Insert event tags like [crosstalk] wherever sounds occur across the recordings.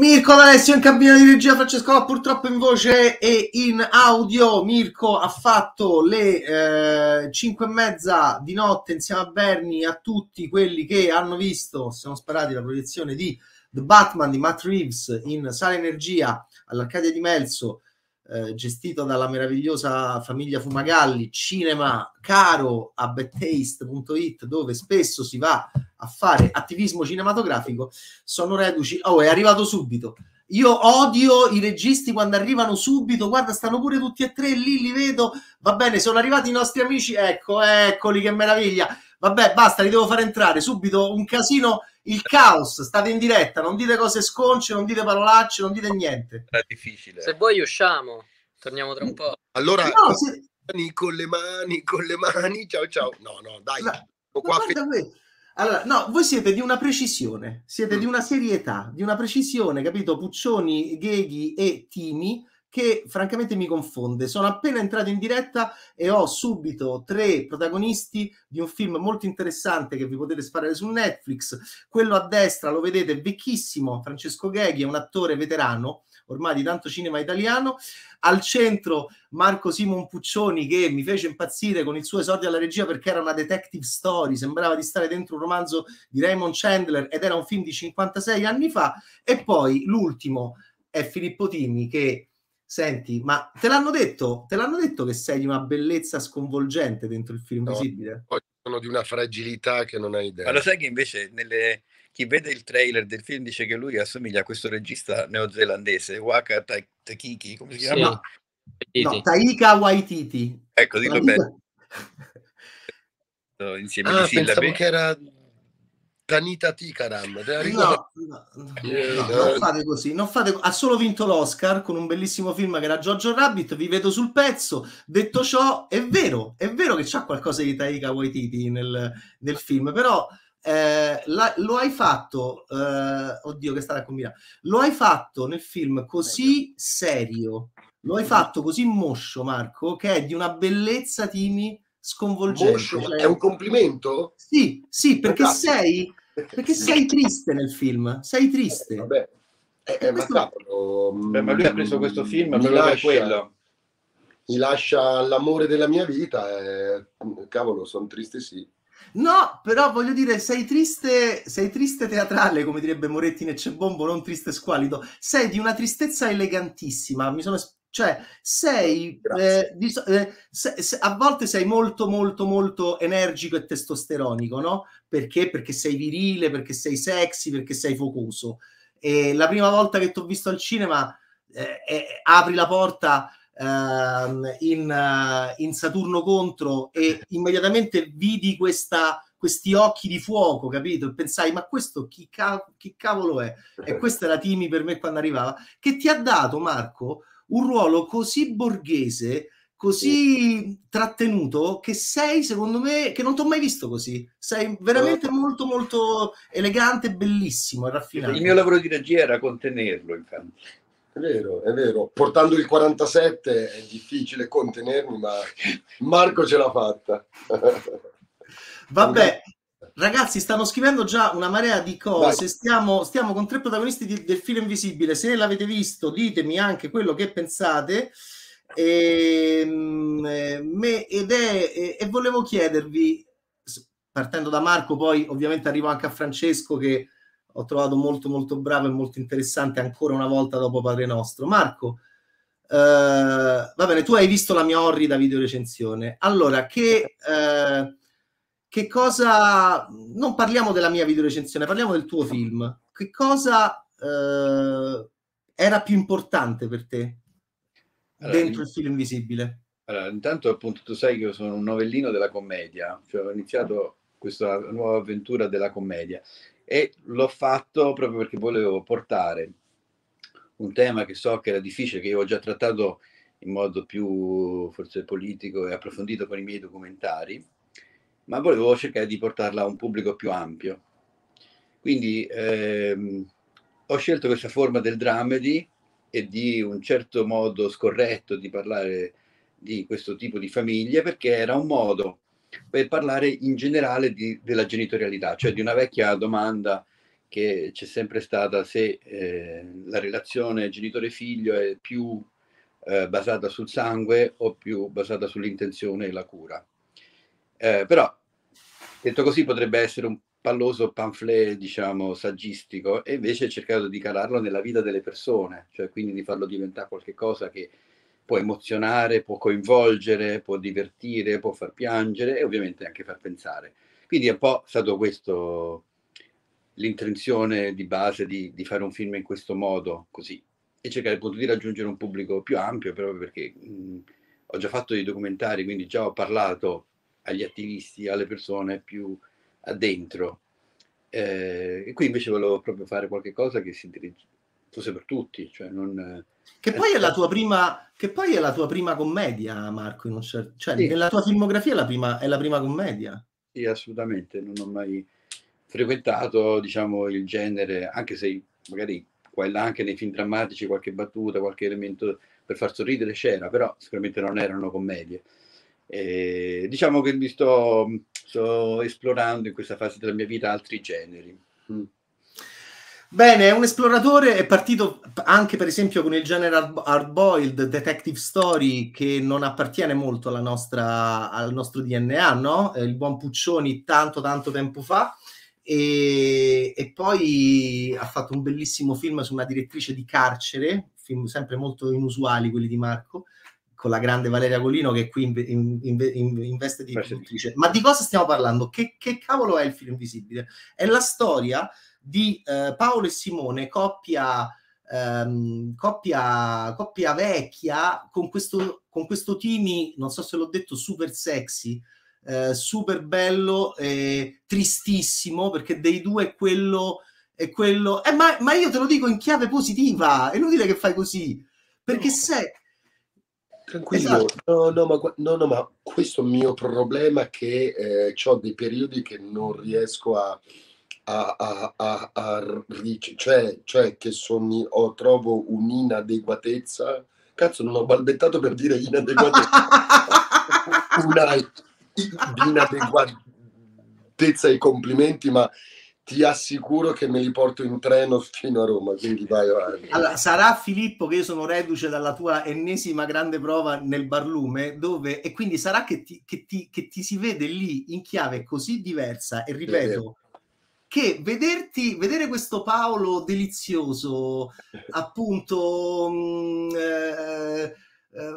Mirko D'Alessio in cabina di regia, Francesco va purtroppo in voce e in audio. Mirko ha fatto le eh, 5 e mezza di notte insieme a Bernie a tutti quelli che hanno visto, sono sparati la proiezione di The Batman di Matt Reeves in Sala Energia all'Arcadia di Melzo eh, gestito dalla meravigliosa famiglia Fumagalli, cinema caro a bettaste.it, dove spesso si va a fare attivismo cinematografico, sono reduci. Oh, è arrivato subito. Io odio i registi quando arrivano subito, guarda, stanno pure tutti e tre lì, li vedo. Va bene, sono arrivati i nostri amici, ecco, eccoli, che meraviglia. Vabbè, basta, li devo far entrare subito. Un casino, il caos. State in diretta, non dite cose sconce, non dite parolacce, non dite niente. È difficile. Se vuoi, usciamo. Torniamo tra un po'. Allora, no, se... con le mani, con le mani. Ciao, ciao. No, no, dai. La... Allora, no, voi siete di una precisione, siete mm. di una serietà, di una precisione, capito? Puccioni, Gheghi e Timi che francamente mi confonde. Sono appena entrato in diretta e ho subito tre protagonisti di un film molto interessante che vi potete sparare su Netflix. Quello a destra lo vedete vecchissimo, Francesco Gheghi è un attore veterano ormai di tanto cinema italiano. Al centro Marco Simon Puccioni che mi fece impazzire con il suo esordio alla regia perché era una detective story, sembrava di stare dentro un romanzo di Raymond Chandler ed era un film di 56 anni fa. E poi l'ultimo è Filippo Timmi che Senti, ma te l'hanno detto? Te l'hanno detto che sei di una bellezza sconvolgente dentro il film no, Sono di una fragilità che non hai idea. Ma lo sai che invece nelle... chi vede il trailer del film dice che lui assomiglia a questo regista neozelandese, Waka Takiki, come si chiama? Sì. No, Taika Waititi. Ecco, dillo bene. [laughs] Insieme ah, di pensavo che era Danita Tikaram. No, no, no, eh, non eh. fate così. Non fate... Ha solo vinto l'Oscar con un bellissimo film che era Giorgio Rabbit. Vi vedo sul pezzo. Detto ciò, è vero, è vero che c'è qualcosa di Taika Waititi nel, nel film, però. Eh, la, lo hai fatto, eh, oddio, che starà combinando. Lo hai fatto nel film così serio, lo hai fatto così moscio, Marco, che è di una bellezza, Timi, sconvolgente. Moscio, cioè... È un complimento? Sì, sì, perché sei perché sei triste nel film, sei triste. Eh, vabbè. Eh, eh, questo... ma, Beh, ma lui ha mm, preso questo film mi lascia, quello. mi lascia l'amore della mia vita e mm, cavolo, sono triste sì. No, però voglio dire, sei triste, sei triste teatrale, come direbbe Moretti nel Cebombo, non triste squalido. Sei di una tristezza elegantissima. Mi sono cioè, sei, eh, di, eh, se, se, a volte sei molto, molto, molto energico e testosteronico, no? Perché? Perché sei virile, perché sei sexy, perché sei focoso. E la prima volta che ti ho visto al cinema, eh, eh apri la porta ehm, in, eh, in, Saturno contro e immediatamente vidi questa, questi occhi di fuoco, capito? E pensai, ma questo chi, ca- chi cavolo è? E eh. questa era Timi per me quando arrivava, che ti ha dato, Marco, un ruolo così borghese, così trattenuto, che sei, secondo me, che non ti ho mai visto così. Sei veramente molto, molto elegante, bellissimo e raffinato. Il mio lavoro di regia era contenerlo, infatti. È vero, è vero. Portando il 47 è difficile contenermi, ma Marco ce l'ha fatta. Vabbè, Ragazzi, stanno scrivendo già una marea di cose. Stiamo, stiamo, con tre protagonisti di, del film Invisibile. Se l'avete visto, ditemi anche quello che pensate. E, ehm, eh, me, ed è, e, e volevo chiedervi, partendo da Marco, poi ovviamente arrivo anche a Francesco che ho trovato molto molto bravo e molto interessante ancora una volta dopo Padre Nostro. Marco, eh, va bene, tu hai visto la mia orrida videorecensione. Allora, che... Eh, che cosa... Non parliamo della mia videorecensione, parliamo del tuo film. Che cosa eh, era più importante per te allora, dentro il film invisibile? Allora, intanto appunto tu sai che io sono un novellino della commedia, cioè ho iniziato questa nuova avventura della commedia e l'ho fatto proprio perché volevo portare un tema che so che era difficile, che io ho già trattato in modo più forse politico e approfondito con i miei documentari, ma volevo cercare di portarla a un pubblico più ampio. Quindi ehm, ho scelto questa forma del dramedy e di un certo modo scorretto di parlare di questo tipo di famiglie perché era un modo per parlare in generale di, della genitorialità, cioè di una vecchia domanda che c'è sempre stata se eh, la relazione genitore-figlio è più eh, basata sul sangue o più basata sull'intenzione e la cura. Eh, però Detto così potrebbe essere un palloso pamphlet, diciamo, saggistico, e invece ho cercato di calarlo nella vita delle persone, cioè quindi di farlo diventare qualcosa che può emozionare, può coinvolgere, può divertire, può far piangere e ovviamente anche far pensare. Quindi è un po' stato questo l'intenzione di base di, di fare un film in questo modo, così, e cercare appunto di raggiungere un pubblico più ampio, proprio perché mh, ho già fatto dei documentari, quindi già ho parlato agli attivisti, alle persone più addentro. Eh, e qui invece volevo proprio fare qualcosa che si dirige, fosse per tutti. Cioè non, che, eh, poi è, eh, prima, che poi è la tua prima, commedia, Marco, in un certo, cioè sì. nella tua filmografia è la, prima, è la prima commedia. Sì, assolutamente, non ho mai frequentato diciamo, il genere, anche se magari qua e là anche nei film drammatici qualche battuta, qualche elemento per far sorridere c'era, però sicuramente non erano commedie. E eh, diciamo che mi sto, sto, esplorando in questa fase della mia vita altri generi. Mm. Bene, un esploratore è partito anche per esempio con il genere hardboiled detective story che non appartiene molto nostra, al nostro DNA, no? Eh, il buon Puccioni tanto tanto tempo fa. E, e, poi ha fatto un bellissimo film su una direttrice di carcere, film sempre molto inusuali quelli di Marco, con la grande Valeria Collino che qui in, in, in, in veste di produttrice. Ma di cosa stiamo parlando? Che, che, cavolo è il film invisibile? È la storia di eh, Paolo e Simone, coppia, ehm, coppia, coppia vecchia, con questo, con questo Timi, non so se l'ho detto, super sexy, eh, super bello, e tristissimo, perché dei due è quello... È quello... Eh, ma, ma io te lo dico in chiave positiva, è inutile che fai così. Perché se Tranquillo, esatto. no, no, ma, no, no, ma questo è il mio problema che eh, ho dei periodi che non riesco a, a, a, a, a cioè, cioè che sono, oh, trovo un'inadeguatezza. Cazzo, non ho balbettato per dire inadeguatezza. [laughs] Una inadeguatezza ai complimenti, ma ti assicuro che me li porto in treno fino a Roma, quindi vai avanti. Allora, sarà Filippo che io sono reduce dalla tua ennesima grande prova nel Barlume, dove, e quindi sarà che ti, che ti, che ti si vede lì in chiave così diversa, e ripeto, che vederti, vedere questo Paolo delizioso, appunto... Mh, mm, eh, eh,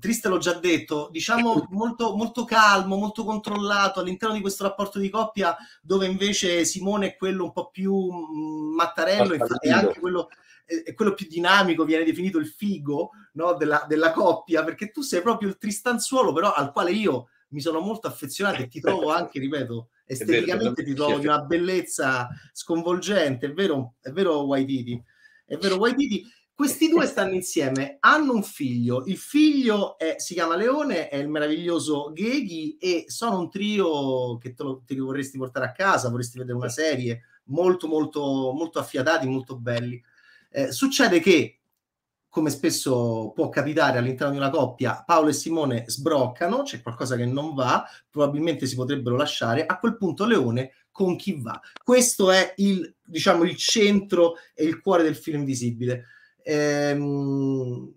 triste l'ho già detto, diciamo molto, molto, calmo, molto controllato all'interno di questo rapporto di coppia dove invece Simone è quello un po' più mm, mattarello e anche quello, è quello più dinamico, viene definito il figo no, della, della, coppia, perché tu sei proprio il tristanzuolo però al quale io mi sono molto affezionato e ti trovo anche, ripeto, [laughs] esteticamente vero, ti trovo di una bellezza sconvolgente, è vero, è vero Waititi, è vero Waititi questi due stanno insieme, hanno un figlio, il figlio è, si chiama Leone, è il meraviglioso Gheghi e sono un trio che te lo, ti vorresti portare a casa, vorresti vedere una serie, molto molto, molto affiatati, molto belli. Eh, succede che, come spesso può capitare all'interno di una coppia, Paolo e Simone sbroccano, c'è qualcosa che non va, probabilmente si potrebbero lasciare, a quel punto Leone con chi va. Questo è il, diciamo, il centro e il cuore del film visibile. Ehm,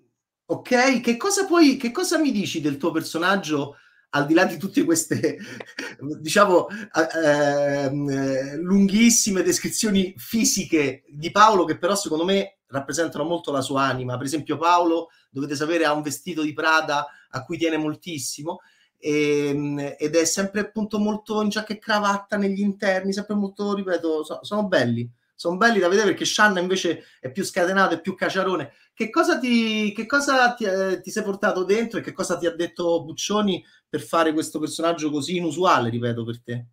ok, che cosa, puoi, che cosa mi dici del tuo personaggio? al di là di tutte queste, [laughs] diciamo, eh, lunghissime descrizioni fisiche di Paolo, che però secondo me rappresentano molto la sua anima. Per esempio, Paolo, dovete sapere, ha un vestito di Prada a cui tiene moltissimo. Ehm, ed è sempre appunto molto in giacca e cravatta negli interni, sempre molto, ripeto, so, sono belli sono belli da vedere perché Shanna invece è più scatenato, e più caciarone. Che cosa, ti, che cosa ti, eh, ti, sei portato dentro e che cosa ti ha detto Buccioni per fare questo personaggio così inusuale, ripeto, per te?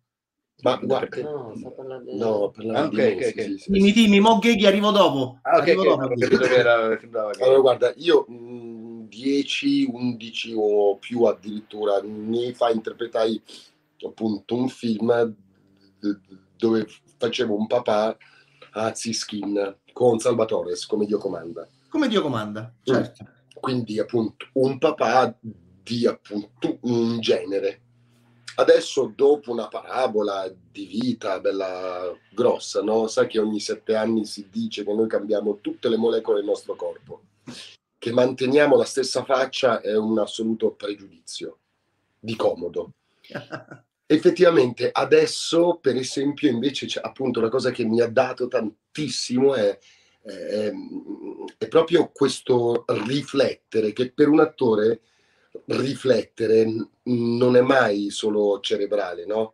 Ma guarda, no, sta parlando di... No, parlando okay, di... Okay, okay. dimmi, dimmi, mo Gheghi arrivo dopo. Ah, arrivo dopo. Era, allora, guarda, io... 10, mm, 11 o più addirittura mi fa interpretai appunto un film dove facevo un papà Aziskin con Salvatore, come Dio comanda. Come Dio comanda, mm. certo. Mm. Quindi appunto un papà di appunto un genere. Adesso dopo una parabola di vita bella grossa, no? Sai che ogni sette anni si dice che noi cambiamo tutte le molecole del nostro corpo. Che manteniamo la stessa faccia è un assoluto pregiudizio, di comodo. [laughs] Effettivamente adesso, per esempio, invece, cioè, appunto, la cosa che mi ha dato tantissimo è, è, è proprio questo riflettere, che per un attore riflettere non è mai solo cerebrale, no?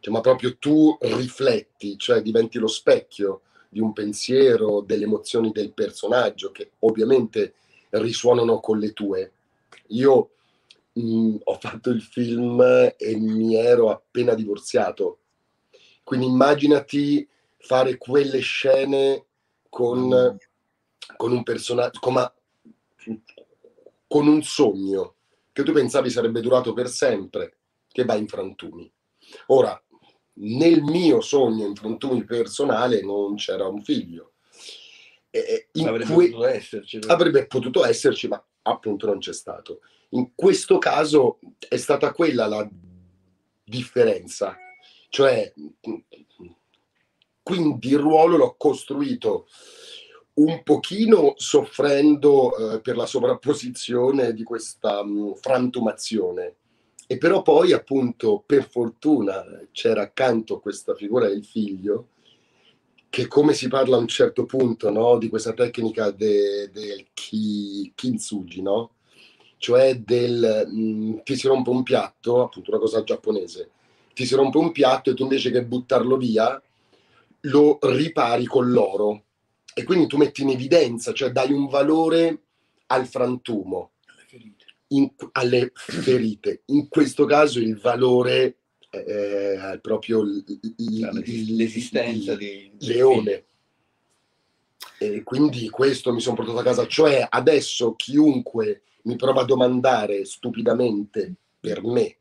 Cioè, ma proprio tu rifletti, cioè diventi lo specchio di un pensiero, delle emozioni del personaggio, che ovviamente risuonano con le tue. Io mh, mm, ho fatto il film e mi ero appena divorziato. Quindi immaginati fare quelle scene con, con un personaggio, con, con un sogno che tu pensavi sarebbe durato per sempre, che va in frantumi. Ora, nel mio sogno in frantumi personale non c'era un figlio. Eh, avrebbe, cui... potuto esserci, avrebbe potuto esserci, ma appunto non c'è stato. In questo caso è stata quella la differenza, cioè quindi il ruolo l'ho costruito un pochino soffrendo eh, per la sovrapposizione di questa mh, mm, frantumazione. E però poi, appunto, per fortuna c'era accanto questa figura del figlio, che come si parla a un certo punto no, di questa tecnica del de, de kintsugi, no? cioè del mh, mm, ti si rompe un piatto, appunto una cosa giapponese, ti si rompe un piatto e tu invece che buttarlo via lo ripari con l'oro e quindi tu metti in evidenza, cioè dai un valore al frantumo, alle ferite. In, alle ferite. in questo caso il valore eh, eh, è eh, proprio l, l, l, cioè, l'esistenza di leone. E quindi questo mi sono portato a casa, cioè adesso chiunque mi prova a domandare stupidamente per me,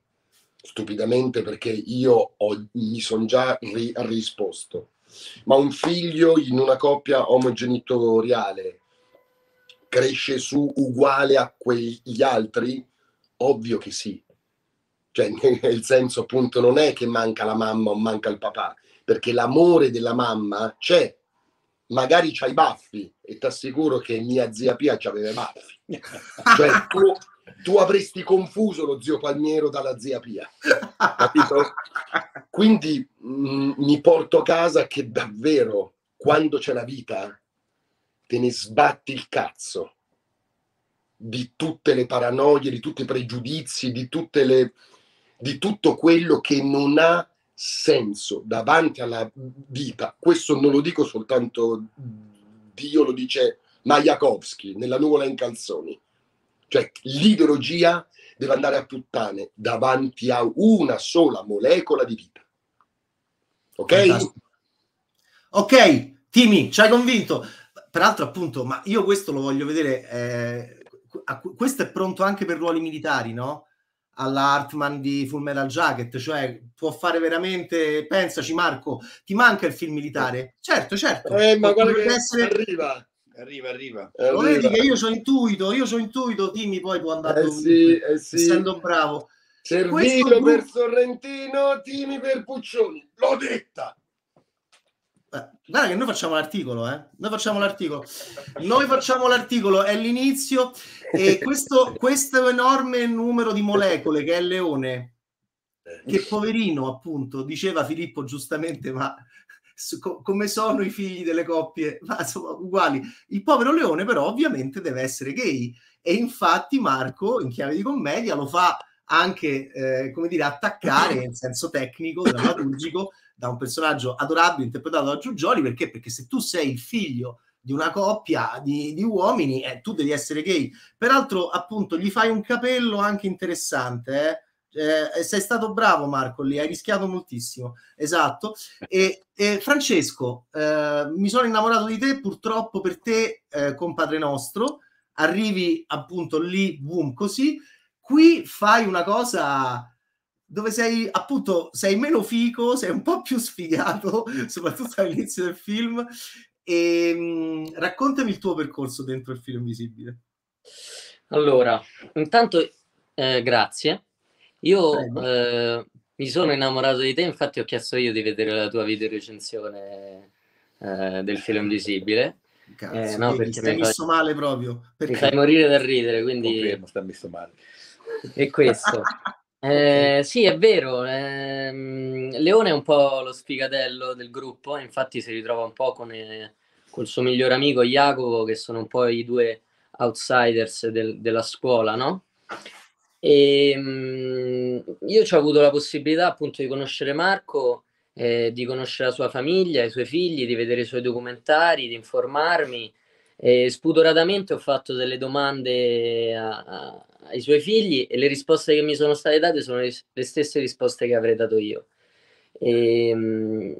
stupidamente perché io ho, mi sono già ri- risposto, ma un figlio in una coppia omogenitoriale cresce su uguale a quegli altri? Ovvio che sì. Cioè, [laughs] nel senso appunto non è che manca la mamma o manca il papà, perché l'amore della mamma c'è, magari c'hai baffi e ti assicuro che mia zia Pia aveva i baffi. [laughs] cioè tu, tu, avresti confuso lo zio Palmiero dalla zia Pia, capito? Quindi mh, mm, mi porto a casa che davvero quando c'è la vita te ne sbatti il cazzo di tutte le paranoie, di tutti i pregiudizi, di, le, di tutto quello che non ha senso davanti alla vita, questo non lo dico soltanto Dio, lo dice Majakovsky nella nuvola in calzoni. Cioè l'ideologia deve andare a puttane davanti a una sola molecola di vita. Ok? Fantastico. Ok, Timmy, ci hai convinto. Peraltro appunto, ma io questo lo voglio vedere, eh, questo è pronto anche per ruoli militari, no? alla Hartman di Full Metal Jacket, cioè può fare veramente, pensaci Marco, ti manca il film militare? Eh. Certo, certo. Eh, ma che essere... arriva, arriva, arriva. Lo eh, vedi che io sono intuito, io sono intuito, Timmy poi può andare eh sì, eh sì. essendo bravo. Servilo Questo... per Sorrentino, Timi per Puccioni, l'ho detta! Eh, guarda che noi facciamo l'articolo, eh? Noi facciamo l'articolo. Noi facciamo l'articolo, è l'inizio e questo, [laughs] questo enorme numero di molecole che è il leone, eh. che poverino appunto, diceva Filippo giustamente, ma co- come sono i figli delle coppie, ma sono uguali. Il povero leone però ovviamente deve essere gay e infatti Marco in chiave di commedia lo fa anche, eh, come dire, attaccare in senso tecnico, drammaturgico [laughs] da un personaggio adorabile interpretato da Giugioli, perché? Perché se tu sei il figlio di una coppia di, di uomini, eh, tu devi essere gay. Peraltro, appunto, gli fai un capello anche interessante, eh? Eh, sei stato bravo Marco lì, hai rischiato moltissimo, esatto. E, e Francesco, eh, mi sono innamorato di te, purtroppo per te, eh, compadre nostro, arrivi appunto lì, boom, così, qui fai una cosa dove sei appunto sei meno fico, sei un po' più sfigato, [laughs] soprattutto all'inizio del film. E, ehm, mh, raccontami il tuo percorso dentro il film Invisibile. Allora, intanto eh, grazie. Io eh, mi sono innamorato di te, infatti ho chiesto io di vedere la tua videorecensione eh, del film Invisibile. Cazzo, eh, no, perché stai mi fai... messo male proprio. Perché? Mi fai morire dal ridere, quindi... Confermo, stai messo male. E questo. [laughs] Eh, sì, è vero. Ehm, Leone è un po' lo sfigatello del gruppo, eh, infatti si ritrova un po' con eh, col suo migliore amico Jacopo, che sono un po' i due outsiders del, della scuola, no? E, ehm, mh, io ci ho avuto la possibilità appunto di conoscere Marco, eh, di conoscere la sua famiglia, i suoi figli, di vedere i suoi documentari, di informarmi. E spudoratamente ho fatto delle domande a ai suoi figli e le risposte che mi sono state date sono le stesse risposte che avrei dato io. E, ehm,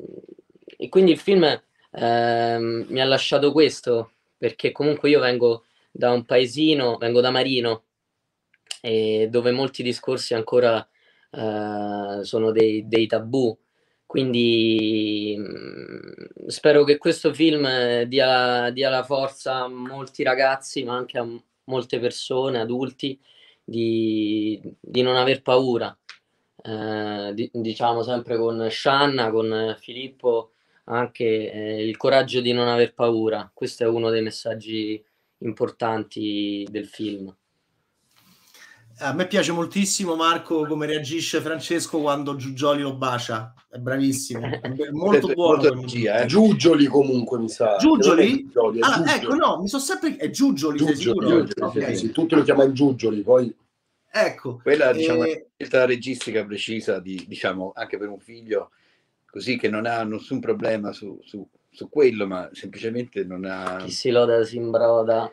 e quindi il film eh, mi ha lasciato questo, perché comunque io vengo da un paesino, vengo da Marino, e dove molti discorsi ancora eh, sono dei, dei tabù. Quindi mh, mm, spero che questo film dia, dia la forza a molti ragazzi, ma anche a molte persone, adulti, di, di non aver paura. Eh, di, diciamo sempre con Shanna, con Filippo, anche eh, il coraggio di non aver paura. Questo è uno dei messaggi importanti del film. A me piace moltissimo Marco come reagisce Francesco quando Giugioli lo bacia, è bravissimo, [laughs] è molto buono. Regia, eh. Giugioli comunque mi sa. Giugioli? Giugioli ah, Giugioli. ecco, no, mi so sempre... È Giugioli, Giugioli, Giugioli okay. sì, sì, tutti lo chiamano Giugioli, poi... Ecco. Quella eh, diciamo, e... è la scelta registica precisa, di, diciamo, anche per un figlio, così che non ha nessun problema su, su, su quello, ma semplicemente non ha... Chi si loda si imbroda.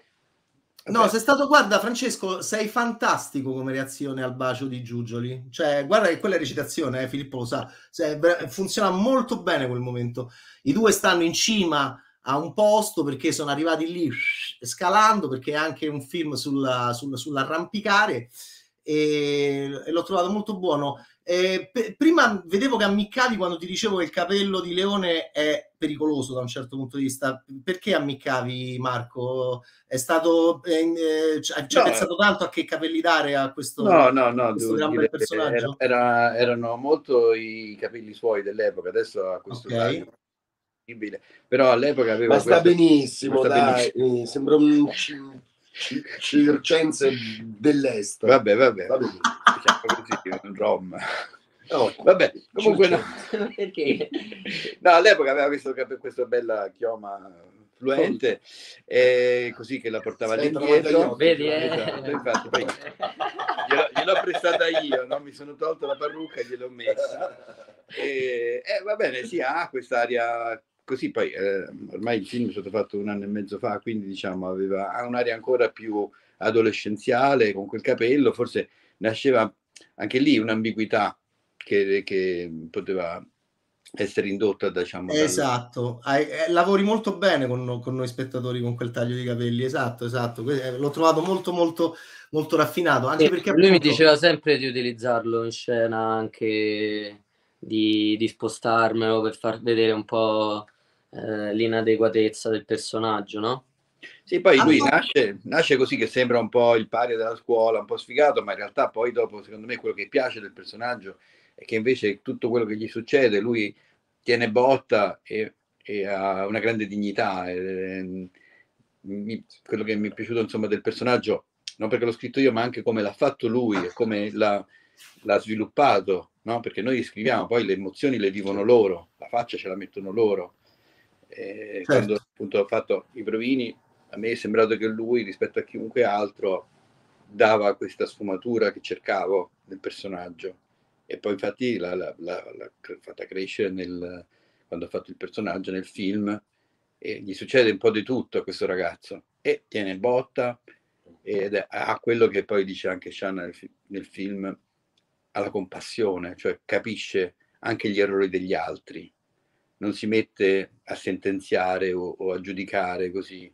No, sei stato, guarda Francesco, sei fantastico come reazione al bacio di Giugioli. Cioè, guarda che quella recitazione, eh, Filippo lo sa, cioè, funziona molto bene quel momento. I due stanno in cima a un posto perché sono arrivati lì scalando, perché è anche un film sulla, sulla, sull'arrampicare e, e, l'ho trovato molto buono. E, p- prima vedevo che ammiccavi quando ti dicevo che il capello di Leone è pericoloso da un certo punto di vista. Perché ammiccavi Marco? È stato eh, eh ci ha no, pensato tanto a che capelli dare a questo, no, no, no, questo dire, personaggio? Era, erano molto i capelli suoi dell'epoca, adesso a questo okay. Caso però all'epoca aveva ma sta questo... benissimo, ma sta dai, benissimo. sembra un circense dell'est vabbè vabbè, vabbè. diciamo così, un rom No, vabbè, comunque no. [laughs] Perché? No, all'epoca aveva questo, questa bella chioma fluente, e così che la portava lì dietro. Vedi, eh. infatti, poi [laughs] gliel'ho, gliel'ho, prestata io, no? mi sono tolto la parrucca e gliel'ho messa. E, eh, va bene, sì, ha quest'aria così poi eh, ormai il film è stato fatto un anno e mezzo fa, quindi diciamo aveva, ha un'aria ancora più adolescenziale con quel capello, forse nasceva anche lì un'ambiguità che, che poteva essere indotta diciamo esatto dal... Eh, lavori molto bene con, con, noi spettatori con quel taglio di capelli esatto esatto eh, l'ho trovato molto molto molto raffinato anche e perché lui appunto... mi diceva sempre di utilizzarlo in scena anche di, di spostarmelo per far vedere un po' eh, l'inadeguatezza del personaggio no? Sì, poi lui allora... nasce, nasce, così che sembra un po' il pari della scuola, un po' sfigato, ma in realtà poi dopo, secondo me, quello che piace del personaggio e che invece tutto quello che gli succede lui tiene botta e, e ha una grande dignità. E, eh, mi, quello che mi è piaciuto insomma del personaggio, non perché l'ho scritto io, ma anche come l'ha fatto lui e come l'ha, l'ha sviluppato, no? perché noi scriviamo, poi le emozioni le vivono loro, la faccia ce la mettono loro. E eh, certo. Quando appunto ho fatto i provini, a me è sembrato che lui, rispetto a chiunque altro, dava questa sfumatura che cercavo nel personaggio e poi infatti l'ha, l'ha, l'ha, l'ha fatta crescere nel, quando ha fatto il personaggio nel film e gli succede un po' di tutto a questo ragazzo e tiene botta ed ha quello che poi dice anche Shanna nel, nel film alla compassione, cioè capisce anche gli errori degli altri, non si mette a sentenziare o, o a giudicare così.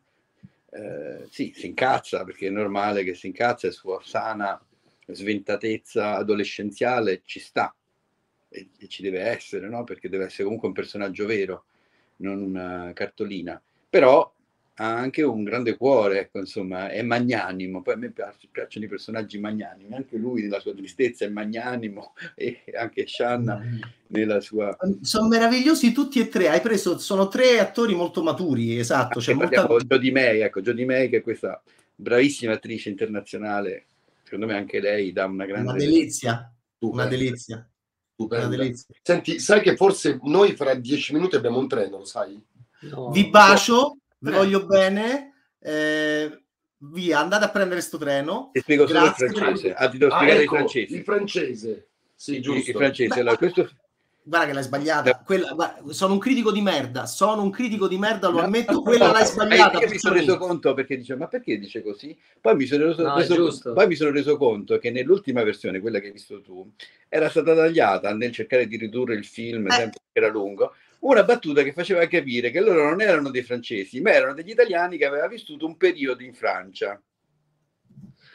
Eh, sì, si incazza perché è normale che si incazza, è sua sana sventatezza adolescenziale ci sta e, e ci deve essere, no? Perché deve essere comunque un personaggio vero, non una eh, cartolina. Però ha anche un grande cuore, ecco, insomma, è magnanimo. Poi a me piacciono i personaggi magnanimi, anche lui nella sua tristezza è magnanimo [laughs] e anche Shanna nella sua... Sono meravigliosi tutti e tre, hai preso, sono tre attori molto maturi, esatto. Ah, c'è cioè, molta... Jodie May, ecco, Jodie May che è questa bravissima attrice internazionale secondo me anche lei dà una grande... Una delizia, tu, una delizia. Una delizia. Senti, sai che forse noi fra dieci minuti abbiamo un treno, lo sai? No. Vi bacio, eh. vi voglio bene. Eh, via, andate a prendere questo treno. Ti spiego solo il francese. Ah, ti devo ah, spiegare ecco, il francese. Il francese, sì, giusto. Il, il francese, allora, questo guarda che l'hai sbagliata. Eh. Quella, guarda, sono un critico di merda, sono un critico di merda, lo no, ammetto, no, quella no, l'hai sbagliata. Eh, io mi sono reso conto perché dice, ma perché dice così? Poi mi, reso, reso, poi mi, sono reso, conto che nell'ultima versione, quella che hai visto tu, era stata tagliata nel cercare di ridurre il film, eh. sempre che era lungo, una battuta che faceva capire che loro non erano dei francesi, ma erano degli italiani che aveva vissuto un periodo in Francia.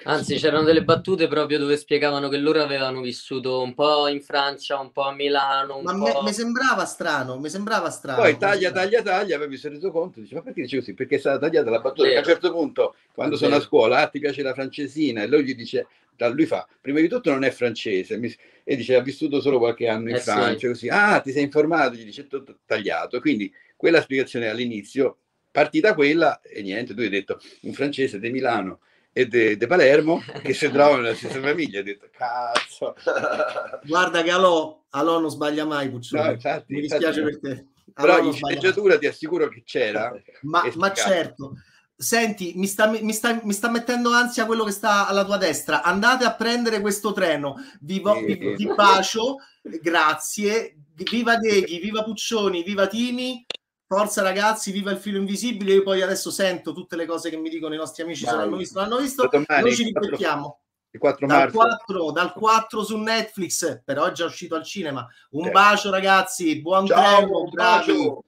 Anzi, c'erano delle battute proprio dove spiegavano che loro avevano vissuto un po' in Francia, un po' a Milano. ma po'... mi sembrava strano, mi sembrava strano. Poi taglia, taglia, taglia, poi mi sono reso conto, dice, ma perché dice così? Perché è stata tagliata la battuta. Perché a un certo punto, quando sono a scuola, ah, ti piace la francesina, e lui gli dice, da lui fa, prima di tutto non è francese, mi, e dice, ha vissuto solo qualche anno in eh Francia, sì. così, ah, ti sei informato, gli dice, tutto tagliato. Quindi quella spiegazione all'inizio, partita quella, e niente, tu hai detto, un francese di Milano e de, de Palermo che si [laughs] trovano nella stessa famiglia. Ho detto, cazzo. [laughs] Guarda che Alò, Alò non sbaglia mai, No, infatti, Mi dispiace infatti. per te. Però in sceneggiatura ti assicuro che c'era. [laughs] Ma, ma certo. Senti, mi sta, mi, sta, mi sta, mettendo ansia quello che sta alla tua destra. Andate a prendere questo treno. Vi, vo- eh, vi, vi bacio, grazie. Viva Deghi, viva Puccioni, viva Tini. Forza ragazzi, viva il filo invisibile. Io poi adesso sento tutte le cose che mi dicono i nostri amici, se l'hanno visto, l'hanno visto. Domani, Noi ci ripetiamo. 4 dal, 4, dal 4, su Netflix, però è già uscito al cinema. Un eh. bacio ragazzi, buon ciao, ciao.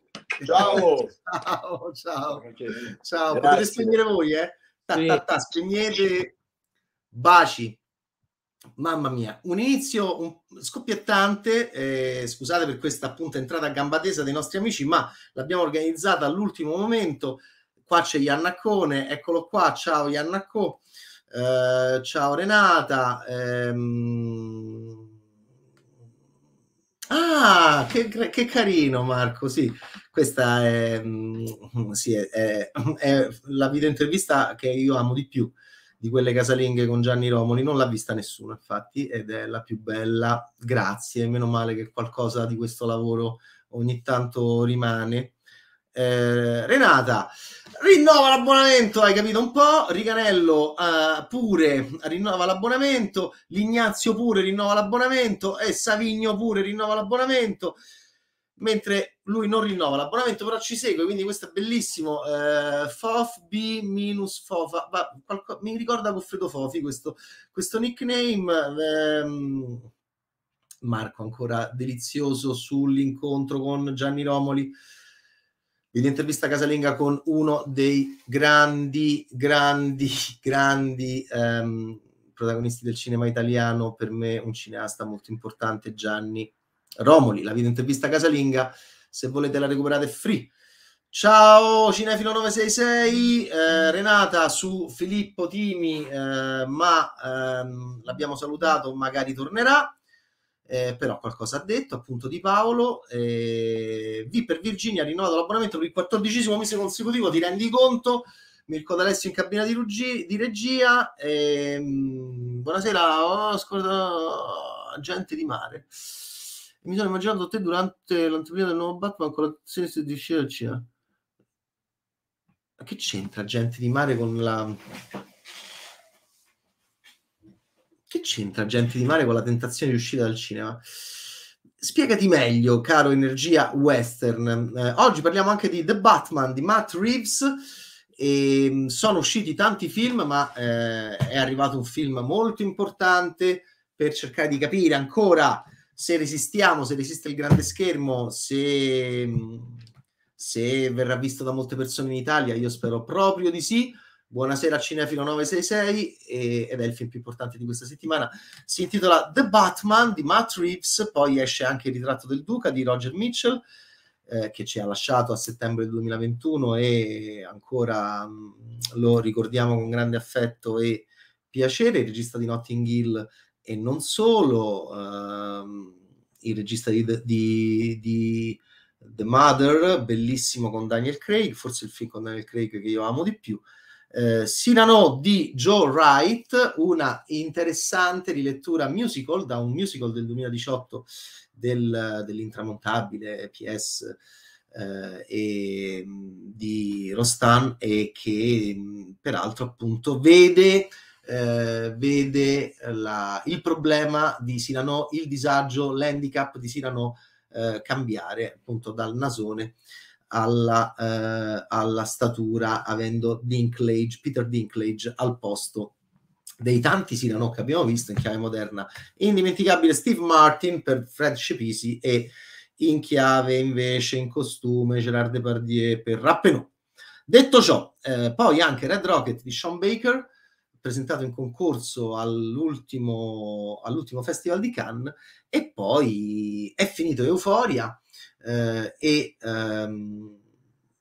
ciao, [laughs] ciao, ciao, okay. ciao. Potete spegnere voi, eh? Ta, ta, ta, spegnete, baci. Mamma mia, un inizio un scoppiettante, eh, scusate per questa appunto entrata a gamba tesa dei nostri amici, ma l'abbiamo organizzata all'ultimo momento. Qua c'è Iannaccone, eccolo qua, ciao Iannacco, eh, ciao Renata. Ehm... Ah, che, che, carino Marco, sì, questa è, mm, sì, è, è, è la videointervista che io amo di più di quelle casalinghe con Gianni Romoli, non l'ha vista nessuno infatti ed è la più bella, grazie, meno male che qualcosa di questo lavoro ogni tanto rimane. Eh, Renata, rinnova l'abbonamento, hai capito un po'? Riganello eh, pure rinnova l'abbonamento, Lignazio pure rinnova l'abbonamento e Savigno pure rinnova l'abbonamento mentre lui non rinnova l'abbonamento, però ci segue, quindi questo è bellissimo. Eh, FOFB minus FOFA, va, qualco, mi ricorda Goffredo Fofi questo, questo nickname. Ehm, Marco ancora delizioso sull'incontro con Gianni Romoli l'intervista casalinga con uno dei grandi, grandi, [laughs] grandi ehm, protagonisti del cinema italiano, per me un cineasta molto importante, Gianni Romoli, la videointervista casalinga, se volete la recuperate free. Ciao Cinefilo 966, eh, Renata su Filippo Timi, eh, ma ehm, l'abbiamo salutato, magari tornerà, eh, però qualcosa ha detto appunto di Paolo. Eh, v per Virginia ha rinnovato l'abbonamento per il quattordicesimo mese consecutivo, ti rendi conto? Mirko D'Alessio in cabina di, rugi- di regia. Ehm, buonasera, oh, scorda, gente di mare mi sono immaginato te durante l'anteprima del nuovo Batman con la l'azione di uscire eh. al cinema. Ma che c'entra gente di mare con la... Che c'entra gente di mare con la tentazione di uscire dal cinema? Spiegati meglio, caro Energia Western. Eh, oggi parliamo anche di The Batman di Matt Reeves. E ehm, sono usciti tanti film, ma eh, è arrivato un film molto importante per cercare di capire ancora se resistiamo, se resiste il grande schermo, se, se verrà visto da molte persone in Italia, io spero proprio di sì. Buonasera a Cinefilo 966 e, ed è il film più importante di questa settimana. Si intitola The Batman di Matt Reeves, poi esce anche il ritratto del Duca di Roger Mitchell eh, che ci ha lasciato a settembre 2021 e ancora mh, mm, lo ricordiamo con grande affetto e piacere, il regista di Notting Hill e non solo uh, il regista di, di, di, The Mother, bellissimo con Daniel Craig, forse il film con Daniel Craig che io amo di più. Eh, Sinano di Joe Wright, una interessante rilettura musical da un musical del 2018 del, dell'intramontabile PS eh, e, mm, di Rostan e che mm, peraltro appunto vede eh, vede la, il problema di Sinano, il disagio, l'handicap di Sinano eh, cambiare appunto dal nasone alla, eh, alla statura, avendo Dinklage, Peter Dinklage al posto dei tanti Sinano che abbiamo visto in chiave moderna, indimenticabile Steve Martin per Fred Cepisi e in chiave invece in costume Gerard Depardieu per Rappenot. Detto ciò, eh, poi anche Red Rocket di Sean Baker, presentato in concorso all'ultimo, all'ultimo Festival di Cannes e poi è finito Euforia eh, e ehm,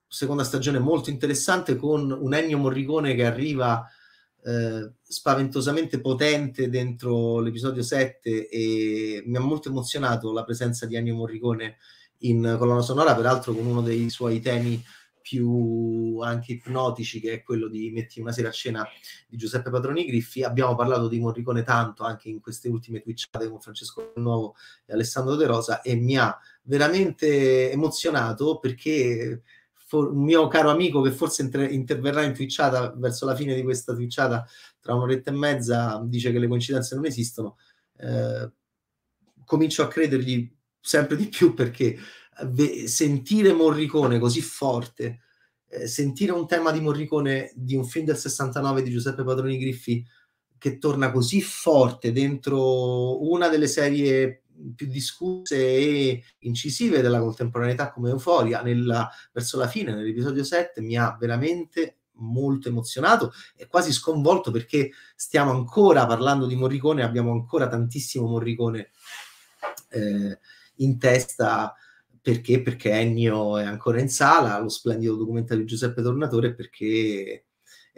seconda stagione molto interessante con un Ennio Morricone che arriva eh, spaventosamente potente dentro l'episodio 7 e mi ha molto emozionato la presenza di Ennio Morricone in colonna sonora, peraltro con uno dei suoi temi più anche ipnotici, che è quello di Metti una sera a cena di Giuseppe Padroni Griffi. Abbiamo parlato di Morricone tanto anche in queste ultime twitchate con Francesco Nuovo e Alessandro De Rosa e mi ha veramente emozionato perché for- un mio caro amico che forse inter- interverrà in twitchata verso la fine di questa twitchata tra un'oretta e mezza dice che le coincidenze non esistono. Eh, comincio a credergli sempre di più perché sentire Morricone così forte, eh, sentire un tema di Morricone di un film del 69 di Giuseppe Padroni Griffi che torna così forte dentro una delle serie più discusse e incisive della contemporaneità come Euforia nella, verso la fine, nell'episodio 7, mi ha veramente molto emozionato e quasi sconvolto perché stiamo ancora parlando di Morricone, abbiamo ancora tantissimo Morricone eh, in testa perché? Perché Ennio è ancora in sala, lo splendido documentario di Giuseppe Tornatore, perché,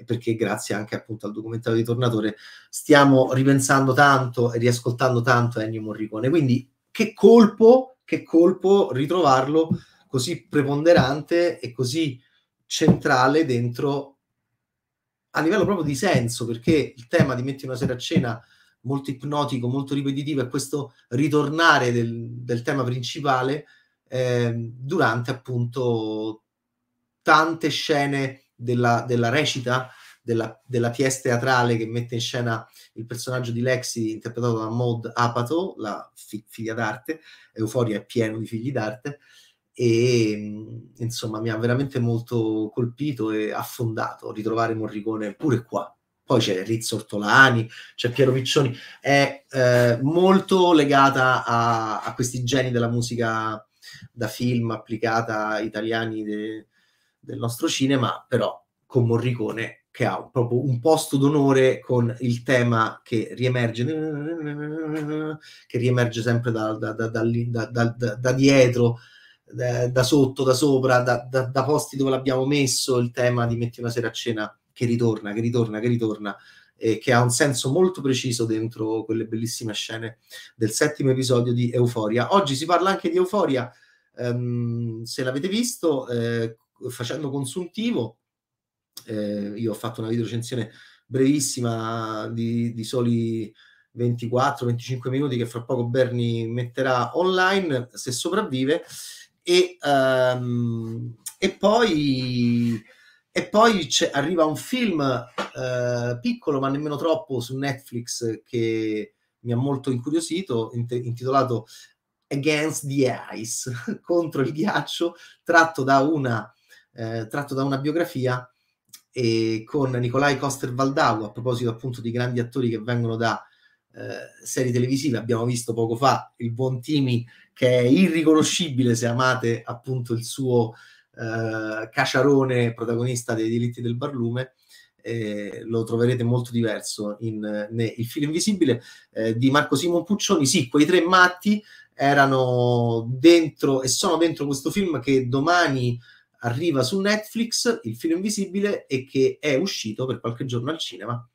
perché grazie anche appunto al documentario di Tornatore stiamo ripensando tanto e riascoltando tanto Ennio Morricone. Quindi che colpo, che colpo ritrovarlo così preponderante e così centrale dentro a livello proprio di senso, perché il tema di Metti una sera a cena molto ipnotico, molto ripetitivo, è questo ritornare del, del tema principale eh, durante appunto tante scene della, della recita, della, della pièce teatrale che mette in scena il personaggio di Lexi interpretato da Maud Apato, la fi- figlia d'arte, Euforia è pieno di figli d'arte, e mm, insomma mi ha veramente molto colpito e affondato ritrovare Morricone pure qua. Poi c'è Rizzo Ortolani, c'è Piero Piccioni, è eh, molto legata a, a, questi geni della musica da film applicata a italiani de, del nostro cinema, però con Morricone che ha proprio un posto d'onore con il tema che riemerge, che riemerge sempre da, da, da, da dietro, da, sotto, da sopra, da, posti dove l'abbiamo messo, il tema di Metti una sera a cena che ritorna, che ritorna, che ritorna, eh, che ha un senso molto preciso dentro quelle bellissime scene del settimo episodio di Euforia. Oggi si parla anche di Euforia Ehm, se l'avete visto, eh, facendo consuntivo, eh, io ho fatto una video recensione brevissima di, di soli 24-25 minuti che fra poco Bernie metterà online se sopravvive e, um, e poi, e poi arriva un film uh, piccolo ma nemmeno troppo su Netflix che mi ha molto incuriosito int- intitolato Against the Ice, [laughs] contro il ghiaccio, tratto da una, eh, tratto da una biografia eh, con Nicolai Coster Valdau, a proposito appunto di grandi attori che vengono da eh, serie televisive. Abbiamo visto poco fa il buon Timmy, che è irriconoscibile se amate appunto il suo eh, caciarone protagonista dei diritti del barlume. Eh, lo troverete molto diverso in, in, in Il filo invisibile eh, di Marco Simon Puccioni. Sì, quei tre matti erano dentro e sono dentro questo film che domani arriva su Netflix, Il film invisibile, e che è uscito per qualche giorno al cinema.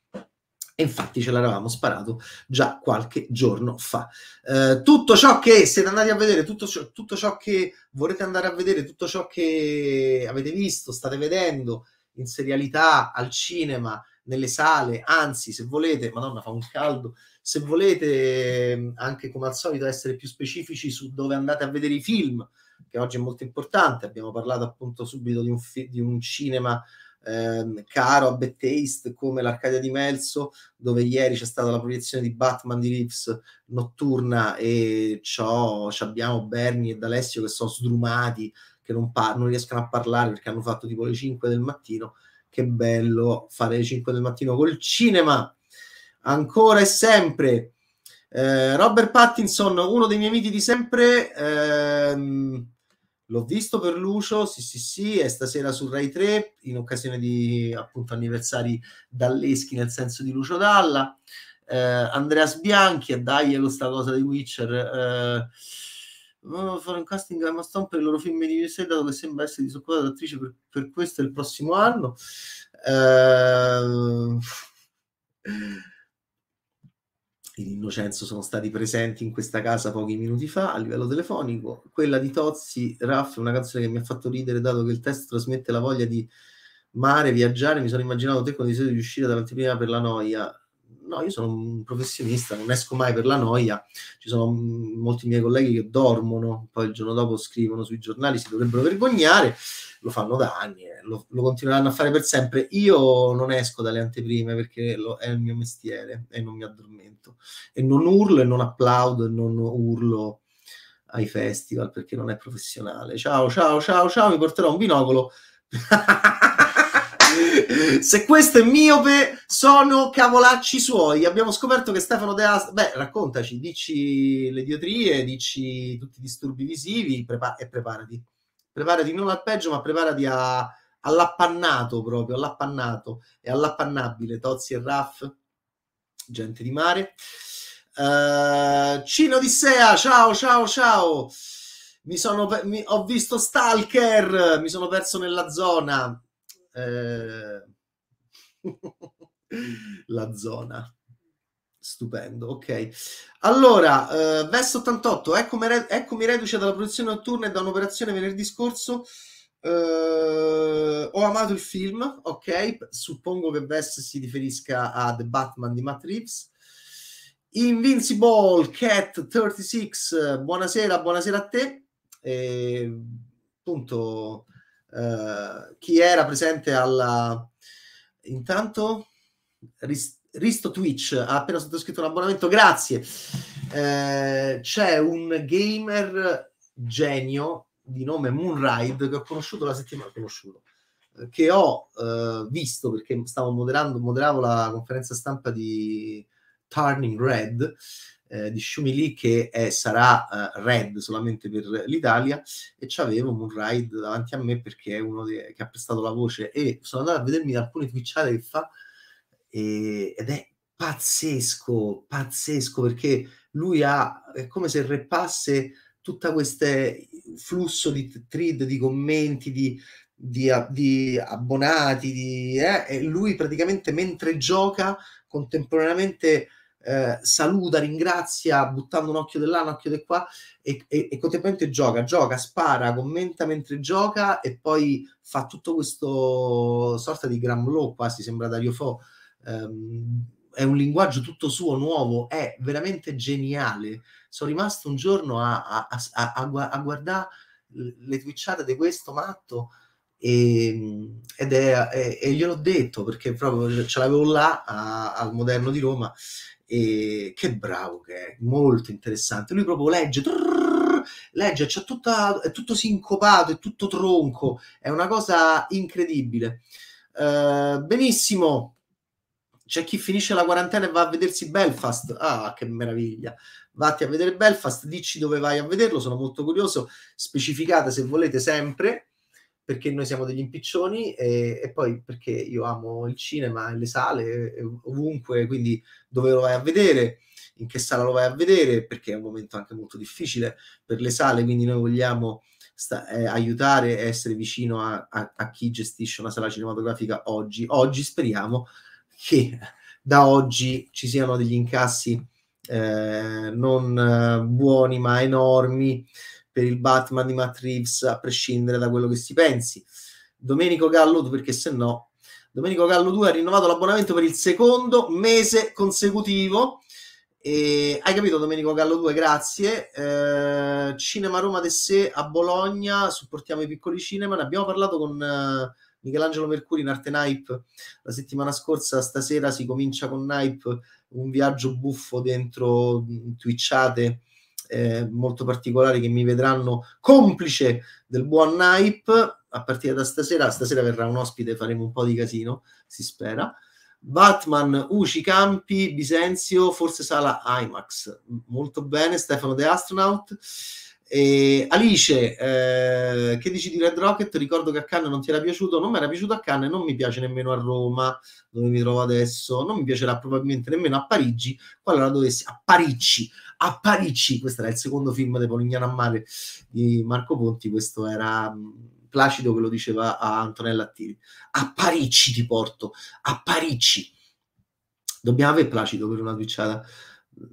E infatti ce l'avevamo sparato già qualche giorno fa. Eh, tutto ciò che siete andati a vedere, tutto ciò, tutto ciò, che volete andare a vedere, tutto ciò che avete visto, state vedendo in serialità, al cinema, nelle sale, anzi se volete, madonna fa un caldo, se volete, anche come al solito, essere più specifici su dove andate a vedere i film, che oggi è molto importante, abbiamo parlato appunto subito di un, fi- di un cinema Ehm, caro a bad taste come l'Arcadia di Melso, dove ieri c'è stata la proiezione di Batman di Reeves notturna e c'ho, abbiamo Berni e D'Alessio che sono sdrumati, che non, par- non riescono a parlare perché hanno fatto tipo le 5 del mattino. Che bello fare le 5 del mattino col cinema! ancora e sempre. Eh, Robert Pattinson, uno dei miei amici di sempre, ehm, l'ho visto per Lucio, sì sì sì, è stasera su Rai 3 in occasione di appunto anniversari dalleschi nel senso di Lucio Dalla. Eh, Andreas Bianchi, e daglielo sta cosa di Witcher. Eh, vogliono fare un casting a Emma per il loro film di USA dato che sembra essere disoccupata d'attrice per, per questo e il prossimo anno eh, ed Innocenzo sono stati presenti in questa casa pochi minuti fa a livello telefonico. Quella di Tozzi, Raff, è una canzone che mi ha fatto ridere dato che il testo trasmette la voglia di mare, viaggiare. Mi sono immaginato te quando sei di uscire dall'anteprima per la noia. No, io sono un professionista, non esco mai per la noia. Ci sono mm, molti miei colleghi che dormono, poi il giorno dopo scrivono sui giornali, si dovrebbero vergognare lo fanno da anni, eh, lo, lo, continueranno a fare per sempre. Io non esco dalle anteprime perché lo, è il mio mestiere e non mi addormento. E non urlo e non applaudo e non urlo ai festival perché non è professionale. Ciao, ciao, ciao, ciao, mi porterò un binocolo. [laughs] Se questo è miope, sono cavolacci suoi. Abbiamo scoperto che Stefano De Ast... Beh, raccontaci, dici le diotrie, dici tutti i disturbi visivi prepa- e preparati preparati non al peggio, ma preparati a, all'appannato proprio, all'appannato e all'appannabile, Tozzi e Raff, gente di mare. Uh, Cino Sea, ciao, ciao, ciao. Mi sono, mi, ho visto Stalker, mi sono perso nella zona. Eh... [laughs] la zona. Stupendo, ok. Allora, eh, Vest 88, eccomi, re- eccomi reduce dalla produzione notturna e da un'operazione venerdì scorso. Eh, ho amato il film, ok. Suppongo che Vest si riferisca a The Batman di Matt Reeves. Invincible Cat 36, buonasera, buonasera a te. E, appunto, eh, chi era presente alla... Intanto... Rist- Risto Twitch ha appena sottoscritto un abbonamento, grazie. Eh, c'è un gamer genio di nome Moonride che ho conosciuto la settimana conosciuto eh, che ho eh, visto perché stavo moderando moderavo la conferenza stampa di Turning Red eh, di Shumi Lee che è, sarà uh, Red solamente per l'Italia e c'avevo Moonride davanti a me perché è uno de- che ha prestato la voce e sono andato a vedermi alcune twitchate che fa e, ed è pazzesco, pazzesco perché lui ha, è come se reppasse tutto questo flusso di thread, di commenti, di, di, di abbonati, di, eh, e lui praticamente mentre gioca contemporaneamente eh, saluta, ringrazia, buttando un occhio di là, un occhio di qua e, e, e, contemporaneamente gioca, gioca, spara, commenta mentre gioca e poi fa tutto questo sorta di gran quasi, sembra Dario Fo', Um, è un linguaggio tutto suo, nuovo, è veramente geniale. Sono rimasto un giorno a, a, a, a guardare le twitchate di questo matto e, ehm, ed è, è, è gliel'ho detto perché proprio ce l'avevo là al Moderno di Roma e che bravo che è, molto interessante. Lui proprio legge, trrr, legge, cioè tutta, è tutto sincopato, è tutto tronco, è una cosa incredibile. Uh, benissimo, c'è chi finisce la quarantena e va a vedersi Belfast. Ah, che meraviglia! Vatti a vedere Belfast, dici dove vai a vederlo, sono molto curioso. Specificate se volete sempre, perché noi siamo degli impiccioni e, e poi perché io amo il cinema e le sale ovunque, quindi dove lo vai a vedere, in che sala lo vai a vedere, perché è un momento anche molto difficile per le sale, quindi noi vogliamo sta, eh, aiutare e essere vicino a, a, a chi gestisce una sala cinematografica oggi. Oggi speriamo che da oggi ci siano degli incassi eh, non eh, buoni ma enormi per il Batman di Matt Reeves, a prescindere da quello che si pensi. Domenico Gallo, perché se no, Domenico Gallo 2 ha rinnovato l'abbonamento per il secondo mese consecutivo. E, hai capito Domenico Gallo 2, grazie. Eh, cinema Roma de Sé a Bologna, supportiamo i piccoli cinema, ne abbiamo parlato con... Eh, Michelangelo Mercuri in arte Naip la settimana scorsa, stasera si comincia con Naip un viaggio buffo dentro mm, twitchate eh, molto particolari che mi vedranno complice del buon Naip a partire da stasera, stasera verrà un ospite, faremo un po' di casino, si spera. Batman, Uci Campi, Bisenzio, forse sala IMAX. Molto bene, Stefano The Astronaut. E Alice, eh, che dici di Red Rocket? Ricordo che a Cannes non ti era piaciuto, non mi era piaciuto a Cannes e non mi piace nemmeno a Roma, dove mi trovo adesso, non mi piacerà probabilmente nemmeno a Parigi, qualora dovessi a Parigi, a Parigi, questo era il secondo film di Polignano a mare di Marco Ponti, questo era mm, Placido che lo diceva a Antonella Attiri, a Parigi ti porto, a Parigi. Dobbiamo avere Placido per una twitchata, mm,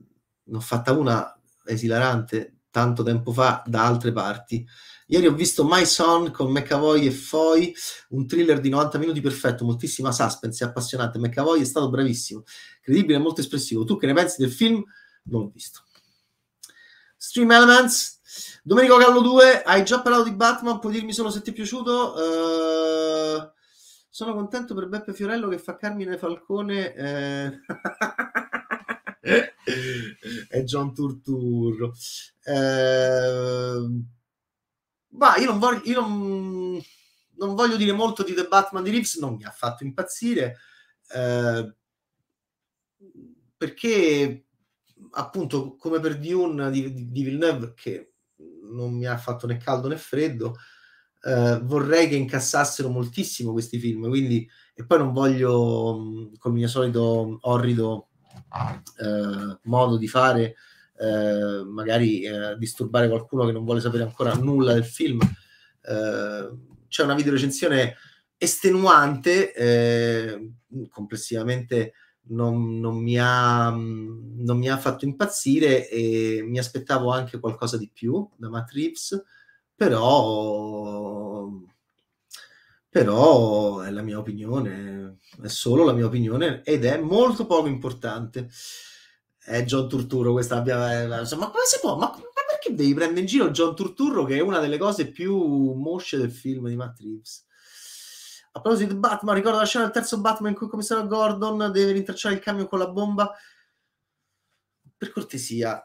ne ho fatta una esilarante tanto tempo fa da altre parti. Ieri ho visto My Son con McAvoy e Foy, un thriller di 90 minuti perfetto, moltissima suspense, appassionante. McAvoy è stato bravissimo, credibile e molto espressivo. Tu che ne pensi del film? Non l'ho visto. Stream Elements. Domenico Gallo 2, hai già parlato di Batman, puoi dirmi solo se ti è piaciuto. Uh, sono contento per Beppe Fiorello che fa Carmine Falcone. Eh... [laughs] [laughs] è John Turturro. Eh, ma io non voglio, io non, non voglio dire molto di The Batman di Reeves, non mi ha fatto impazzire, eh, perché appunto come per Dune di, di, di, Villeneuve, che non mi ha fatto né caldo né freddo, eh, vorrei che incassassero moltissimo questi film, quindi, e poi non voglio, con il mio solito orrido eh, modo di fare, eh, magari eh, disturbare qualcuno che non vuole sapere ancora nulla del film. Eh, c'è una videorecensione estenuante, eh, complessivamente non, non, mi ha, non, mi ha, fatto impazzire e mi aspettavo anche qualcosa di più da Matt Reeves, però però è la mia opinione, è solo la mia opinione ed è molto poco importante. È John Turturro questa abbia... Eh, ma come si può? Ma, perché devi prendere in giro John Turturro che è una delle cose più mosce del film di Matt Reeves? A proposito di Batman, ricordo la scena del terzo Batman in cui il commissario Gordon deve rintracciare il camion con la bomba per cortesia,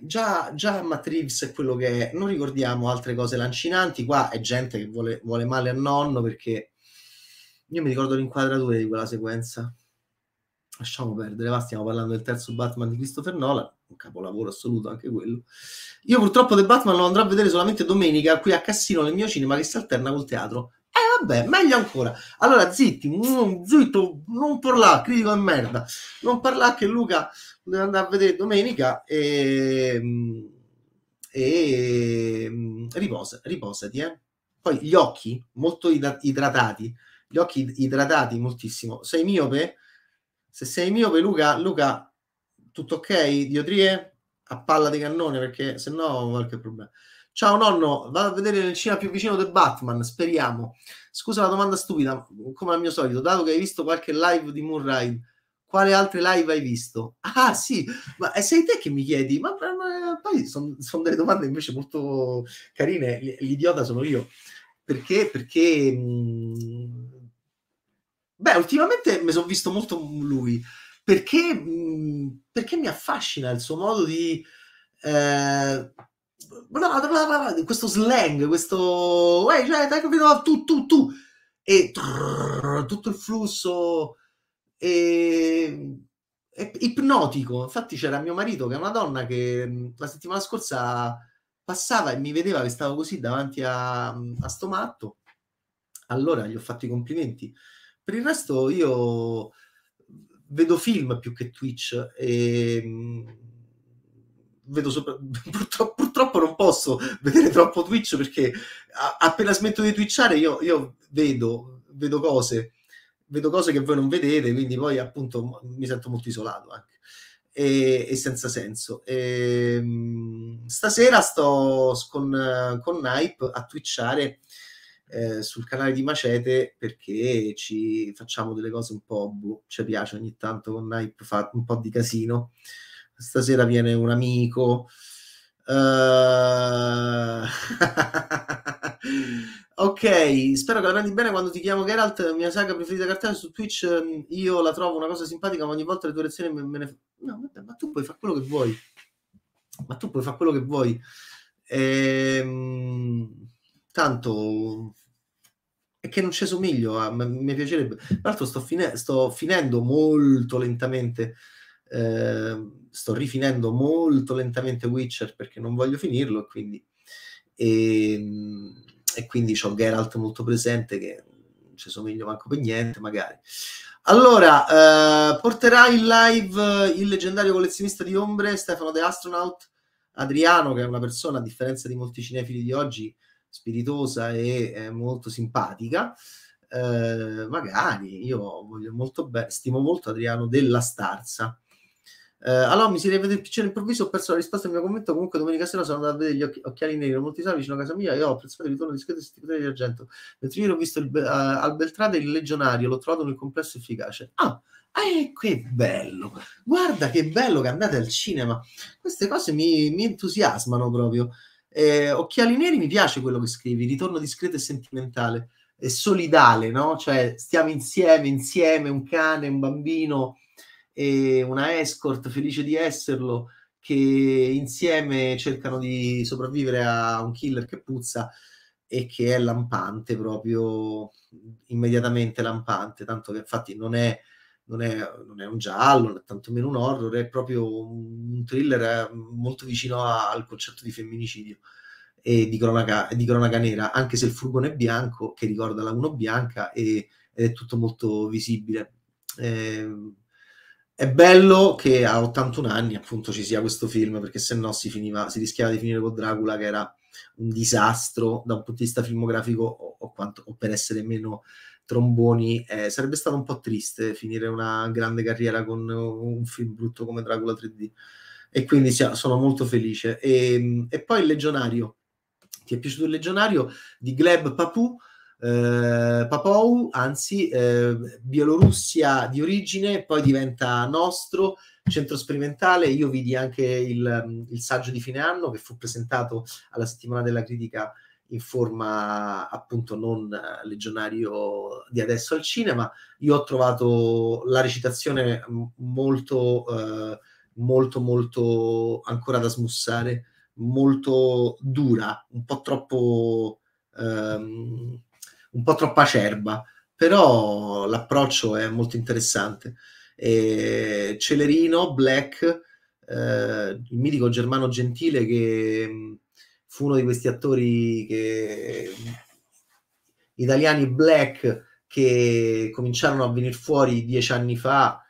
già, già Matrix è quello che è, non ricordiamo altre cose lancinanti, qua è gente che vuole, vuole male a nonno perché io mi ricordo l'inquadratura di quella sequenza. Lasciamo perdere, va, stiamo parlando del terzo Batman di Christopher Nolan, un capolavoro assoluto anche quello. Io purtroppo The Batman lo andrò a vedere solamente domenica qui a Cassino nel mio cinema che si alterna col teatro Vabbè, meglio ancora. Allora, zitti, mm, zitto, non parla, critico e merda. Non parla che Luca deve andare a vedere domenica e, mm, e mm, riposa, riposati, eh. Poi gli occhi, molto idratati, gli occhi idratati moltissimo. Sei miope? Se sei miope, Luca, Luca tutto ok? Diotrie? A palla di cannone, perché se no qualche problema. Ciao nonno, vado a vedere nel cinema più vicino del Batman, speriamo. Scusa la domanda stupida, come al mio solito, dato che hai visto qualche live di Moonride, quale altre live hai visto? Ah sì, ma eh, sei te che mi chiedi, ma, ma poi sono son delle domande invece molto carine, l'idiota sono io. Perché? Perché... Mh, mm, beh, ultimamente mi sono visto molto lui, perché, mh, mm, perché mi affascina il suo modo di... Eh, bla bla bla, bla questo slang, questo... Ehi, cioè, dai, capito? Tu, tu, tu. E trrr, tutto il flusso... E ipnotico. Infatti, c'era mio marito, che è una donna che la settimana scorsa passava e mi vedeva che stavo così davanti a, a sto matto. Allora gli ho fatto i complimenti. Per il resto, io vedo film più che Twitch e vedo sopra... [laughs] Purtro- purtroppo non posso vedere troppo Twitch perché a- appena smetto di twitchare io, io vedo, vedo, cose, vedo cose che voi non vedete, quindi poi appunto mi sento molto isolato anche. E, e senza senso. E, ehm, stasera sto con, con Nipe a twitchare eh, sul canale di Macete perché ci facciamo delle cose un po' boh, ci piace ogni tanto con Nipe fare un po' di casino stasera viene un amico. Uh... [laughs] ok, spero che la prendi bene quando ti chiamo Geralt, mia saga preferita cartella su Twitch, ehm, io la trovo una cosa simpatica, ma ogni volta le tue lezioni me, ne... No, vabbè, ma tu puoi fare quello che vuoi. Ma tu puoi fare quello che vuoi. Ehm... Tanto è che non ci somiglio, a... Ah, me piacerebbe. Tra l'altro sto, fine... sto finendo molto lentamente eh, sto rifinendo molto lentamente Witcher perché non voglio finirlo, quindi, e, e quindi ehm, ho Geralt molto presente che non ci somiglio manco per niente, magari. Allora, eh, porterà in live il leggendario collezionista di ombre Stefano De Astronaut, Adriano, che è una persona, a differenza di molti cinefili di oggi, spiritosa e eh, molto simpatica. Eh, magari io voglio molto bene, stimo molto Adriano della Starza. Eh, allora mi si rivede il piccino improvviso, ho perso la risposta al mio commento. Comunque, domenica sera sono andato a vedere gli occhi, occhiali neri, molti sali vicino a casa mia. E ho apprezzato il ritorno di schede e di argento. Mentre io l'ho visto il, uh, al Beltrade il legionario, l'ho trovato nel complesso efficace. Ah, eh, che bello! Guarda che bello che andate al cinema! Queste cose mi, mi entusiasmano proprio. Eh, occhiali neri mi piace quello che scrivi, ritorno discreto e sentimentale, e solidale, no? Cioè, stiamo insieme, insieme, un cane, un bambino e una escort felice di esserlo che insieme cercano di sopravvivere a un killer che puzza e che è lampante proprio immediatamente lampante tanto che infatti non è, non è, non è un giallo, né tantomeno un horror, è proprio un thriller eh, molto vicino a, al concetto di femminicidio e di cronaca, di cronaca, nera, anche se il furgone è bianco, che ricorda la 1 bianca, e, ed è tutto molto visibile. Eh, è bello che a 81 anni appunto ci sia questo film perché se no si, finiva, si rischiava di finire con Dracula che era un disastro da un punto di vista filmografico o, o, quanto, o per essere meno tromboni eh, sarebbe stato un po' triste finire una grande carriera con un film brutto come Dracula 3D e quindi sia, sono molto felice e, ehm, e, poi il Legionario ti è piaciuto il Legionario di Gleb Papou eh, Papou, anzi eh, Bielorussia di origine, poi diventa nostro, centro sperimentale. Io vidi anche il, mm, il, saggio di fine anno che fu presentato alla settimana della critica in forma appunto non legionario di adesso al cinema. Io ho trovato la recitazione mm, molto, eh, molto, molto ancora da smussare, molto dura, un po' troppo... Ehm, un po' troppa acerba, però l'approccio è molto interessante. E Celerino, Black, eh, il mitico Germano Gentile che mm, fu uno di questi attori che... Mm, italiani black che cominciarono a venire fuori dieci anni fa.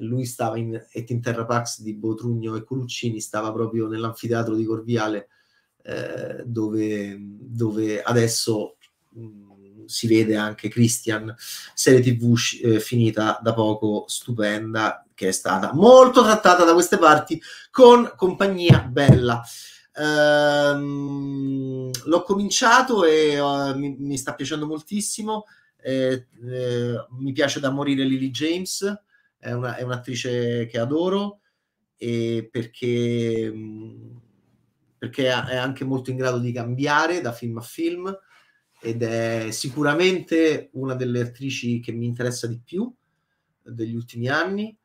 Lui stava in Et in Terra Pax di Botrugno e Coluccini, stava proprio nell'anfiteatro di Corviale, eh, dove, dove, adesso mh, mm, si vede anche Christian, serie tv eh, finita da poco, stupenda, che è stata molto trattata da queste parti con compagnia bella. Ehm, l'ho cominciato e uh, mi, mi, sta piacendo moltissimo. Eh, eh, mi piace da morire Lily James, è, una, è un'attrice che adoro e perché, mm, perché è anche molto in grado di cambiare da film a film ed è sicuramente una delle attrici che mi interessa di più degli ultimi anni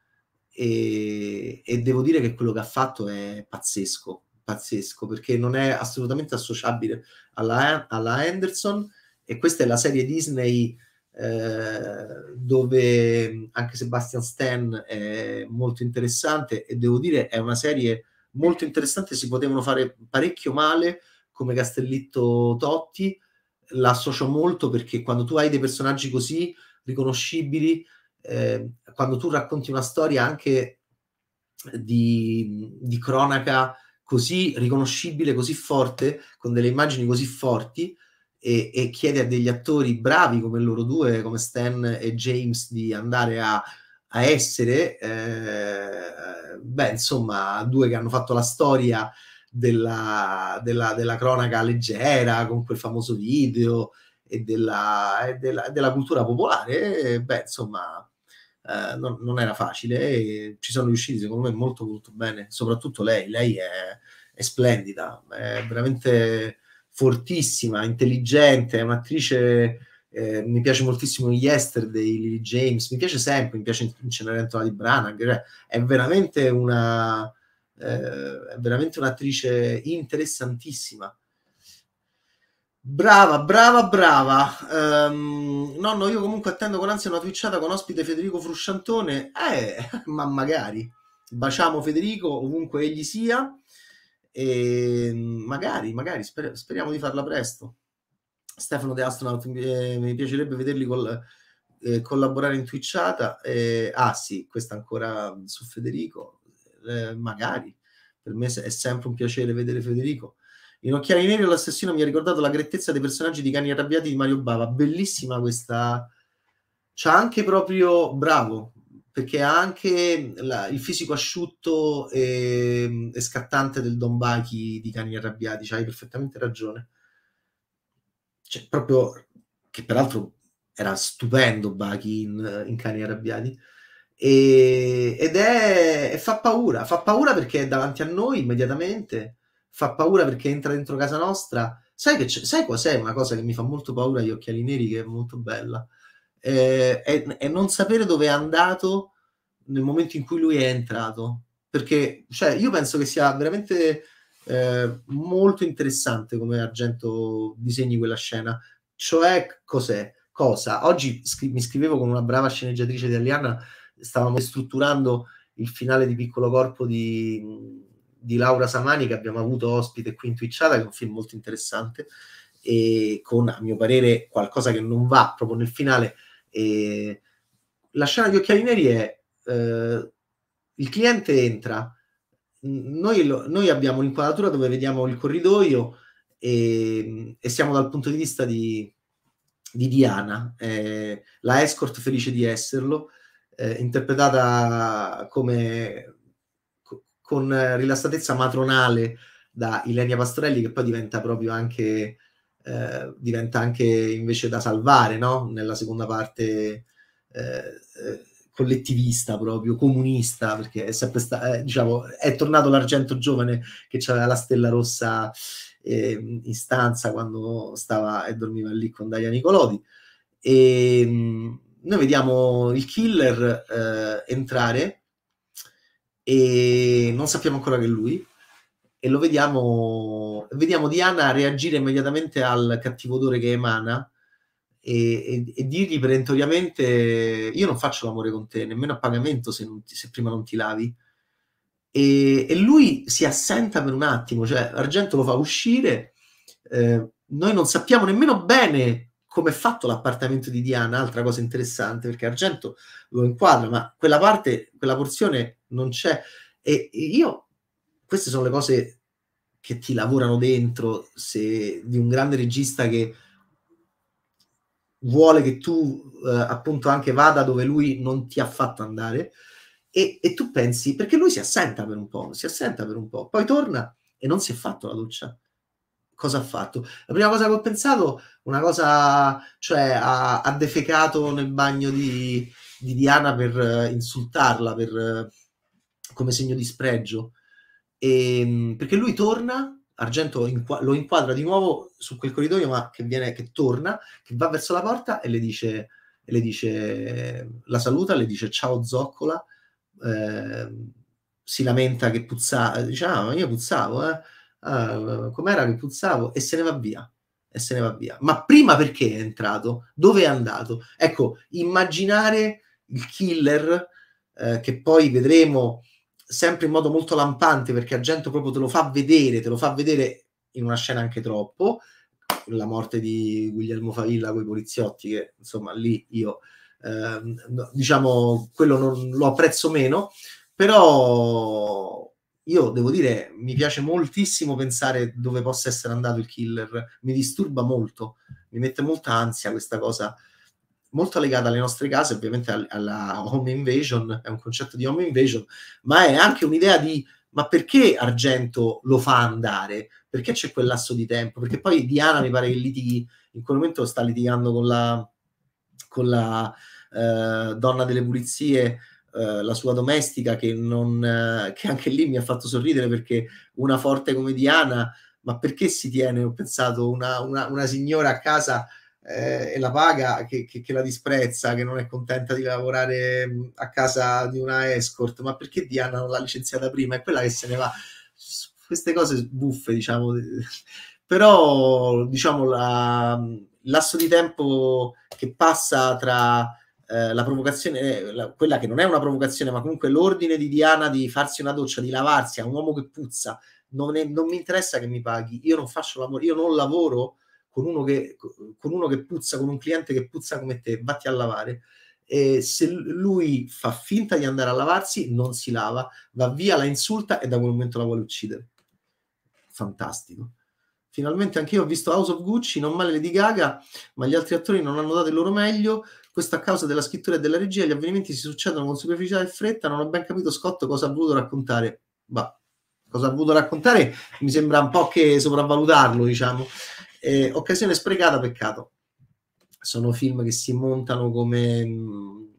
e, e devo dire che quello che ha fatto è pazzesco, pazzesco perché non è assolutamente associabile alla, alla Anderson e questa è la serie Disney eh, dove anche Sebastian Stan è molto interessante e devo dire è una serie molto interessante, si potevano fare parecchio male come Castellitto Totti, l'associo molto perché quando tu hai dei personaggi così riconoscibili, eh, quando tu racconti una storia anche di, di, cronaca così riconoscibile, così forte, con delle immagini così forti, e, e chiedi a degli attori bravi come loro due, come Stan e James, di andare a, a essere, eh, beh, insomma, due che hanno fatto la storia della, della, della cronaca leggera con quel famoso video e della, e della, della cultura popolare, eh, beh, insomma, eh, non, non, era facile e ci sono riusciti secondo me molto molto bene, soprattutto lei, lei è, è splendida, è veramente fortissima, intelligente, è un'attrice... Eh, mi piace moltissimo Yesterday, Lily James, mi piace sempre, mi piace in Cenerentola di Branagh, cioè, è veramente una, eh, è veramente un'attrice interessantissima. Brava, brava, brava. Um, nonno, io comunque attendo con ansia una twitchata con ospite Federico Frusciantone. Eh, [laughs] ma magari. Baciamo Federico ovunque egli sia. E magari, magari, sper- speriamo di farla presto. Stefano De Astronaut, mi eh, piacerebbe vederli col, eh, collaborare in twitchata. Eh, ah sì, questa ancora su Federico eh, magari. Per me è sempre un piacere vedere Federico. In occhiali neri l'assassino mi ha ricordato la grettezza dei personaggi di Cani arrabbiati di Mario Bava. Bellissima questa... C'ha anche proprio... Bravo, perché ha anche la, il fisico asciutto e, e scattante del Don Bachi di Cani arrabbiati. Cioè, hai perfettamente ragione. Cioè, proprio... Che peraltro era stupendo Bachi in, in Cani arrabbiati e, ed è, fa paura, fa paura perché è davanti a noi immediatamente, fa paura perché entra dentro casa nostra. Sai, che sai cos'è una cosa che mi fa molto paura gli occhiali neri, che è molto bella? Eh, è, è non sapere dove è andato nel momento in cui lui è entrato. Perché cioè, io penso che sia veramente eh, molto interessante come Argento disegni quella scena. Cioè, cos'è? Cosa? Oggi scri- mi scrivevo con una brava sceneggiatrice italiana stavamo strutturando il finale di Piccolo Corpo di, di Laura Samani che abbiamo avuto ospite qui in Twitchata, che è un film molto interessante e con, a mio parere, qualcosa che non va proprio nel finale. E la scena di Occhiali Neri è eh, il cliente entra, noi, lo, noi abbiamo l'inquadratura dove vediamo il corridoio e, e, siamo dal punto di vista di, di Diana, eh, la escort felice di esserlo, eh, interpretata come con rilassatezza matronale da Ilenia Pastorelli, che poi diventa proprio anche, eh, diventa anche invece da salvare, no? Nella seconda parte eh, eh collettivista, proprio comunista, perché è sempre stato, eh, diciamo, è tornato l'argento giovane che aveva la stella rossa ehm, in stanza quando stava e dormiva lì con Daria Nicolodi. E, ehm, noi vediamo il killer eh, entrare e non sappiamo ancora che è lui e lo vediamo vediamo Diana reagire immediatamente al cattivo odore che emana e, e, e, dirgli perentoriamente io non faccio l'amore con te nemmeno a pagamento se, ti, se prima non ti lavi e, e, lui si assenta per un attimo cioè Argento lo fa uscire eh, noi non sappiamo nemmeno bene come è fatto l'appartamento di Diana, altra cosa interessante, perché Argento lo inquadra, ma quella parte, quella porzione non c'è. E io, queste sono le cose che ti lavorano dentro, se, di un grande regista che vuole che tu eh, appunto anche vada dove lui non ti ha fatto andare. E, e tu pensi, perché lui si assenta per un po', si assenta per un po', poi torna e non si è fatto la doccia cosa ha fatto? La prima cosa che ho pensato, una cosa, cioè ha, ha defecato nel bagno di, di Diana per uh, insultarla, per, uh, come segno di spregio. E, ehm, perché lui torna, Argento inqu- lo inquadra di nuovo su quel corridoio, ma che, viene, che torna, che va verso la porta e le dice, e le dice la saluta, le dice ciao zoccola, eh, si lamenta che puzza, dice ah ma io puzzavo, eh uh, com'era che puzzavo e se ne va via e se ne va via. Ma prima perché è entrato? Dove è andato? Ecco, immaginare il killer eh, che poi vedremo sempre in modo molto lampante perché Argento proprio te lo fa vedere, te lo fa vedere in una scena anche troppo, la morte di Guglielmo Favilla con i poliziotti che insomma lì io eh, diciamo quello non, lo apprezzo meno, però io devo dire, mi piace moltissimo pensare dove possa essere andato il killer, mi disturba molto, mi mette molta ansia questa cosa, molto legata alle nostre case, ovviamente alla home invasion, è un concetto di home invasion, ma è anche un'idea di ma perché Argento lo fa andare? Perché c'è quel lasso di tempo? Perché poi Diana mi pare che litighi, in quel momento sta litigando con la, con la eh, donna delle pulizie eh, la sua domestica che, non, uh, che, anche lì mi ha fatto sorridere perché una forte come Diana, ma perché si tiene, ho pensato, una, una, una signora a casa eh, e la paga che, che, che, la disprezza, che non è contenta di lavorare mm, a casa di una escort, ma perché Diana non l'ha licenziata prima? È quella che se ne va. Queste cose buffe, diciamo, [laughs] però diciamo la, mm, l'asso di tempo che passa tra eh, la provocazione, eh, la, quella che non è una provocazione, ma comunque l'ordine di Diana di farsi una doccia, di lavarsi a un uomo che puzza, non, è, non mi interessa che mi paghi, io non faccio lavoro, io non lavoro con uno, che, con uno che puzza, con un cliente che puzza come te, vatti a lavare. E se lui fa finta di andare a lavarsi, non si lava, va via, la insulta e da quel momento la vuole uccidere. Fantastico. Finalmente anch'io ho visto House of Gucci, non male di Gaga, ma gli altri attori non hanno dato il loro meglio. Questo a causa della scrittura e della regia, gli avvenimenti si succedono con superficialità e fretta. Non ho ben capito Scott cosa ha voluto raccontare. Bah, cosa ha voluto raccontare mi sembra un po' che sopravvalutarlo, diciamo. Eh, occasione sprecata, peccato. Sono film che si montano come mh,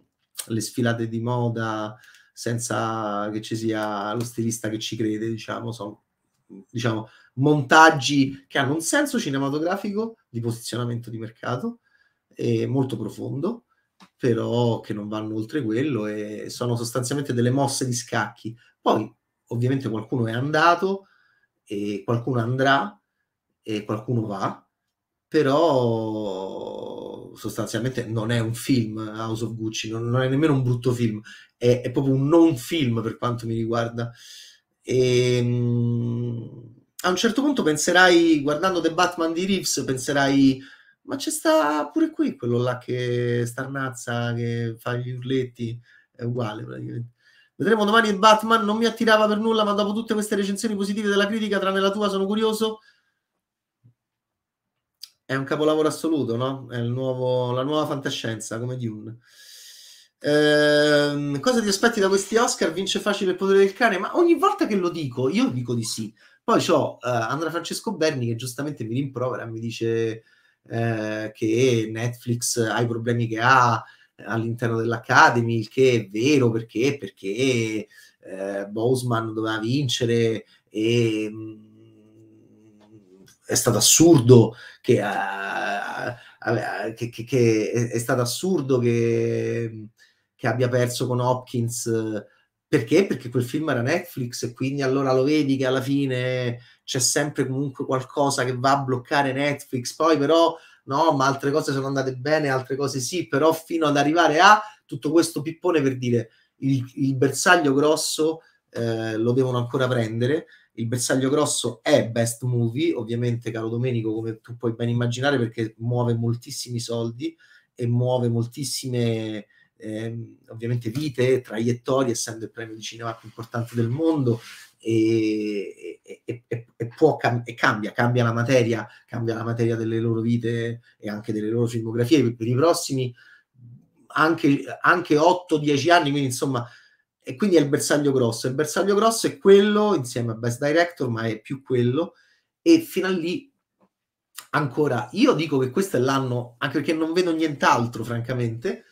le sfilate di moda, senza che ci sia lo stilista che ci crede, diciamo. Sono, diciamo montaggi che hanno un senso cinematografico di posizionamento di mercato eh, molto profondo, però che non vanno oltre quello e sono sostanzialmente delle mosse di scacchi. Poi ovviamente qualcuno è andato e qualcuno andrà e qualcuno va, però sostanzialmente non è un film House of Gucci, non, non è nemmeno un brutto film, è, è, proprio un non film per quanto mi riguarda. E, ehm, mh, a un certo punto penserai, guardando The Batman di Reeves, penserai, ma c'è sta pure qui quello là che starnazza, che fa gli urletti, è uguale praticamente. Vedremo domani il Batman, non mi attirava per nulla, ma dopo tutte queste recensioni positive della critica, tranne la tua, sono curioso. È un capolavoro assoluto, no? È nuovo, la nuova fantascienza, come Dune. Eh, cosa ti aspetti da questi Oscar? Vince facile il potere del cane? Ma ogni volta che lo dico, io dico di sì. Poi c'ho uh, Andrea Francesco Berni che giustamente mi rimprovera, mi dice uh, che Netflix ha i problemi che ha eh, all'interno dell'Academy, il che è vero perché, perché uh, Boseman doveva vincere e... Mh, mm, è stato assurdo che, uh, che, che, che è, è stato assurdo che, abbia perso con Hopkins perché? Perché quel film era Netflix e quindi allora lo vedi che alla fine c'è sempre comunque qualcosa che va a bloccare Netflix, poi però no, ma altre cose sono andate bene, altre cose sì, però fino ad arrivare a tutto questo pippone per dire il, il bersaglio grosso eh, lo devono ancora prendere, il bersaglio grosso è Best Movie, ovviamente caro Domenico come tu puoi ben immaginare perché muove moltissimi soldi e muove moltissime eh, ovviamente vite, traiettorie, essendo il premio di cinema più importante del mondo, e, e, e, e può, cambia, cambia la materia, cambia la materia delle loro vite e anche delle loro filmografie per i prossimi anche, anche 8-10 anni, quindi insomma, e quindi è il bersaglio grosso. Il bersaglio grosso è quello insieme a Best Director, ma è più quello, e fino a lì ancora io dico che questo è l'anno, anche perché non vedo nient'altro, francamente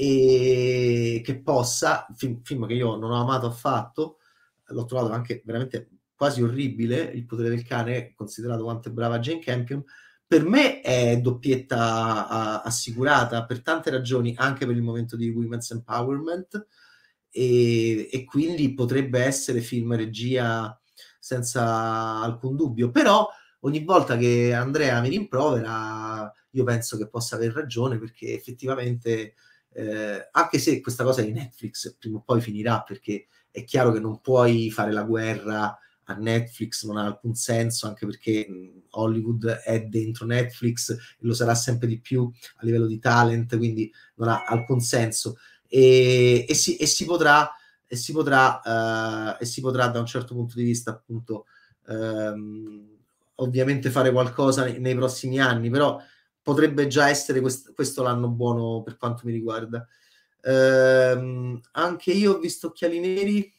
e che possa, film, film che io non ho amato affatto, l'ho trovato anche veramente quasi orribile, Il potere del cane, considerato quanto è brava Jane Campion, per me è doppietta a, assicurata per tante ragioni, anche per il momento di Women's Empowerment, e, e, quindi potrebbe essere film regia senza alcun dubbio, però ogni volta che Andrea mi rimprovera io penso che possa aver ragione perché effettivamente eh, anche se questa cosa di Netflix prima o poi finirà perché è chiaro che non puoi fare la guerra a Netflix, non ha alcun senso anche perché mh, Hollywood è dentro Netflix e lo sarà sempre di più a livello di talent, quindi non ha alcun senso e, e, si, e si, potrà, e si potrà, uh, e si potrà da un certo punto di vista appunto um, ovviamente fare qualcosa nei, nei prossimi anni, però potrebbe già essere quest- questo l'anno buono per quanto mi riguarda. Ehm, anche io ho visto occhiali neri.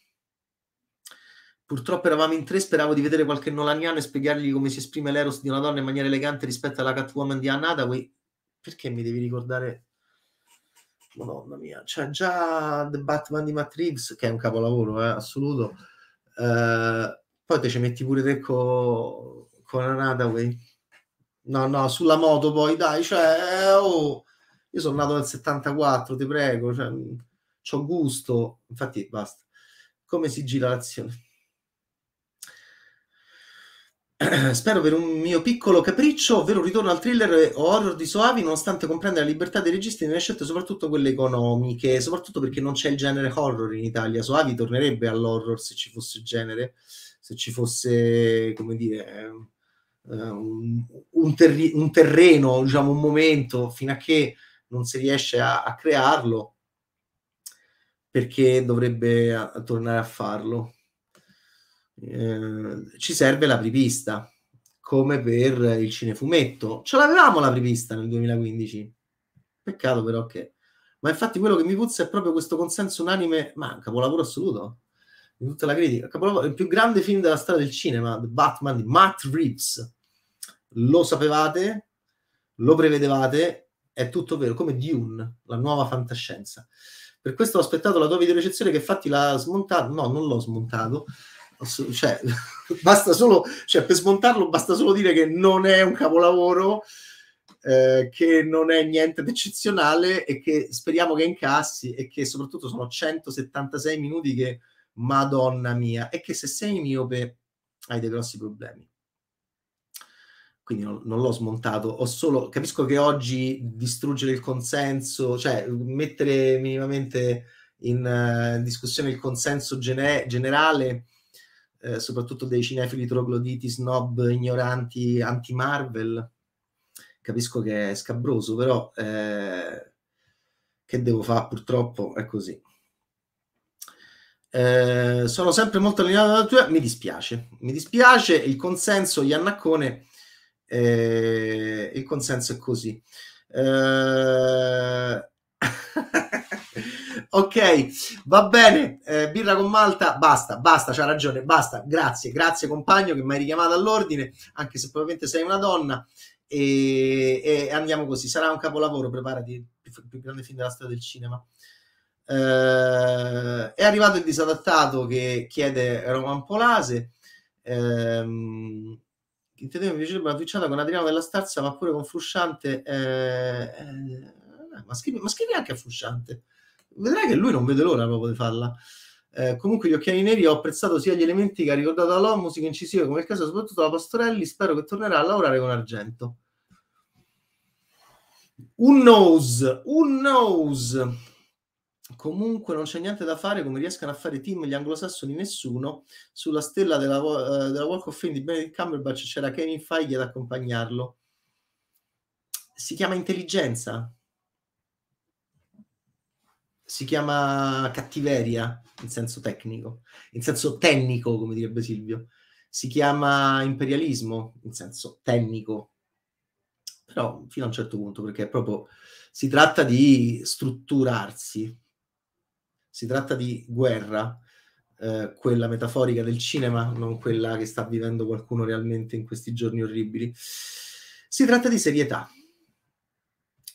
Purtroppo eravamo in tre, speravo di vedere qualche nolaniano e spiegargli come si esprime l'eros di una donna in maniera elegante rispetto alla Catwoman di Anna Hathaway. Perché mi devi ricordare? Madonna mia, cioè già The Batman di Matrix, che è un capolavoro eh, assoluto. Ehm, poi te ci metti pure te co- con Anna Hathaway No, no, sulla moto poi, dai, cioè, eh, oh, io sono nato nel 74, ti prego, cioè, c'ho gusto. Infatti, basta. Come si gira l'azione? [clears throat] Spero per un mio piccolo capriccio, ovvero un ritorno al thriller o horror di Soavi, nonostante comprenda la libertà dei registi nelle scelte, soprattutto quelle economiche, soprattutto perché non c'è il genere horror in Italia. Soavi tornerebbe all'horror se ci fosse genere, se ci fosse, come dire ehm, eh, un, un, terri- un, terreno, diciamo un momento, fino a che non si riesce a, a crearlo, perché dovrebbe a, a tornare a farlo? Eh, ci serve la pripista, come per il cinefumetto. Ce l'avevamo la pripista nel 2015, peccato però che... Ma infatti quello che mi puzza è proprio questo consenso unanime, ma un capolavoro assoluto di tutta la critica. Capolavoro, il più grande film della storia del cinema, The Batman di Matt Reeves. Lo sapevate? Lo prevedevate? È tutto vero, come Dune, la nuova fantascienza. Per questo ho aspettato la tua videorecezione che infatti l'ha smontato. No, non l'ho smontato. Cioè, [laughs] basta solo, cioè, per smontarlo basta solo dire che non è un capolavoro, eh, che non è niente d'eccezionale e che speriamo che incassi e che soprattutto sono 176 minuti che madonna mia, è che se sei miope hai dei grossi problemi. Quindi non, non l'ho smontato, ho solo, capisco che oggi distruggere il consenso, cioè mettere minimamente in uh, discussione il consenso gene- generale, eh, soprattutto dei cinefili trogloditi, snob, ignoranti, anti-Marvel, capisco che è scabroso, però eh, che devo fare purtroppo è così. Eh, sono sempre molto allineato alla tua, mi dispiace, mi dispiace, il consenso, Iannaccone, eh, il consenso è così. Eh... [laughs] ok, va bene, eh, birra con Malta, basta, basta, c'ha ragione, basta, grazie, grazie compagno che mi hai richiamato all'ordine, anche se probabilmente sei una donna, e, e andiamo così, sarà un capolavoro, preparati, il più grande film della storia del cinema. Eh, è arrivato il disadattato che chiede Roman Polase. Ehm, in mi piacerebbe una twitchata con Adriano della Starza, ma pure con Frusciante. Eh, eh, ma, scrivi, ma, scrivi, anche a Frusciante. Vedrai che lui non vede l'ora proprio di farla. Eh, comunque gli occhiali neri ho apprezzato sia gli elementi che ha ricordato la musica incisiva come il caso soprattutto la Pastorelli, spero che tornerà a lavorare con Argento. Un nose, un nose comunque non c'è niente da fare come riescano a fare team gli anglosassoni nessuno sulla stella della, uh, della Walk of Fame di Benedict Cumberbatch c'era Kevin Feige ad accompagnarlo si chiama intelligenza si chiama cattiveria in senso tecnico in senso tecnico come direbbe Silvio si chiama imperialismo in senso tecnico però fino a un certo punto perché proprio si tratta di strutturarsi si tratta di guerra, eh, quella metaforica del cinema, non quella che sta vivendo qualcuno realmente in questi giorni orribili. Si tratta di serietà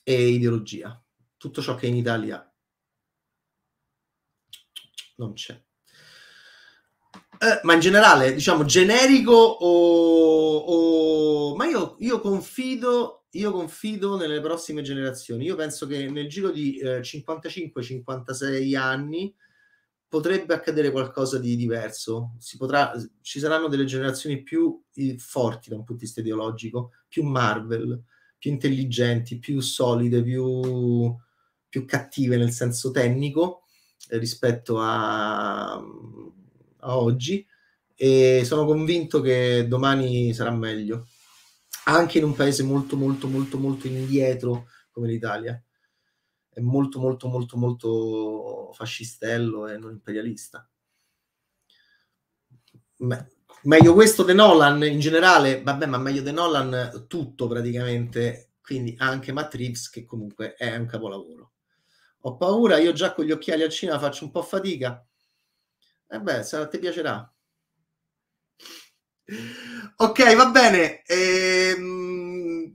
e ideologia, tutto ciò che in Italia non c'è. Eh, ma in generale, diciamo generico o... o... ma io, io confido io confido nelle prossime generazioni. Io penso che nel giro di eh, 55-56 anni potrebbe accadere qualcosa di diverso. Potrà, ci saranno delle generazioni più eh, forti da un punto di vista ideologico, più Marvel, più intelligenti, più solide, più, più cattive nel senso tecnico eh, rispetto a, a oggi. E sono convinto che domani sarà meglio anche in un paese molto molto molto molto indietro come l'Italia è molto molto molto molto fascistello e non imperialista ma, meglio questo di Nolan in generale vabbè ma meglio di Nolan tutto praticamente quindi anche Matrix che comunque è un capolavoro ho paura io già con gli occhiali al cinema faccio un po' fatica e eh beh se a te piacerà Ok, va bene. Ehm...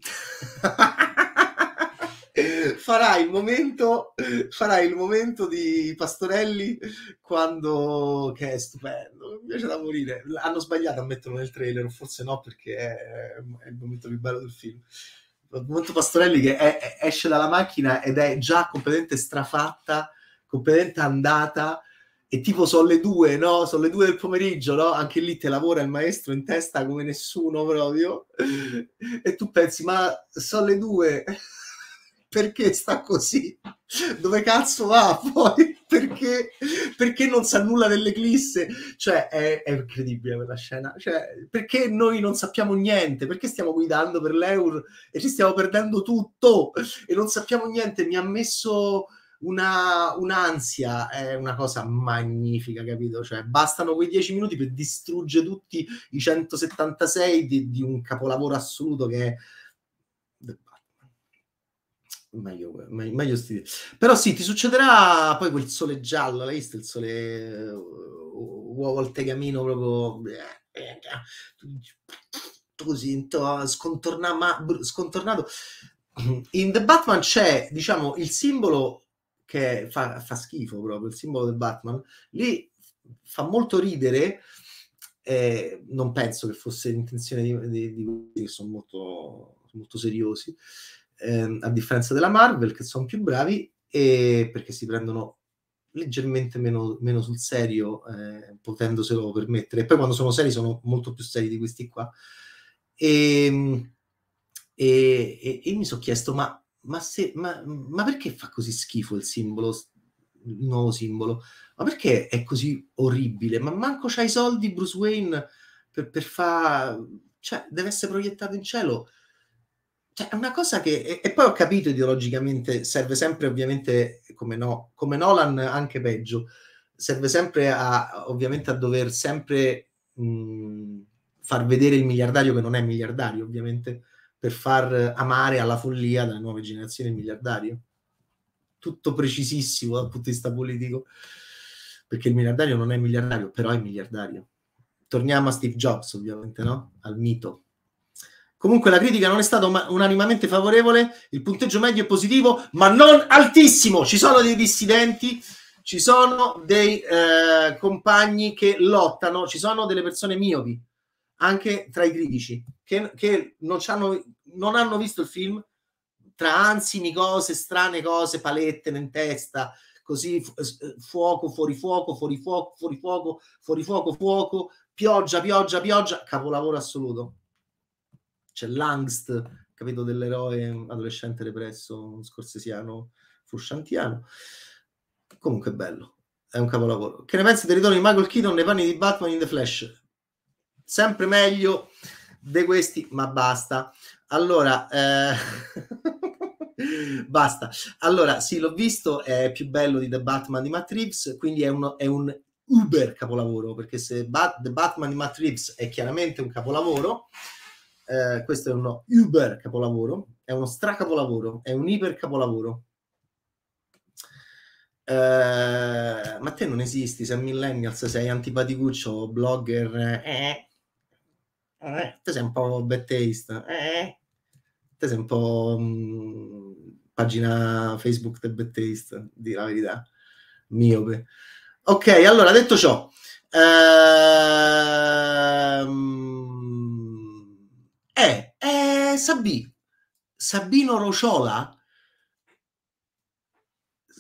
[laughs] farai, il momento, farai il momento di Pastorelli quando... che è stupendo, mi piace da morire. Hanno sbagliato a metterlo nel trailer, forse no perché è, è il momento più bello del film. Il momento Pastorelli che è, è, esce dalla macchina ed è già completamente strafatta, completamente andata e tipo sono le due, no? Sono le due del pomeriggio, no? Anche lì te lavora il maestro in testa come nessuno proprio. E tu pensi, ma sono le due, perché sta così? Dove cazzo va poi? Perché, perché non sa nulla dell'eclisse? Cioè, è, è incredibile quella scena. Cioè, perché noi non sappiamo niente? Perché stiamo guidando per l'Eur e ci stiamo perdendo tutto e non sappiamo niente? Mi ha messo una, un'ansia è una cosa magnifica, capito? Cioè, bastano quei dieci minuti per distruggere tutti i 176 di, di un capolavoro assoluto che è meglio, meglio, meglio stile. Però sì, ti succederà poi quel sole giallo, l'hai visto il sole uovo uh, uh, uh, al tegamino proprio eh, eh, eh, così scontorna, ma, scontornato. In The Batman c'è, diciamo, il simbolo che fa, fa schifo proprio, il simbolo del Batman, lì fa molto ridere. Eh, non penso che fosse l'intenzione di, di, quelli che sono molto, molto seriosi, ehm, a differenza della Marvel, che sono più bravi e perché si prendono leggermente meno, meno sul serio, eh, potendoselo permettere. poi quando sono seri sono molto più seri di questi qua. Ehm, e, e, e mi sono chiesto, ma ma, se, ma, ma perché fa così schifo il simbolo il nuovo simbolo. Ma perché è così orribile? Ma manco c'ha i soldi Bruce Wayne per, per fare... Cioè, deve essere proiettato in cielo. Cioè, è una cosa che... E, poi ho capito ideologicamente, serve sempre ovviamente, come, no, come Nolan anche peggio, serve sempre a, ovviamente a dover sempre mh, mhmm, far vedere il miliardario che non è miliardario, ovviamente per far amare alla follia delle nuove generazioni il miliardario? Tutto precisissimo dal punto di vista politico, perché il miliardario non è miliardario, però è miliardario. Torniamo a Steve Jobs, ovviamente, no? Al mito. Comunque la critica non è stata unanimemente favorevole, il punteggio medio è positivo, ma non altissimo. Ci sono dei dissidenti, ci sono dei eh, compagni che lottano, ci sono delle persone miopi anche tra i critici che, che non, non, hanno visto il film tra ansimi cose, strane cose, palette in testa, così eh, fuoco, fuori fuoco, fuori fuoco, fuori fuoco, fuori fuoco, fuoco, pioggia, pioggia, pioggia, capolavoro assoluto. C'è l'angst, capito, dell'eroe adolescente represso scorsesiano fusciantiano. Comunque è bello, è un capolavoro. Che ne pensi del ritorno di Michael Keaton nei panni di Batman in The Flash? sempre meglio di questi, ma basta. Allora, eh... [laughs] basta. Allora, sì, l'ho visto, è più bello di The Batman di Matt Reeves, quindi è, uno, è un uber capolavoro, perché se Bat- The Batman di Matt Reeves è chiaramente un capolavoro, eh, questo è uno uber capolavoro, è uno stracapolavoro, è un iper capolavoro. Eh, ma te non esisti, sei millennials, sei antipaticuccio, blogger, eh, eh, te sei un po' bad taste, eh, te sei un po' mh, mm, pagina Facebook del bad taste, di la verità, miope. Ok, allora detto ciò, ehm, eh, eh, Sabì, Sabino Rociola,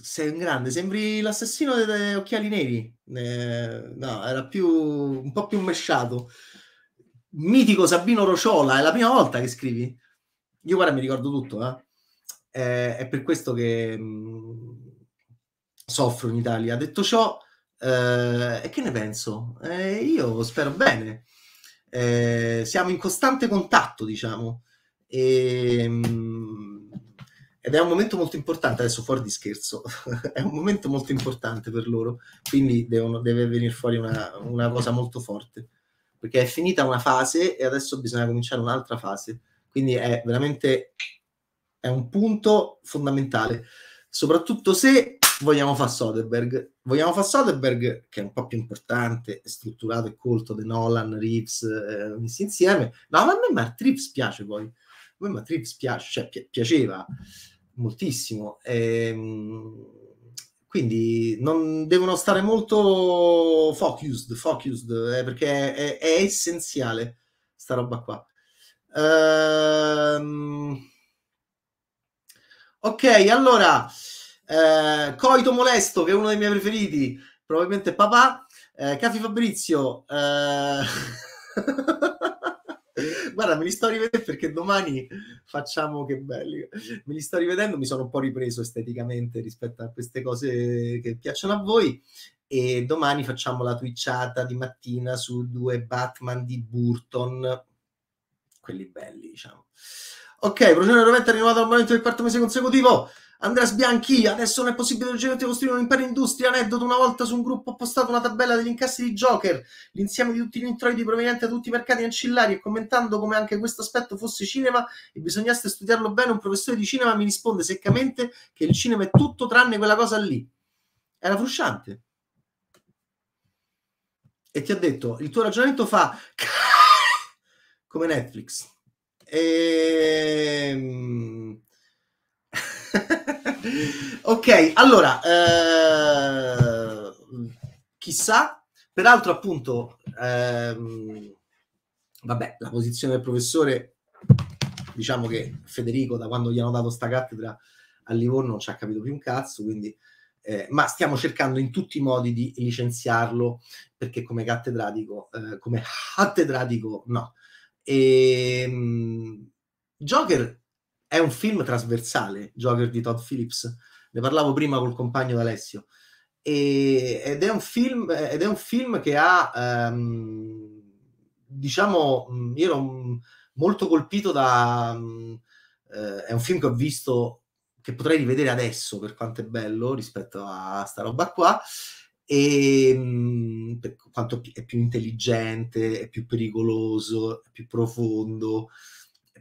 sei un grande, sembri l'assassino degli occhiali neri. Eh, no, era più, un po' più mesciato mitico Sabino Rociola, è la prima volta che scrivi? Io guarda, mi ricordo tutto, eh? Eh, è per questo che mh, mm, soffro in Italia. Detto ciò, eh, e che ne penso? Eh, io spero bene. Eh, siamo in costante contatto, diciamo, e, ehm, mh, ed è un momento molto importante. Adesso fuori di scherzo, [laughs] è un momento molto importante per loro, quindi devono, deve venire fuori una, una cosa molto forte perché è finita una fase e adesso bisogna cominciare un'altra fase. Quindi è veramente è un punto fondamentale, soprattutto se vogliamo fare Soderbergh. Vogliamo fare Soderbergh, che è un po' più importante, strutturato e colto di Nolan, Reeves, eh, messi insieme. No, ma a me Matt Reeves piace poi. A me Matt Reeves piace, cioè pi- piaceva moltissimo. Ehm quindi non, devono stare molto focused, focused eh, perché è, è, essenziale sta roba qua. Ehm... Ok, allora, eh, Coito Molesto, che è uno dei miei preferiti, probabilmente papà, eh, Cafi Fabrizio. Eh... [laughs] guarda, me li sto rivedendo perché domani facciamo che belli. Me li sto rivedendo, mi sono un po' ripreso esteticamente rispetto a queste cose che piacciono a voi. E domani facciamo la twitchata di mattina su due Batman di Burton, quelli belli, diciamo. Ok, Procedura Rovente ha rinnovato al momento del quarto mese consecutivo. Andrea Sbianchi, adesso non è possibile urgentemente costruire un impero industria. Aneddoto, una volta su un gruppo ho postato una tabella degli incassi di Joker, l'insieme di tutti gli introiti provenienti da tutti i mercati ancillari e commentando come anche questo aspetto fosse cinema e bisognasse studiarlo bene, un professore di cinema mi risponde seccamente che il cinema è tutto tranne quella cosa lì. Era frusciante. E ti ha detto, il tuo ragionamento fa [laughs] come Netflix. E ehm, [laughs] ok, allora, eh, chissà, peraltro appunto, ehm, vabbè, la posizione del professore, diciamo che Federico da quando gli hanno dato sta cattedra a Livorno non ci ha capito più un cazzo, quindi... Eh, ma stiamo cercando in tutti i modi di licenziarlo perché come cattedratico, eh, come [laughs] cattedratico no. E, ehm, Joker è un film trasversale, Joker di Todd Phillips, ne parlavo prima col compagno d'Alessio, e, ed, è un film, ed è un film che ha, ehm, diciamo, io ero molto colpito da... Eh, è un film che ho visto, che potrei rivedere adesso, per quanto è bello rispetto a sta roba qua, e per quanto è più intelligente, è più pericoloso, è più profondo,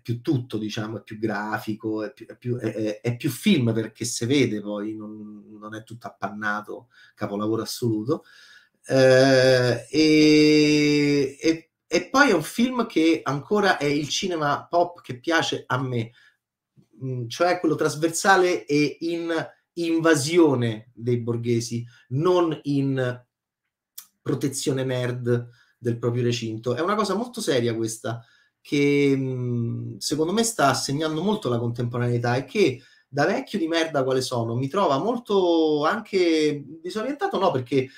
più tutto, diciamo, è più grafico, è più, è più, è, è più film perché si vede poi, non, non, è tutto appannato, capolavoro assoluto. Eh, e, e, e, poi è un film che ancora è il cinema pop che piace a me, mm, cioè quello trasversale e in invasione dei borghesi, non in protezione nerd del proprio recinto. È una cosa molto seria questa che mhmm, secondo me sta segnando molto la contemporaneità e che da vecchio di merda quale sono mi trova molto anche disorientato no perché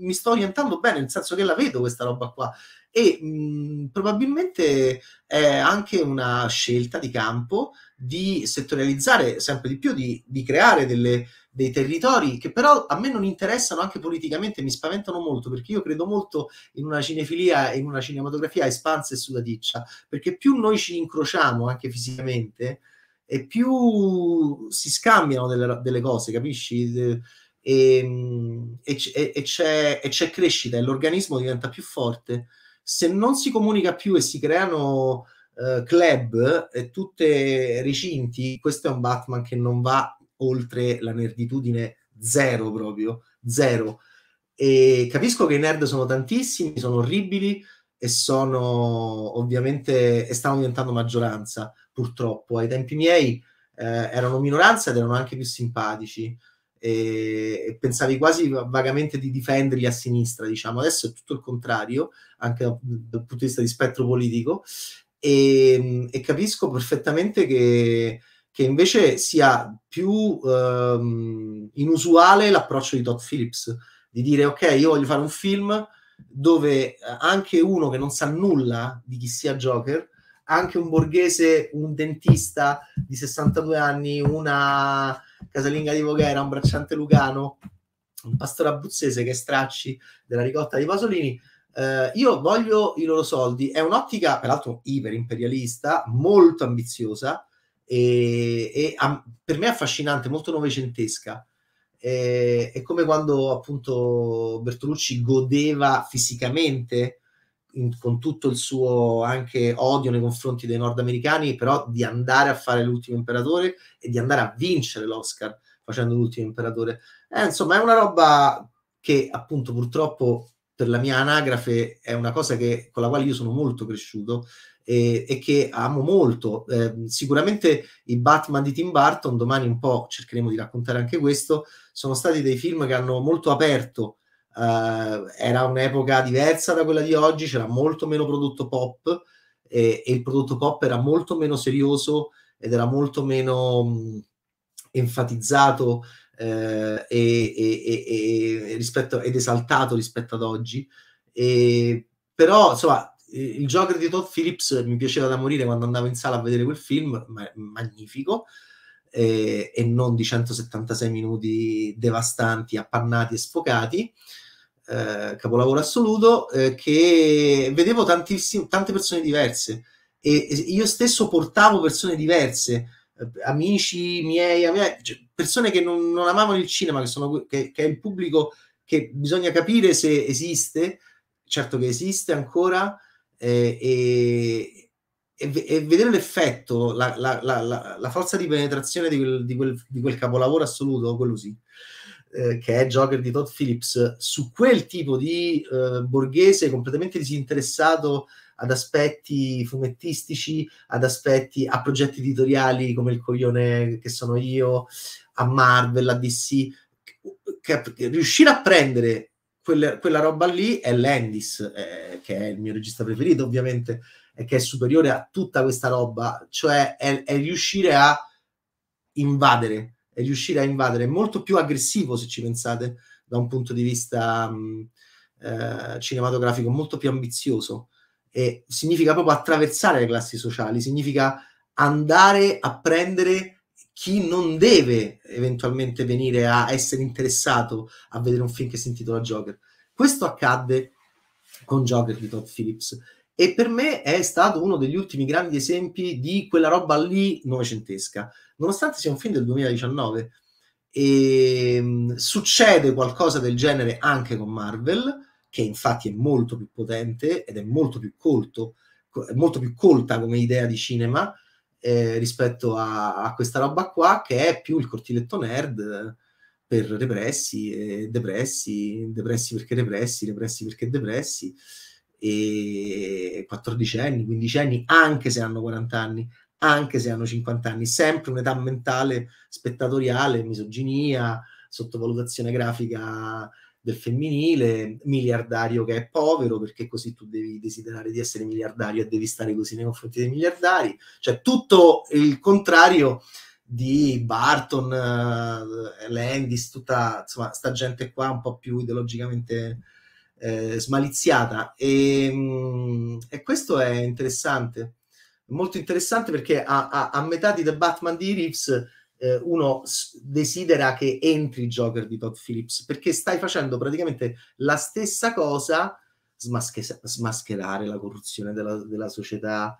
mi sto orientando bene nel senso che la vedo questa roba qua e mh, mhmm, probabilmente è anche una scelta di campo di settorializzare sempre di più, di, di creare delle, dei territori che però a me non interessano anche politicamente, mi spaventano molto perché io credo molto in una cinefilia e in una cinematografia espansa e sudadiccia, perché più noi ci incrociamo anche fisicamente e più si scambiano delle, delle cose, capisci? Ehm, e, e, e, c'è, e c'è crescita e l'organismo diventa più forte. Se non si comunica più e si creano eh, club e tutti recinti, questo è un Batman che non va oltre la nerditudine zero proprio, zero. E capisco che i nerd sono tantissimi, sono orribili e sono ovviamente e stanno diventando maggioranza, purtroppo. Ai tempi miei eh, erano minoranza ed erano anche più simpatici e, e pensavi quasi vagamente di difenderli a sinistra, diciamo. Adesso è tutto il contrario, anche dal, dal punto di vista di spettro politico e, e capisco perfettamente che che invece sia più ehm, inusuale l'approccio di Todd Phillips, di dire ok, io voglio fare un film dove eh, anche uno che non sa nulla di chi sia Joker, anche un borghese, un dentista di 62 anni, una casalinga di Voghera, un bracciante lucano, un pastore abruzzese che stracci della ricotta di Pasolini, eh, io voglio i loro soldi. È un'ottica, peraltro, iperimperialista, molto ambiziosa, e, e a, per me è affascinante, molto novecentesca. E, è come quando appunto Bertolucci godeva fisicamente in, con tutto il suo anche odio nei confronti dei nordamericani, però di andare a fare l'ultimo imperatore e di andare a vincere l'Oscar facendo l'ultimo imperatore. Eh, insomma, è una roba che appunto purtroppo per la mia anagrafe è una cosa che, con la quale io sono molto cresciuto e, e che amo molto. Eh, sicuramente i Batman di Tim Burton, domani un po' cercheremo di raccontare anche questo, sono stati dei film che hanno molto aperto. Eh, era un'epoca diversa da quella di oggi, c'era molto meno prodotto pop e, e il prodotto pop era molto meno serioso ed era molto meno mh, mm, enfatizzato eh, e, e, e, rispetto, ed esaltato rispetto ad oggi. E, però, insomma, il Joker di Todd Phillips mi piaceva da morire quando andavo in sala a vedere quel film, ma magnifico, eh, e non di 176 minuti devastanti, appannati e sfocati. Eh, capolavoro assoluto, eh, che vedevo tante persone diverse e, e io stesso portavo persone diverse, eh, amici miei, amici, cioè, persone che non, non, amavano il cinema, che, sono, che, che è il pubblico che bisogna capire se esiste, certo che esiste ancora, eh, e, e, e, vedere l'effetto, la, la, la, la, forza di penetrazione di quel, di quel, di quel capolavoro assoluto, quello sì, eh, che è Joker di Todd Phillips, su quel tipo di eh, borghese completamente disinteressato ad aspetti fumettistici, ad aspetti, a progetti editoriali come il coglione che sono io, a Marvel, a DC, che, che riuscire a prendere quelle, quella roba lì è Landis, eh, che è il mio regista preferito ovviamente, e che è superiore a tutta questa roba, cioè è, è riuscire a invadere, è riuscire a invadere, è molto più aggressivo se ci pensate, da un punto di vista mh, mm, eh, cinematografico, molto più ambizioso. E significa proprio attraversare le classi sociali, significa andare a prendere chi non deve eventualmente venire a essere interessato a vedere un film che si intitola Joker. Questo accadde con Joker di Todd Phillips e per me è stato uno degli ultimi grandi esempi di quella roba lì novecentesca, nonostante sia un film del 2019. E, ehm, succede qualcosa del genere anche con Marvel, che infatti è molto più potente ed è molto più colto, molto più colta come idea di cinema, eh, rispetto a, a, questa roba qua che è più il cortiletto nerd eh, per repressi e depressi, depressi perché repressi, repressi perché depressi, e 14 anni, 15 anni, anche se hanno 40 anni, anche se hanno 50 anni, sempre un'età mentale spettatoriale, misoginia, sottovalutazione grafica del femminile, miliardario che è povero, perché così tu devi desiderare di essere miliardario e devi stare così nei confronti dei miliardari, cioè tutto il contrario di Barton, uh, Landis, tutta insomma, sta gente qua un po' più ideologicamente eh, smaliziata. E, mh, mm, e, questo è interessante, molto interessante perché a, a, a metà di The Batman di Reeves eh, uno desidera che entri Joker di Todd Phillips, perché stai facendo praticamente la stessa cosa, smasche- smascherare la corruzione della, della società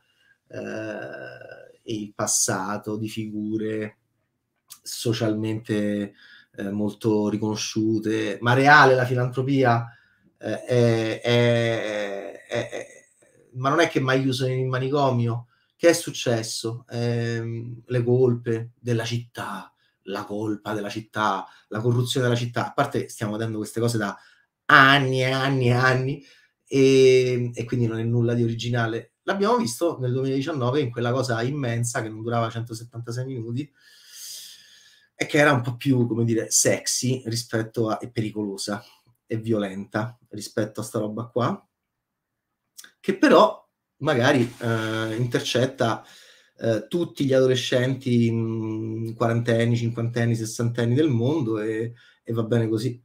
eh, e il passato di figure socialmente eh, molto riconosciute, ma reale la filantropia eh, è, è, è, è ma non è che mai uso in manicomio, che è successo? Eh, le colpe della città, la colpa della città, la corruzione della città. A parte stiamo vedendo queste cose da anni e anni e anni e, ehm, e quindi non è nulla di originale. L'abbiamo visto nel 2019 in quella cosa immensa che non durava 176 minuti e che era un po' più, come dire, sexy rispetto a, e pericolosa e violenta rispetto a sta roba qua, che però magari eh, intercetta eh, tutti gli adolescenti quarantenni, cinquantenni, sessantenni del mondo e, e, va bene così.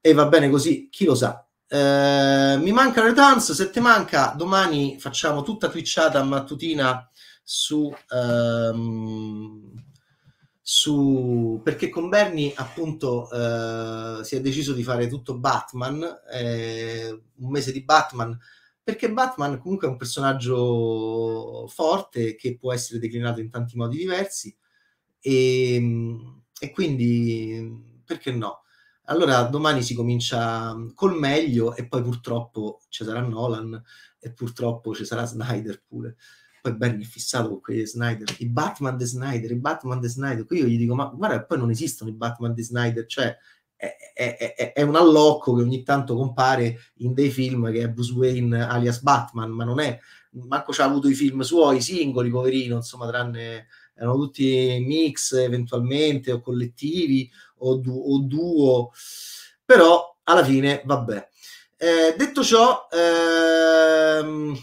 E va bene così, chi lo sa. Eh, mi le dance, se ti manca domani facciamo tutta twitchata mattutina su... Ehm, su perché con Bernie appunto eh, si è deciso di fare tutto Batman eh, un mese di Batman perché Batman comunque è un personaggio forte che può essere declinato in tanti modi diversi e, ehm, e quindi perché no? Allora domani si comincia mm, col meglio e poi purtroppo ci sarà Nolan e purtroppo ci sarà Snyder pure. Poi Bernie è fissato con quei Snyder, i Batman di Snyder, i Batman di Snyder. Qui io gli dico, ma guarda, poi non esistono i Batman di Snyder, cioè è, un allocco che ogni tanto compare in dei film che è Bruce Wayne alias Batman, ma non è, Marco ci ha avuto i film suoi singoli, poverino, insomma, tranne erano tutti mix eventualmente o collettivi o, du- o duo, però alla fine vabbè. Eh, detto ciò, ehm,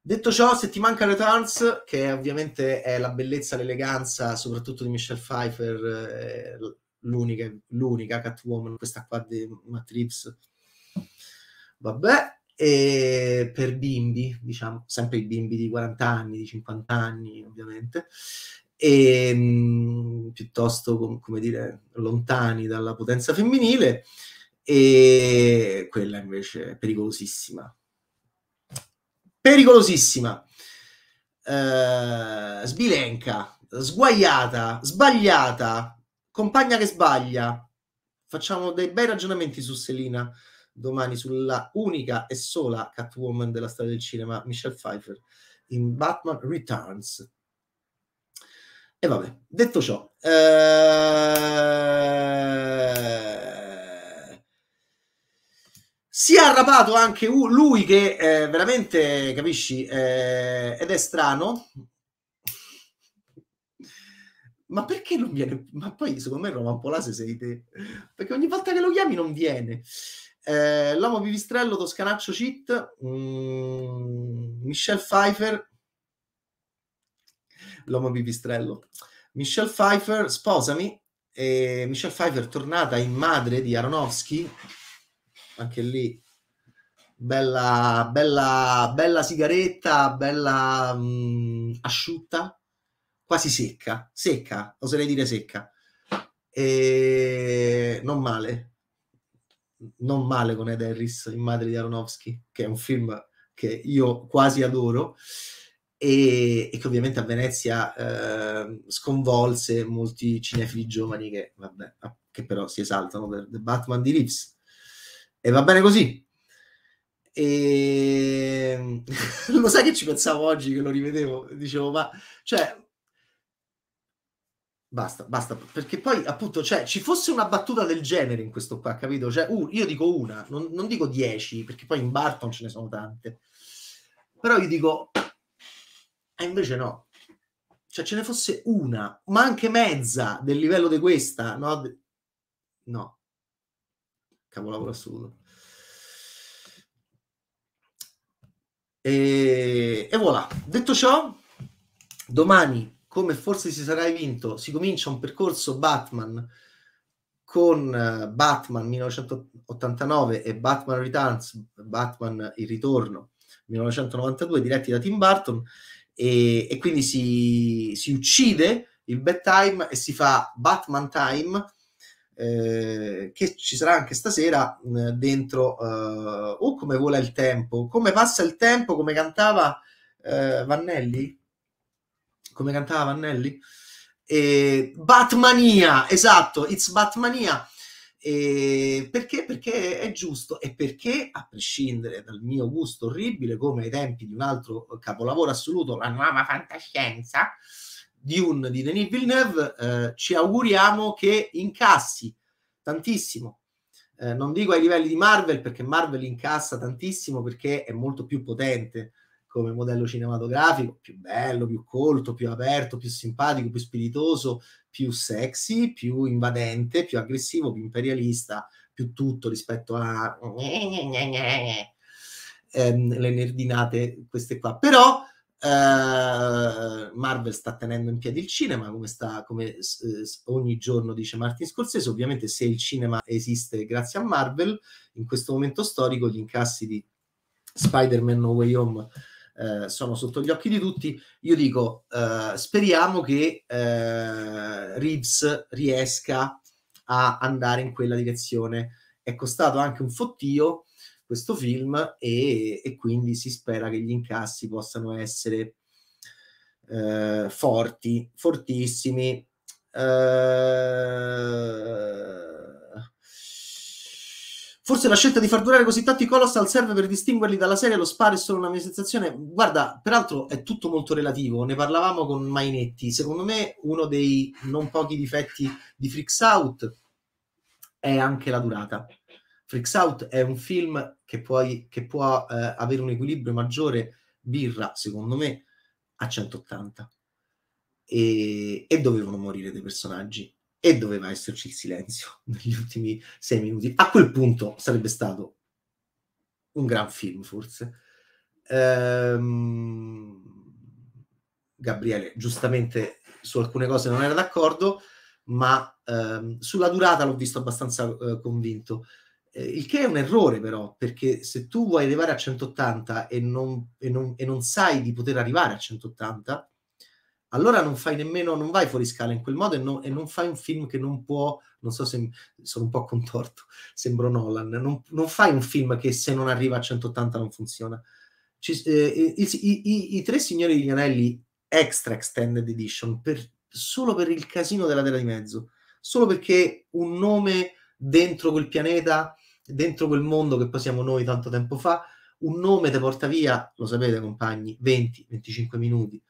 detto ciò, se ti manca Returns, che ovviamente è la bellezza, l'eleganza soprattutto di Michelle Pfeiffer, eh, l'unica, l'unica Catwoman, questa qua di Matt Vabbè, e per bimbi, diciamo, sempre i bimbi di 40 anni, di 50 anni ovviamente, e ehm, mh, piuttosto, com- come dire, lontani dalla potenza femminile, e quella invece è pericolosissima. Pericolosissima. Uh, sbilenca, sguaiata, sbagliata, compagna che sbaglia. Facciamo dei bei ragionamenti su Selina domani sulla unica e sola Catwoman della storia del cinema, Michelle Pfeiffer, in Batman Returns. E vabbè, detto ciò, eh... si è arrapato anche lui che eh, veramente, capisci, eh, ed è strano, ma perché non viene? Ma poi secondo me Roman Polase sei te, perché ogni volta che lo chiami non viene. Eh, L'uomo pipistrello, Toscanaccio Cit, mm, Michelle Pfeiffer, l'uomo pipistrello, Michelle Pfeiffer, sposami, e Michelle Pfeiffer tornata in madre di Aronofsky, anche lì bella, bella, bella sigaretta, bella mh, mm, asciutta quasi secca, secca, oserei dire secca. E ehm, non male, non male con Ed Harris in Madre di Aronofsky, che è un film che io quasi adoro e, e che ovviamente a Venezia eh, sconvolse molti cinefili giovani che, vabbè, che però si esaltano per The Batman di Reeves. E va bene così. E... Ehm, [laughs] lo sai che ci pensavo oggi che lo rivedevo? Dicevo, ma cioè, Basta, basta, perché poi appunto, cioè, ci fosse una battuta del genere in questo qua, capito? Cioè, uh, io dico una, non, non dico dieci, perché poi in Barton ce ne sono tante. Però io dico, e invece no. Cioè, ce ne fosse una, ma anche mezza del livello di questa, no? No. Capolavoro assoluto. E, e voilà. Detto ciò, domani come forse si sarà vinto, si comincia un percorso Batman con uh, Batman 1989 e Batman Returns, Batman Il Ritorno 1992, diretti da Tim Burton, e, e quindi si, si, uccide il bedtime e si fa Batman Time, eh, che ci sarà anche stasera mh, dentro eh, o come vola il tempo, come passa il tempo, come cantava eh, Vannelli, come cantava Vannelli? Eh, Batmania, esatto, it's Batmania. Eh, perché? Perché è giusto e perché, a prescindere dal mio gusto orribile, come ai tempi di un altro capolavoro assoluto, la nuova fantascienza, di un di Denis Villeneuve, eh, ci auguriamo che incassi tantissimo. Eh, non dico ai livelli di Marvel, perché Marvel incassa tantissimo perché è molto più potente come modello cinematografico, più bello, più colto, più aperto, più simpatico, più spiritoso, più sexy, più invadente, più aggressivo, più imperialista, più tutto rispetto a ehm, le nerdinate queste qua. Però eh, Marvel sta tenendo in piedi il cinema, come, sta, come eh, ogni giorno dice Martin Scorsese, ovviamente se il cinema esiste grazie a Marvel, in questo momento storico gli incassi di Spider-Man No Way Home eh, sono sotto gli occhi di tutti. Io dico, eh, speriamo che eh, Reeves riesca a andare in quella direzione. È costato anche un fottio questo film e, e quindi si spera che gli incassi possano essere eh, forti, fortissimi. Uh, Forse la scelta di far durare così tanti Colossal serve per distinguerli dalla serie, lo sparo è solo una mia sensazione. Guarda, peraltro è tutto molto relativo, ne parlavamo con Mainetti. Secondo me uno dei non pochi difetti di Freaks Out è anche la durata. Freaks Out è un film che, puoi, che può eh, avere un equilibrio maggiore, birra, secondo me, a 180. E, e dovevano morire dei personaggi e doveva esserci il silenzio [laughs] negli ultimi sei minuti. A quel punto sarebbe stato un gran film, forse. Ehm, Gabriele, giustamente su alcune cose non era d'accordo, ma ehm, sulla durata l'ho visto abbastanza eh, convinto. Eh, il che è un errore, però, perché se tu vuoi arrivare a 180 e non, e non, e non sai di poter arrivare a 180, allora non fai nemmeno, non vai fuori scala in quel modo e, no, e non fai un film che non può, non so se sono un po' contorto, [laughs] sembro Nolan, non, non fai un film che se non arriva a 180 non funziona. Ci, eh, i, i, i, i, tre signori degli anelli extra extended edition per, solo per il casino della terra di mezzo, solo perché un nome dentro quel pianeta, dentro quel mondo che poi siamo noi tanto tempo fa, un nome ti porta via, lo sapete compagni, 20-25 minuti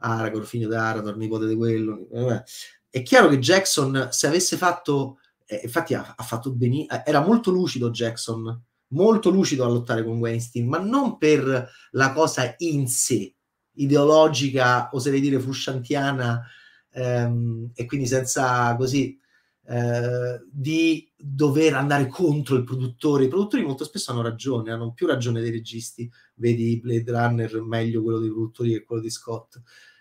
Aragorn, figlio di Aragorn, nipote di quello. Eh, È chiaro che Jackson, se avesse fatto, eh, infatti ha, ha fatto benissimo, eh, era molto lucido Jackson, molto lucido a lottare con Weinstein, ma non per la cosa in sé, ideologica, oserei dire frusciantiana, ehm, e quindi senza così, eh, di dover andare contro il produttore. I produttori molto spesso hanno ragione, hanno più ragione dei registi. Vedi Blade Runner meglio quello dei produttori che quello di Scott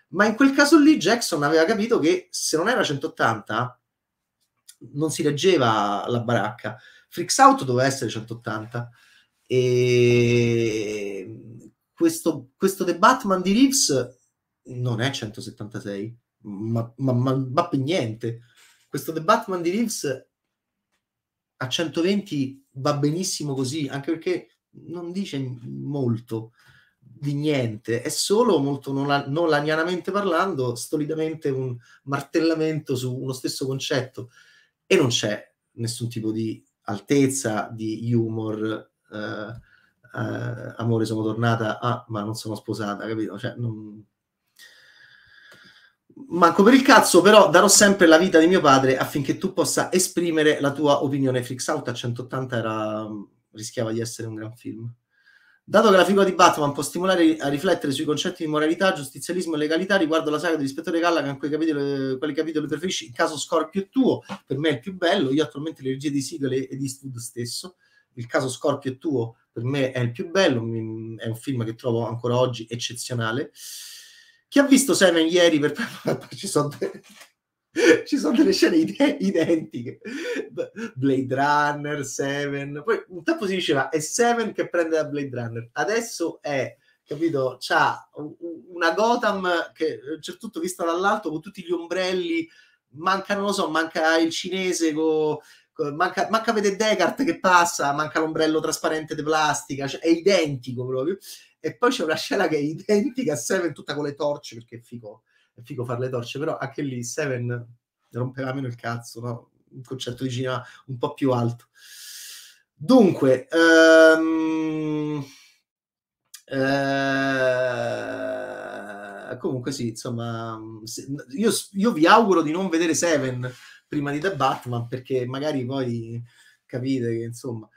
ma in quel caso lì Jackson aveva capito che se non era 180 non si reggeva la baracca. Freaks Out doveva essere 180 e questo, questo The Batman di Reeves non è 176 ma, ma, ma, ma per niente questo The Batman di Reeves a 120 va benissimo così anche perché non dice molto di niente, è solo molto non, non parlando, stolidamente un martellamento su uno stesso concetto e non c'è nessun tipo di altezza, di humor, eh, eh, amore sono tornata, ah ma non sono sposata, capito? Cioè, non... Manco per il cazzo, però darò sempre la vita di mio padre affinché tu possa esprimere la tua opinione. Freaks Out a 180 era... rischiava di essere un gran film. Dato che la figura di Batman può stimolare a riflettere sui concetti di moralità, giustizialismo e legalità, riguardo la saga dell'ispettore Gallagher, quei capitoli, quali capitoli preferisci? Il caso Scorpio è tuo, per me è il più bello. Io attualmente le regie di Siegel e di Stud stesso. Il caso Scorpio è tuo, per me è il più bello. È un film che trovo ancora oggi eccezionale. Chi ha visto Seven ieri? Per... [laughs] ci sono [laughs] ci sono delle scene ide- identiche Blade Runner, Seven poi un tempo si diceva è Seven che prende da Blade Runner adesso è capito c'ha una Gotham che eh, c'è tutto vista dall'alto con tutti gli ombrelli manca non lo so manca il cinese co, manca, manca vede Descartes che passa manca l'ombrello trasparente di plastica cioè, è identico proprio e poi c'è una scena che è identica a Seven tutta con le torce perché è figo è figo fare le torce, però anche lì Seven rompeva meno il cazzo, no? Un concetto di cinema un po' più alto. Dunque, um, eh, comunque sì, insomma, io, io, vi auguro di non vedere Seven prima di The Batman, perché magari poi capite che, insomma...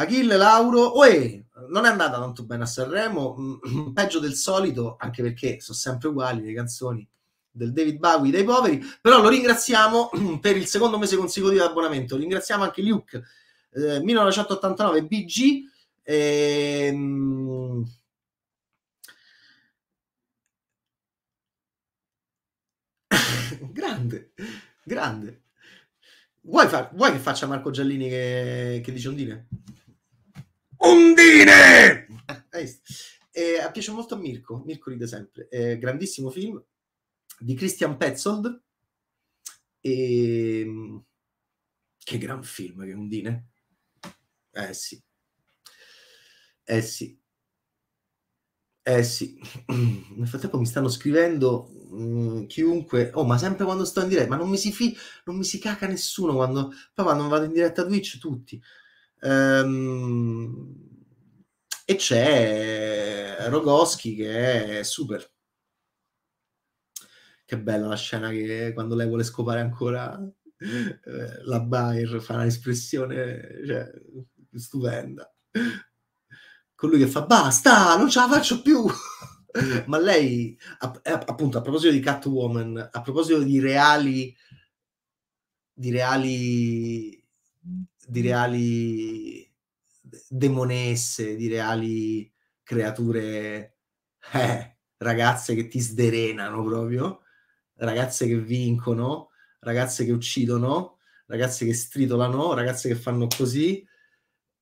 Achille Lauro, oe, non è andata tanto bene a Sanremo, mm, [clears throat] peggio del solito, anche perché sono sempre uguali le canzoni, del David Bowie dei poveri, però lo ringraziamo [clears throat] per il secondo mese consecutivo di abbonamento, ringraziamo anche Luke eh, 1989 BG ehm... [laughs] grande, grande. Vuoi, far, vuoi, che faccia Marco Giallini che, che dice Ondine? Ondine! Eh, eh, piace molto a Mirko, Mirko ride sempre, eh, grandissimo film, di Christian Petzold. E... Ehm, che gran film, che undine. Eh sì. Eh sì. Eh sì, [clears throat] nel frattempo mi stanno scrivendo mm, chiunque, oh ma sempre quando sto in diretta, ma non mi si, fi- non mi si caca nessuno quando, poi quando vado in diretta a Twitch tutti. Um, e c'è Rogoschi che è super, che bella la scena che quando lei vuole scopare ancora eh, la Bayer fa un'espressione cioè, stupenda. con lui che fa basta, non ce la faccio più. Ma lei, eh, appunto, a proposito di Catwoman, a proposito di reali, di reali, di reali demonesse, di reali creature, eh, ragazze che ti sderenano proprio, ragazze che vincono, ragazze che uccidono, ragazze che stritolano, ragazze che fanno così.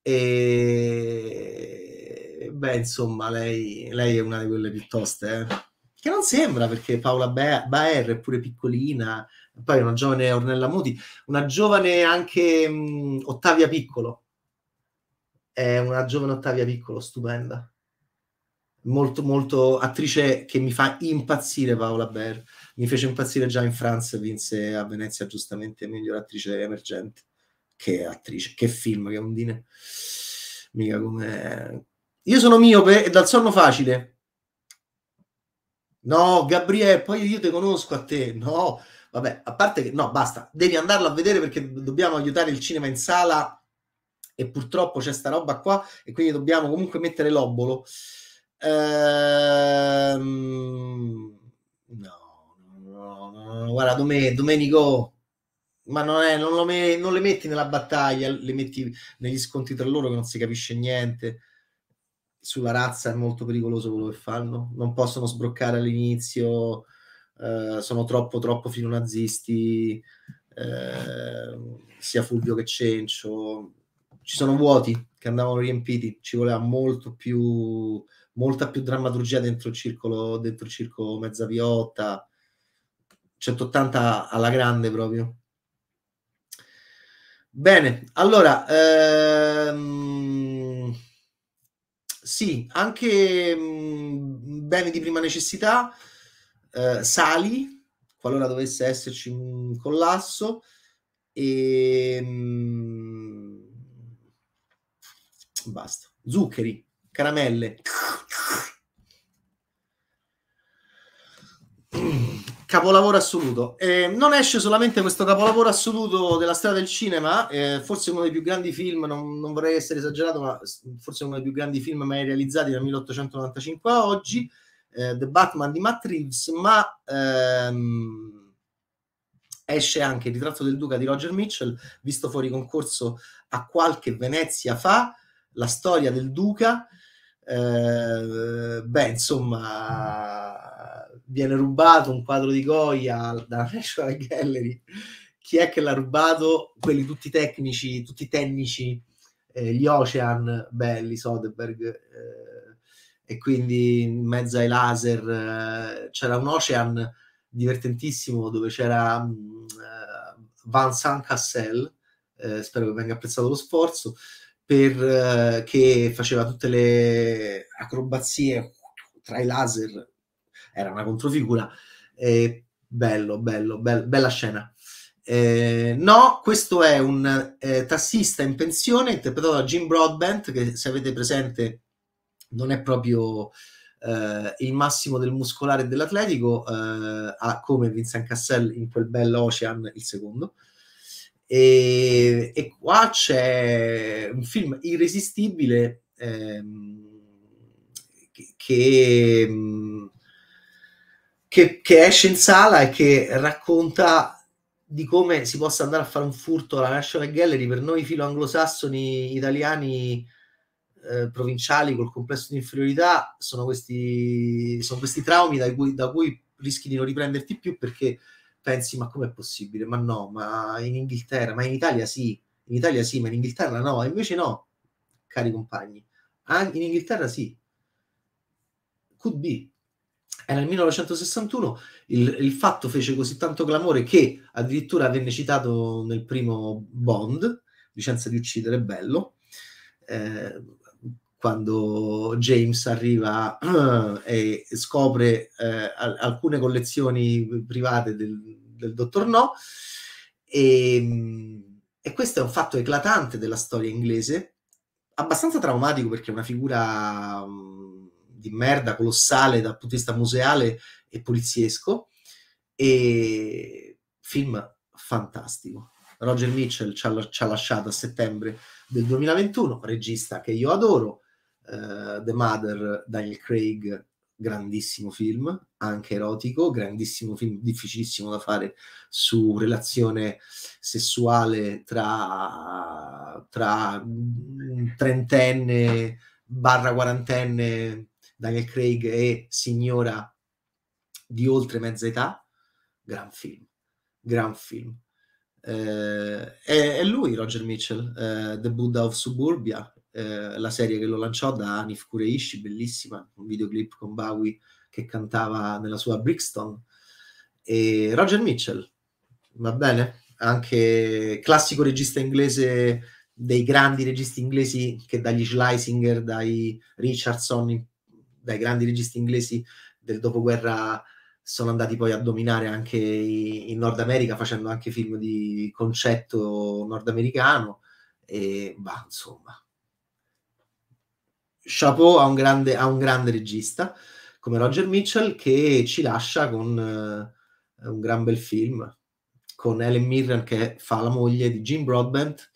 E beh, insomma, lei, lei è una di quelle piuttosto. Eh. Che non sembra perché Paola Baer è pure piccolina, poi una giovane Ornella Muti, una giovane anche mh, Ottavia Piccolo. È una giovane Ottavia Piccolo, stupenda. Molto, molto attrice che mi fa impazzire Paola Baer mi fece impazzire già in France, vinse a Venezia giustamente miglior attrice emergente. Che attrice, che film, che ondine. Mica come... Io sono miope e dal sonno facile. No, Gabriele, poi io te conosco a te. No, vabbè, a parte che no, basta, devi andarlo a vedere perché dobbiamo aiutare il cinema in sala e purtroppo c'è sta roba qua e quindi dobbiamo comunque mettere l'obolo. Ehm, no guarda Dome, Domenico, ma non, è, non, me, non, le metti nella battaglia, le metti negli scontri tra loro che non si capisce niente. Sulla razza è molto pericoloso quello che fanno. Non possono sbroccare all'inizio, eh, sono troppo, troppo filonazisti, eh, sia Fulvio che Cencio. Ci sono vuoti che andavano riempiti, ci voleva molto più, molta più drammaturgia dentro il circolo, dentro il circolo mezza viotta 180 alla grande proprio. Bene, allora, ehm, sì, anche mh, mm, beni di prima necessità, eh, sali, qualora dovesse esserci un collasso, e ehm, mh, basta. Zuccheri, caramelle. Capolavoro assoluto. Eh, non esce solamente questo capolavoro assoluto della storia del cinema, eh, forse uno dei più grandi film, non, non, vorrei essere esagerato, ma forse uno dei più grandi film mai realizzati dal 1895 a oggi, eh, The Batman di Matt Reeves, ma ehm, esce anche il ritratto del duca di Roger Mitchell, visto fuori concorso a qualche Venezia fa, la storia del duca. Eh, beh, insomma viene rubato un quadro di Goya dalla [laughs] National Gallery. Chi è che l'ha rubato? Quelli tutti tecnici, tutti tecnici, eh, gli Ocean, belli, Soderbergh, eh, e quindi in mezzo ai laser eh, c'era un Ocean divertentissimo dove c'era mh, mm, eh, Vincent Cassel, eh, spero che venga apprezzato lo sforzo, per, eh, che faceva tutte le acrobazie tra i laser era una controfigura. Eh, bello, bello, bello, bella scena. Eh, no, questo è un eh, tassista in pensione interpretato da Jim Broadbent, che se avete presente non è proprio eh, il massimo del muscolare e dell'atletico, eh, ha come Vincent Cassell in quel bello Ocean il secondo. E, e qua c'è un film irresistibile ehm, che, che mm, che, che, esce in sala e che racconta di come si possa andare a fare un furto alla National Gallery per noi filo anglosassoni italiani eh, provinciali col complesso di inferiorità sono questi, sono questi traumi da cui, da cui rischi di non riprenderti più perché pensi ma com'è possibile? Ma no, ma in Inghilterra, ma in Italia sì, in Italia sì, ma in Inghilterra no, e invece no, cari compagni, ah, in Inghilterra sì, could be, era il 1961, il, il, fatto fece così tanto clamore che addirittura venne citato nel primo Bond, Licenza di uccidere bello, eh, quando James arriva uh, e scopre uh, alcune collezioni private del, del dottor No. E, ehm, e questo è un fatto eclatante della storia inglese, abbastanza traumatico perché è una figura... Um, di merda colossale dal punto di vista museale e poliziesco. E film fantastico. Roger Mitchell ci ha, ci ha lasciato a settembre del 2021, regista che io adoro, uh, The Mother, Daniel Craig, grandissimo film, anche erotico, grandissimo film, difficilissimo da fare su relazione sessuale tra, tra trentenne barra quarantenne Daniel Craig e Signora di oltre mezza età, gran film, gran film. Eh, è, è, lui Roger Mitchell, eh, The Buddha of Suburbia, eh, la serie che lo lanciò da Anif Kureishi, bellissima, un videoclip con Bowie che cantava nella sua Brixton. E Roger Mitchell, va bene? Anche classico regista inglese dei grandi registi inglesi che dagli Schlesinger, dai Richardson dai grandi registi inglesi del dopoguerra sono andati poi a dominare anche in Nord America facendo anche film di concetto nordamericano e va insomma Chapeau a un grande, a un grande regista come Roger Mitchell che ci lascia con uh, un gran bel film con Ellen Mirren che fa la moglie di Jim Broadbent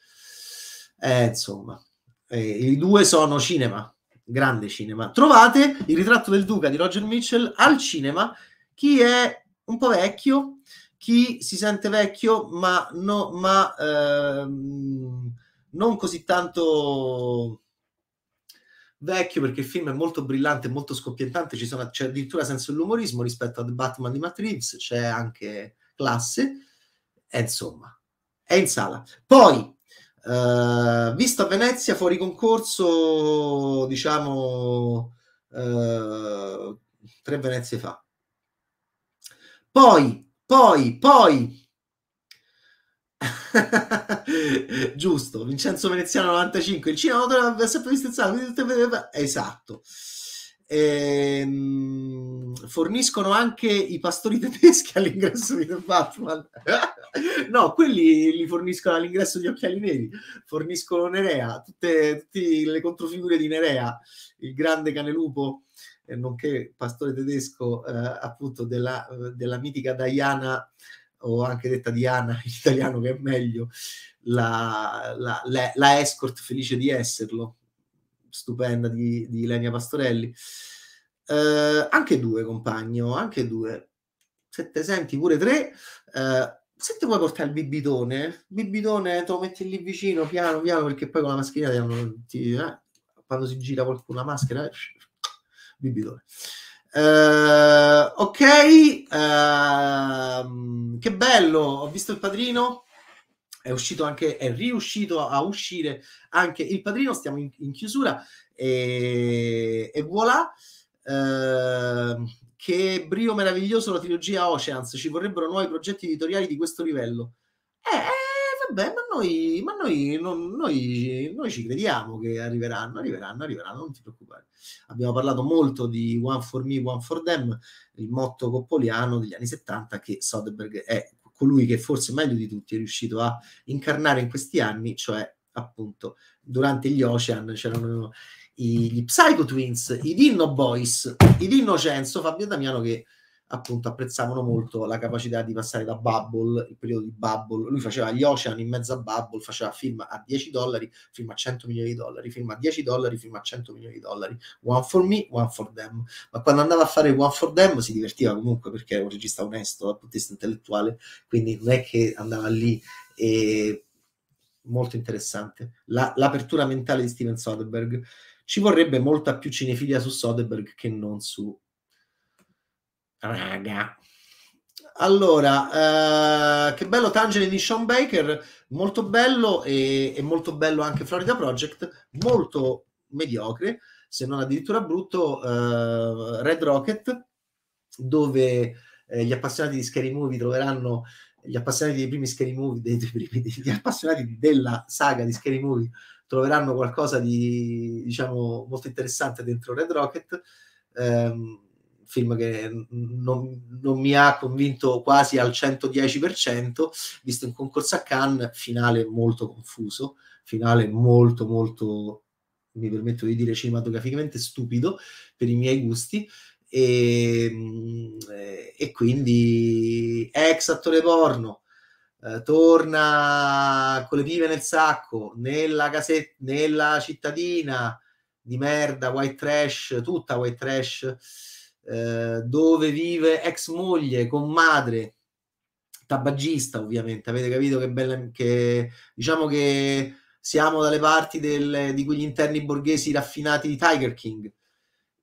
eh, insomma eh, i due sono cinema grande cinema. Trovate il ritratto del Duca di Roger Mitchell al cinema. Chi è un po' vecchio, chi si sente vecchio, ma, no, ma ehm, non così tanto vecchio perché il film è molto brillante, molto scoppiettante, sono, c'è addirittura senso dell'umorismo rispetto a The Batman di Matt Reeves, c'è anche classe, e insomma, è in sala. Poi, eh, visto a Venezia fuori concorso, diciamo uh, tre Venezie fa. Poi, poi, poi. [laughs] Giusto, Vincenzo Veneziano 95, il cinema è sempre visto esatto. Ehm, forniscono anche i pastori [laughs] tedeschi all'ingresso di The Batman. [laughs] no, quelli li forniscono all'ingresso di Occhiali Neri, forniscono Nerea, tutte, tutte le controfigure di Nerea, il grande cane lupo, eh, nonché pastore tedesco eh, appunto della, della, mitica Diana, o anche detta Diana in italiano che è meglio, la, la, la, la escort felice di esserlo stupenda di, di Lenia Pastorelli. Eh, anche due, compagno, anche due. Se te senti pure tre, eh, se ti vuoi portare il bibitone, il bibitone te lo metti lì vicino, piano piano, perché poi con la mascherina ti eh, quando si gira qualcuno la maschera, eh, bibitone. Uh, ok, uh, che bello, ho visto il padrino è uscito anche, è riuscito a uscire anche Il Padrino, stiamo in, in chiusura, e, e voilà, eh, che brio meraviglioso la trilogia Oceans, ci vorrebbero nuovi progetti editoriali di questo livello. Eh, eh vabbè, ma, noi, ma noi, non, noi, noi, ci crediamo che arriveranno, arriveranno, arriveranno, non ti preoccupare. Abbiamo parlato molto di One for Me, One for Them, il motto coppoliano degli anni 70 che Soderbergh è colui che forse meglio di tutti è riuscito a incarnare in questi anni, cioè appunto durante gli Ocean c'erano i, gli Psycho Twins, i Dinno Boys, i Dinno Censo, Fabio Damiano che appunto apprezzavano molto la capacità di passare da Bubble, il periodo di Bubble, lui faceva gli ocean in mezzo a Bubble, faceva film a 10 dollari, film a 100 milioni di dollari, film a 10 dollari, film a 100 milioni di dollari, one for me, one for them, ma quando andava a fare one for them si divertiva comunque perché era un regista onesto dal punto di vista intellettuale, quindi non è che andava lì e... molto interessante. La, l'apertura mentale di Steven Soderbergh, ci vorrebbe molta più cinefilia su Soderbergh che non su raga. Allora, eh, che bello Tangeli di Sean Baker, molto bello e, e, molto bello anche Florida Project, molto mediocre, se non addirittura brutto, eh, Red Rocket, dove eh, gli appassionati di Scary Movie troveranno gli appassionati dei primi Scary Movie, dei, dei primi, gli appassionati della saga di Scary Movie troveranno qualcosa di, diciamo, molto interessante dentro Red Rocket. Ehm, film che non, non, mi ha convinto quasi al 110%, visto un concorso a Cannes, finale molto confuso, finale molto molto, mi permetto di dire cinematograficamente stupido per i miei gusti, e, ehm, eh, e quindi ex attore porno, eh, torna con le pive nel sacco, nella, casetta, nella cittadina, di merda, white trash, tutta white trash, eh, dove vive ex moglie con madre, tabagista ovviamente, avete capito che bella, che, diciamo che siamo dalle parti del, di quegli interni borghesi raffinati di Tiger King.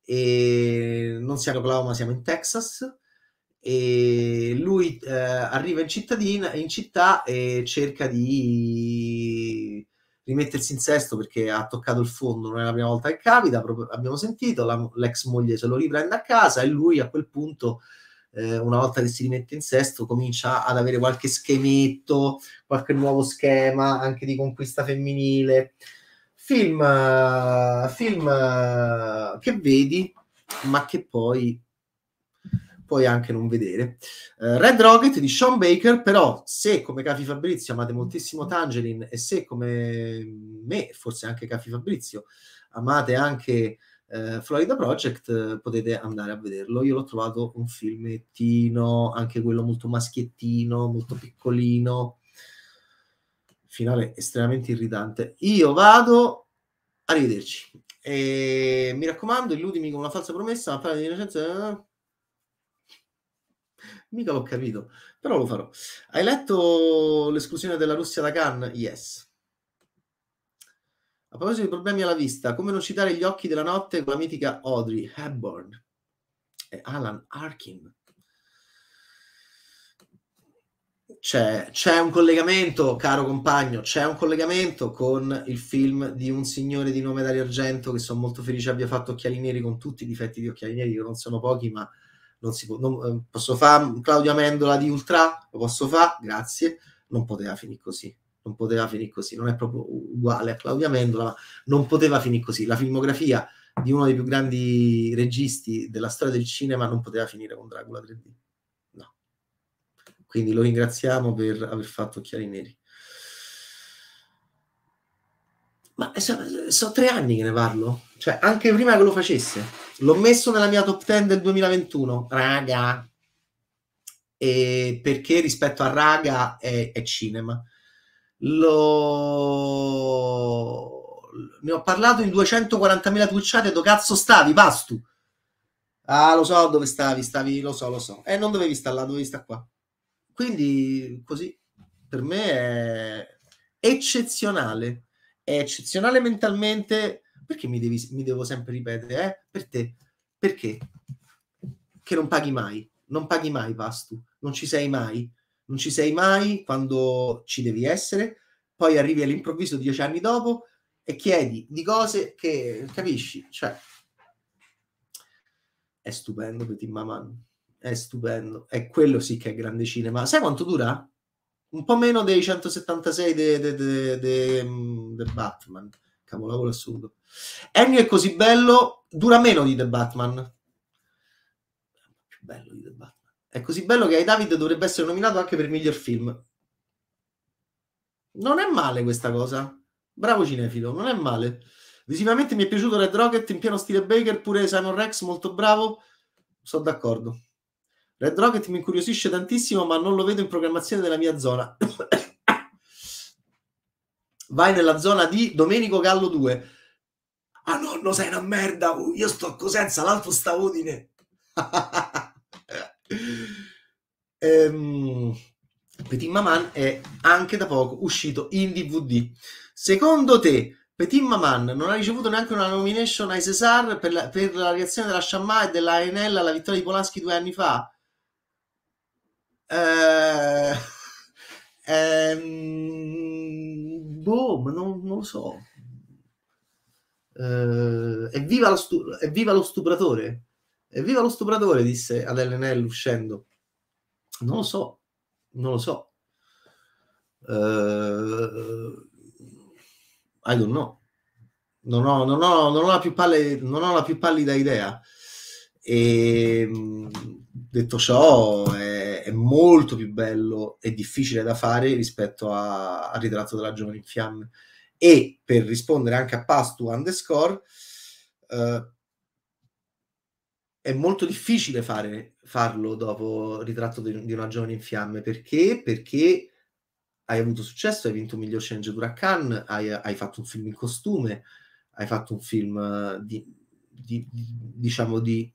E non siamo in Oklahoma, siamo in Texas. E lui eh, arriva in, in città e cerca di rimettersi in sesto perché ha toccato il fondo, non è la prima volta che capita, abbiamo sentito, la, l'ex moglie se lo riprende a casa e lui a quel punto, eh, una volta che si rimette in sesto, comincia ad avere qualche schemetto, qualche nuovo schema anche di conquista femminile. Film, film eh, che vedi, ma che poi puoi anche non vedere. Uh, Red Rocket di Sean Baker, però se come Cafi Fabrizio amate moltissimo Tangerine e se come me, forse anche Cafi Fabrizio, amate anche uh, Florida Project, potete andare a vederlo. Io l'ho trovato un filmettino, anche quello molto maschiettino, molto piccolino, finale estremamente irritante. Io vado, arrivederci. E, mi raccomando, illudimi con una falsa promessa, ma parla di innocenza... Mica l'ho capito, però lo farò. Hai letto l'esclusione della Russia da Cannes? Yes. A proposito di problemi alla vista, come non citare gli occhi della notte con la mitica Audrey Hepburn e Alan Arkin? C'è, c'è, un collegamento, caro compagno, c'è un collegamento con il film di un signore di nome Dario Argento che sono molto felice abbia fatto Occhiali Neri con tutti i difetti di Occhiali Neri, che non sono pochi, ma non si può, non, eh, posso fare Claudio Amendola di Ultra? Lo posso fare? Grazie. Non poteva finire così. Non poteva finire così. Non è proprio uguale a Claudio Amendola, ma non poteva finire così. La filmografia di uno dei più grandi registi della storia del cinema non poteva finire con Dracula 3D. No. Quindi lo ringraziamo per aver fatto Chiari Neri. Ma eh, sono tre anni che ne parlo cioè, anche prima che lo facesse, l'ho messo nella mia top 10 del 2021, raga. E perché rispetto a raga è, è cinema. Lo... Ne ho parlato in 240.000 twitchate, dove cazzo stavi, Bastu? Ah, lo so dove stavi, stavi, lo so, lo so. E eh, non dovevi stare là, dovevi stare qua. Quindi, così, per me è eccezionale. È eccezionale mentalmente, perché mi, devi, mi devo sempre ripetere, eh? Per te, perché? Che non paghi mai, non paghi mai, Pastu, non ci sei mai, non ci sei mai quando ci devi essere, poi arrivi all'improvviso dieci anni dopo e chiedi di cose che capisci, cioè è stupendo Petit Maman, è stupendo, è quello sì che è grande cinema. Sai quanto dura? Un po' meno dei 176 di de, de, de, de, mm, Batman capolavoro assurdo. Ennio è così bello, dura meno di The Batman. Più bello di The Batman. È così bello che ai David dovrebbe essere nominato anche per miglior film. Non è male questa cosa. Bravo cinefilo, non è male. Visivamente mi è piaciuto Red Rocket in pieno stile Baker, pure Simon Rex molto bravo. Sono d'accordo. Red Rocket mi incuriosisce tantissimo, ma non lo vedo in programmazione della mia zona vai nella zona di Domenico Gallo 2. Ah nonno, sei una merda, uh, io sto a Cosenza, l'altro sta a Udine. [laughs] ehm, Petit Maman è anche da poco uscito in DVD. Secondo te, Petit Maman non ha ricevuto neanche una nomination ai César per la, per la reazione della Chamma e della Enella alla vittoria di Polanski due anni fa? Eh... Ehm, boh, ma non, non lo so. Eh, evviva, lo stu- evviva lo stupratore! Evviva lo stupratore! disse ad Elenel uscendo. Non lo so, non lo so. Uh, I don't know. Non ho, non, ho, non ho, la, più pallida, non ho la più pallida idea. E, ehm, detto ciò, è, è, molto più bello e difficile da fare rispetto a, al ritratto della giovane in fiamme. E per rispondere anche a Pastu underscore, eh, è molto difficile fare, farlo dopo il ritratto di, di, una giovane in fiamme perché? Perché hai avuto successo, hai vinto un miglior sceneggiatura a Cannes, hai, hai, fatto un film in costume, hai fatto un film eh, di, di, diciamo di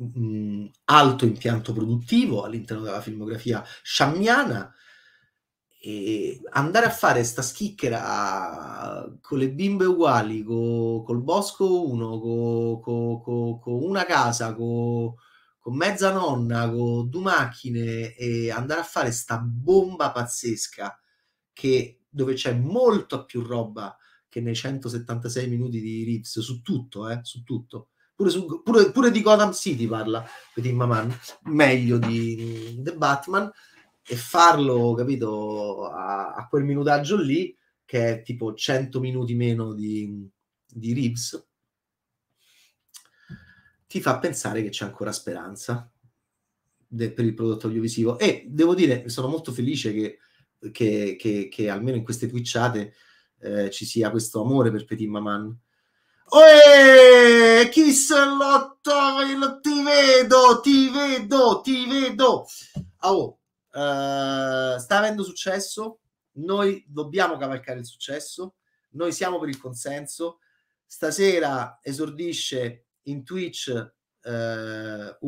mh, alto impianto produttivo all'interno della filmografia sciamiana e andare a fare sta schicchera con le bimbe uguali, co, col bosco uno, con co, co, una casa, con mezza nonna, con due macchine e andare a fare sta bomba pazzesca che, dove c'è molto più roba che nei 176 minuti di Rips su tutto, eh, su tutto pure, su, pure, pure di Gotham City parla Petit Maman, meglio di The Batman, e farlo, capito, a, a, quel minutaggio lì, che è tipo 100 minuti meno di, di Reeves, ti fa pensare che c'è ancora speranza de, per il prodotto audiovisivo. E devo dire, sono molto felice che, che, che, che almeno in queste twitchate eh, ci sia questo amore per Petit Maman Oe, Kisselottoil, ti vedo, ti vedo, ti vedo. Ah, oh, eh, sta avendo successo, noi dobbiamo cavalcare il successo, noi siamo per il consenso. Stasera esordisce in Twitch Uh,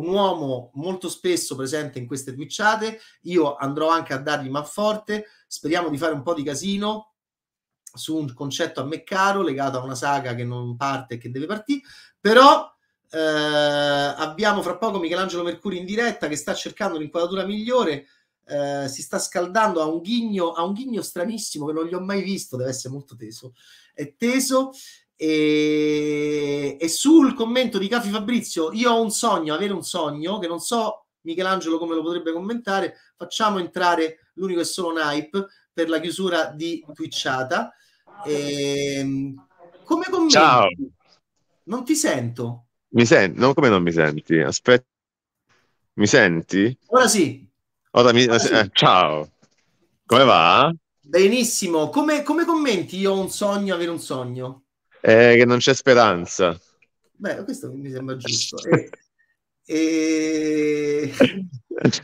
un uomo molto spesso presente in queste twitchate. Io andrò anche a dargli man forte. Speriamo di fare un po' di casino su un concetto a me caro legato a una saga che non parte e che deve partire, però eh, abbiamo fra poco Michelangelo Mercuri in diretta che sta cercando un'inquadratura migliore, eh, si sta scaldando a un, ghigno, a un ghigno stranissimo che non gli ho mai visto, deve essere molto teso, è teso. E, e sul commento di Cafi Fabrizio, io ho un sogno, avere un sogno, che non so Michelangelo come lo potrebbe commentare, facciamo entrare l'unico e solo Naip, per la chiusura di Twitchata. E, ehm, come commenti? Ciao. Non ti sento. Mi senti? No, come non mi senti? Aspetta. Mi senti? Ora sì. Ora mi... Ora sì. Eh, ciao. Come va? Benissimo. Come, come, commenti? Io ho un sogno, avere un sogno. Eh, che non c'è speranza. Beh, questo mi sembra giusto. [laughs] e... e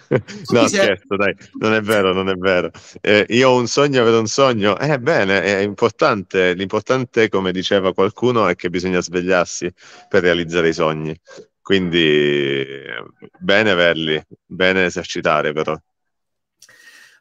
no, eh. scherzo, dai, non è vero, non è vero. Eh, io ho un sogno, vedo un sogno. Eh, bene, è importante. L'importante, come diceva qualcuno, è che bisogna svegliarsi per realizzare i sogni. Quindi, bene averli, bene esercitare però.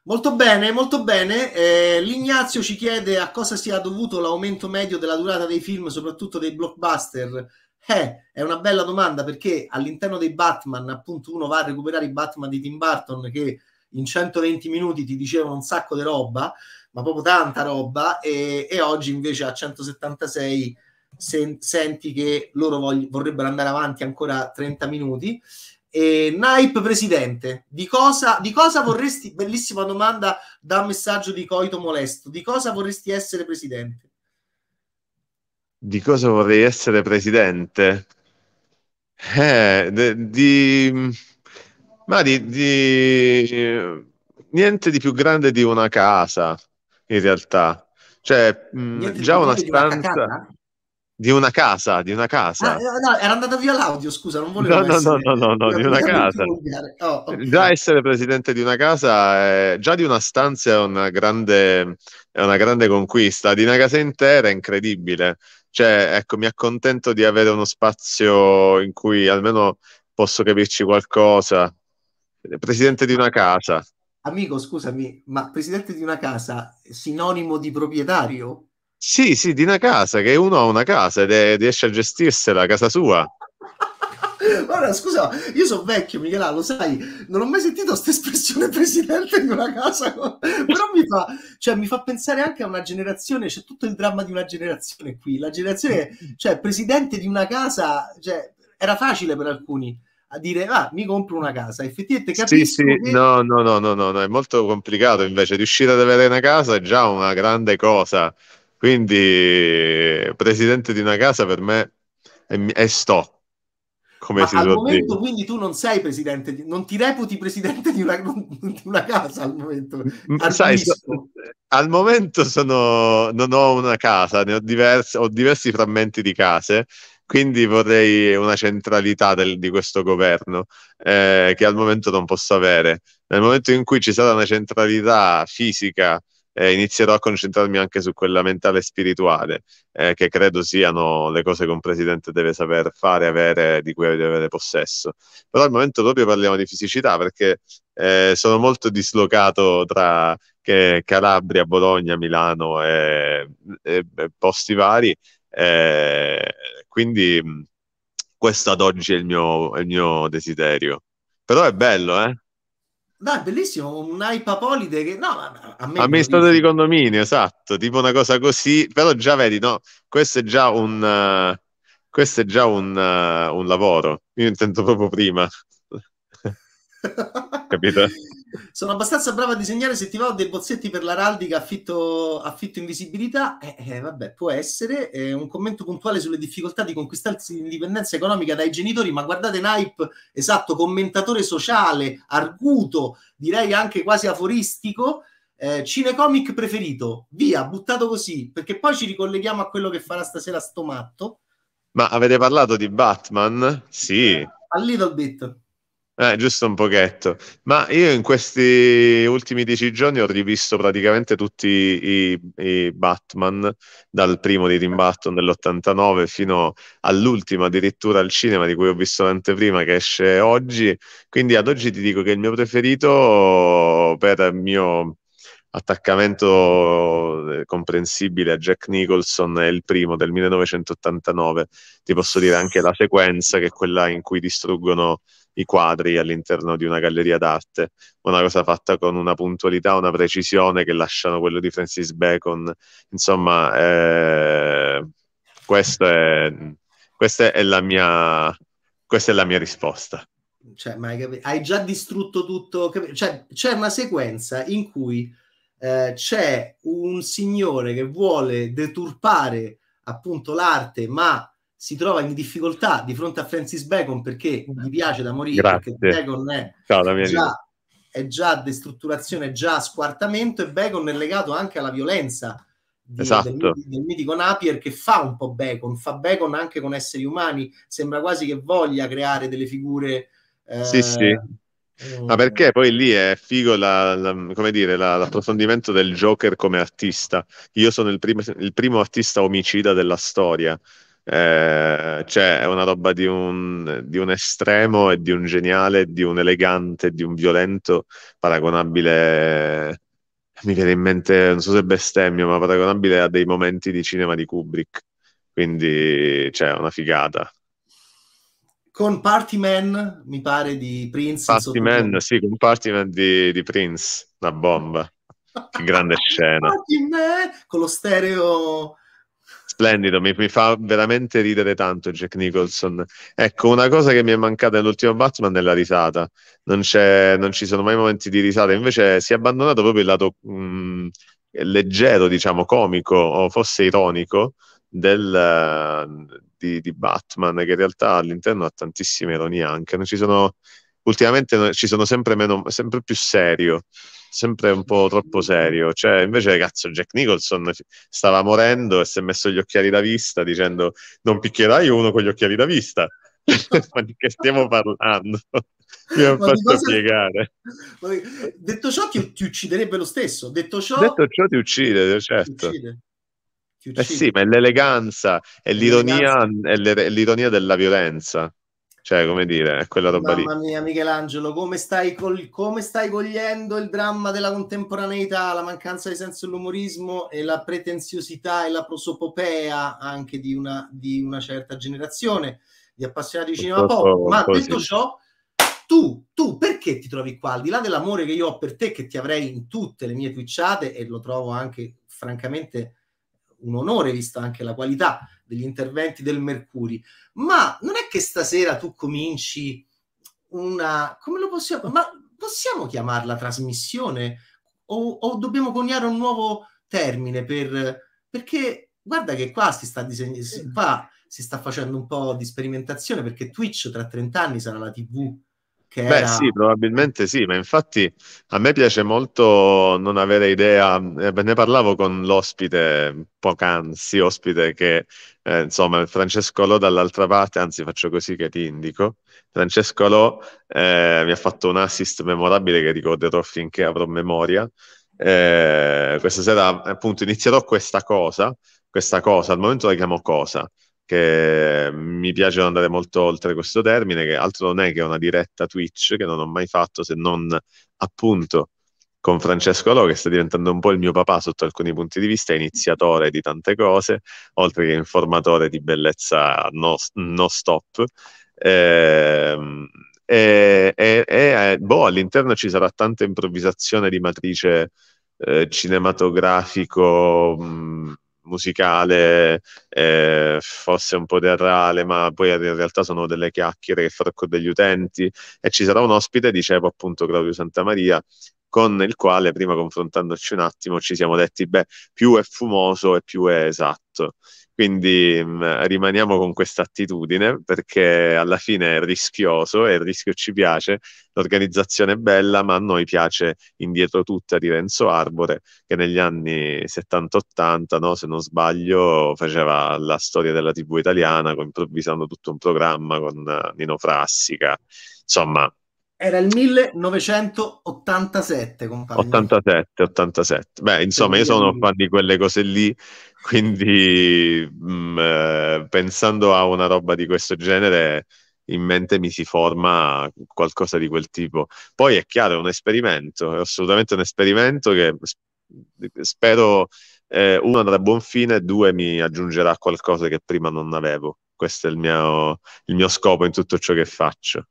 Molto bene, molto bene. Eh, L'Ignazio ci chiede a cosa sia dovuto l'aumento medio della durata dei film, soprattutto dei blockbuster eh, è una bella domanda perché all'interno dei Batman, appunto, uno va a recuperare i Batman di Tim Burton che in 120 minuti ti dicevano un sacco di roba, ma proprio tanta roba, e, e oggi invece a 176 sen- senti che loro vog- vorrebbero andare avanti ancora 30 minuti. E Naip presidente, di cosa, di cosa vorresti, bellissima domanda da messaggio di Coito Molesto, di cosa vorresti essere presidente? Di cosa vorrei essere presidente? Eh, de- di... Ma di, di... Niente di più grande di una casa, in realtà. Cioè, mh, mm, già una stanza... Di una, casa, di una casa. Ah, no, era andato via l'audio, scusa, non volevo. No, essere... no, no, no, no di una casa. Oh, okay. Già essere presidente di una casa, eh, già di una stanza è una, grande, è una grande conquista, di una casa intera è incredibile. Cioè, ecco, mi accontento di avere uno spazio in cui almeno posso capirci qualcosa. Presidente di una casa. Amico, scusami, ma presidente di una casa è sinonimo di proprietario? Sì, sì, di una casa, che uno ha una casa ed è, riesce a gestirsela, casa sua. Ora, scusa, io sono vecchio, Michela, lo sai, non ho mai sentito questa espressione [laughs] presidente di una casa, però mi fa, cioè, mi fa, pensare anche a una generazione, c'è tutto il dramma di una generazione qui, la generazione, cioè, presidente di una casa, cioè, era facile per alcuni a dire ah, mi compro una casa effettivamente capisco sì, sì. Che... No, no, no, no no è molto complicato invece riuscire ad avere una casa è già una grande cosa quindi presidente di una casa per me è, è sto come Ma si al momento dire. quindi tu non sei presidente, di, non ti reputi presidente di una, di una casa al momento. ma Sai, so, al momento sono, non ho una casa, ho, diverse, ho, diversi frammenti di case, quindi vorrei una centralità del, di questo governo eh, che al momento non posso avere. Nel momento in cui ci sarà una centralità fisica eh, inizierò a concentrarmi anche su quella mentale e spirituale, eh, che credo siano le cose che un presidente deve saper fare, avere, di cui deve avere possesso. Però al momento proprio parliamo di fisicità, perché eh, sono molto dislocato tra Calabria, Bologna, Milano e, e, e posti vari, eh, quindi questo ad oggi è il mio, è il mio desiderio. Però è bello, eh? Dai, bellissimo, un iPapolide che... No, a me amministratore di condominio, esatto, tipo una cosa così, però già vedi, no, questo è già un, uh, questo è già un, uh, un lavoro, io intendo proprio prima, [laughs] capito? sono abbastanza bravo a disegnare, se ti va ho dei bozzetti per l'araldica affitto, affitto invisibilità, eh, eh, vabbè, può essere eh, un commento puntuale sulle difficoltà di conquistarsi l'indipendenza economica dai genitori, ma guardate Naip, esatto, commentatore sociale, arguto, direi anche quasi aforistico, eh, cinecomic preferito, via, buttato così, perché poi ci ricolleghiamo a quello che farà stasera sto matto. Ma avete parlato di Batman? Sì. A little bit. Eh, giusto un pochetto. Ma io in questi ultimi dieci giorni ho rivisto praticamente tutti i, i Batman, dal primo di Tim Burton dell'89 fino all'ultimo addirittura al cinema di cui ho visto l'anteprima che esce oggi. Quindi ad oggi ti dico che il mio preferito per il mio attaccamento eh, comprensibile a Jack Nicholson è il primo del 1989. Ti posso dire anche la sequenza che è quella in cui distruggono i quadri all'interno di una galleria d'arte, una cosa fatta con una puntualità, una precisione che lasciano quello di Francis Bacon. Insomma, eh, questa, è, questa, è la mia, questa è la mia risposta. Cioè, ma hai, hai già distrutto tutto. cioè, c'è una sequenza in cui eh, c'è un signore che vuole deturpare appunto l'arte, ma si trova in difficoltà di fronte a Francis Bacon perché gli piace da morire, Grazie. perché Bacon è, Ciao, già, è già destrutturazione, è già squartamento e Bacon è legato anche alla violenza di, esatto. del, del, mitico Napier che fa un po' Bacon, fa Bacon anche con esseri umani, sembra quasi che voglia creare delle figure... Eh, sì, sì. Eh, Ma eh, perché poi lì è figo la, la, dire, la, l'approfondimento del Joker come artista. Io sono il, prim- il primo artista omicida della storia, eh, cioè, è una roba di un, di un estremo e di un geniale, di un elegante, di un violento, paragonabile mi viene in mente, non so se bestemmio, ma paragonabile a dei momenti di cinema di Kubrick. Quindi, cioè, una figata. Con Party Man, mi pare, di Prince. Party Man, sì, con Party Man di, di Prince, una bomba. Che grande [laughs] scena. Party Man, con lo stereo Splendido, mi, mi, fa veramente ridere tanto Jack Nicholson. Ecco, una cosa che mi è mancata nell'ultimo Batman è la risata. Non, non ci sono mai momenti di risata, invece si è abbandonato proprio il lato mh, mm, leggero, diciamo, comico o forse ironico del, eh, di, di, Batman, che in realtà all'interno ha tantissime ironie anche. Non ci sono, ultimamente ci sono sempre, meno, sempre più serio sempre un po' troppo serio. Cioè, invece, cazzo, Jack Nicholson stava morendo e si è messo gli occhiali da vista dicendo non picchierai uno con gli occhiali da vista. [laughs] ma di che stiamo parlando? Mi ho fatto cosa... piegare. Detto ciò, ti, ti, ucciderebbe lo stesso. Detto ciò, Detto ciò ti uccide, certo. Ti uccide. Ti uccide. Eh sì, ma è l'eleganza, è l'ironia, È l'ironia della violenza. Cioè, come dire, è quella roba Mamma lì. Mamma mia, Michelangelo, come stai, col, come stai cogliendo il dramma della contemporaneità, la mancanza di senso dell'umorismo e la pretenziosità e la prosopopea anche di una, di una certa generazione di appassionati di cinema pop. Ma così. detto ciò, tu, tu perché ti trovi qua? Al di là dell'amore che io ho per te, che ti avrei in tutte le mie twitchate, e lo trovo anche francamente un onore, vista anche la qualità degli interventi del Mercuri, ma non è che stasera tu cominci una... come lo possiamo... ma possiamo chiamarla trasmissione? O, o dobbiamo coniare un nuovo termine per... perché guarda che qua si sta disegnando... qua si sta facendo un po' di sperimentazione perché Twitch tra 30 anni sarà la TV Beh, era... sì, probabilmente sì, ma infatti a me piace molto non avere idea, eh, ne parlavo con l'ospite poc'anzi, ospite che eh, insomma Francesco Lo dall'altra parte, anzi faccio così che ti indico, Francesco Lo eh, mi ha fatto un assist memorabile che ricorderò finché avrò memoria. Eh, questa sera appunto inizierò questa cosa, questa cosa, al momento la chiamo cosa che mi piace andare molto oltre questo termine, che altro non è che una diretta Twitch che non ho mai fatto se non appunto con Francesco Alò, che sta diventando un po' il mio papà sotto alcuni punti di vista, iniziatore di tante cose, oltre che informatore di bellezza no, no stop. Ehm, e, e, e, boh, all'interno ci sarà tanta improvvisazione di matrice eh, cinematografico. Mh, musicale eh, fosse un po' teatrale, ma poi in realtà sono delle chiacchiere che farò con degli utenti e ci sarà un ospite, dicevo appunto Claudio Santamaria, con il quale prima confrontandoci un attimo ci siamo detti, beh, più è fumoso e più è esatto. Quindi mh, mm, rimaniamo con questa attitudine perché alla fine è rischioso e il rischio ci piace. L'organizzazione è bella, ma a noi piace indietro tutta di Renzo Arbore, che negli anni 70-80, no, se non sbaglio, faceva la storia della TV italiana, improvvisando tutto un programma con eh, Nino Frassica. Insomma, era il 1987, compagno. 87, 87. Beh, insomma, io sono fan di quelle cose lì, [laughs] quindi mh, mm, eh, pensando a una roba di questo genere, in mente mi si forma qualcosa di quel tipo. Poi è chiaro, è un esperimento, è assolutamente un esperimento che spero, eh, uno, andrà a buon fine, due, mi aggiungerà qualcosa che prima non avevo. Questo è il mio, il mio scopo in tutto ciò che faccio.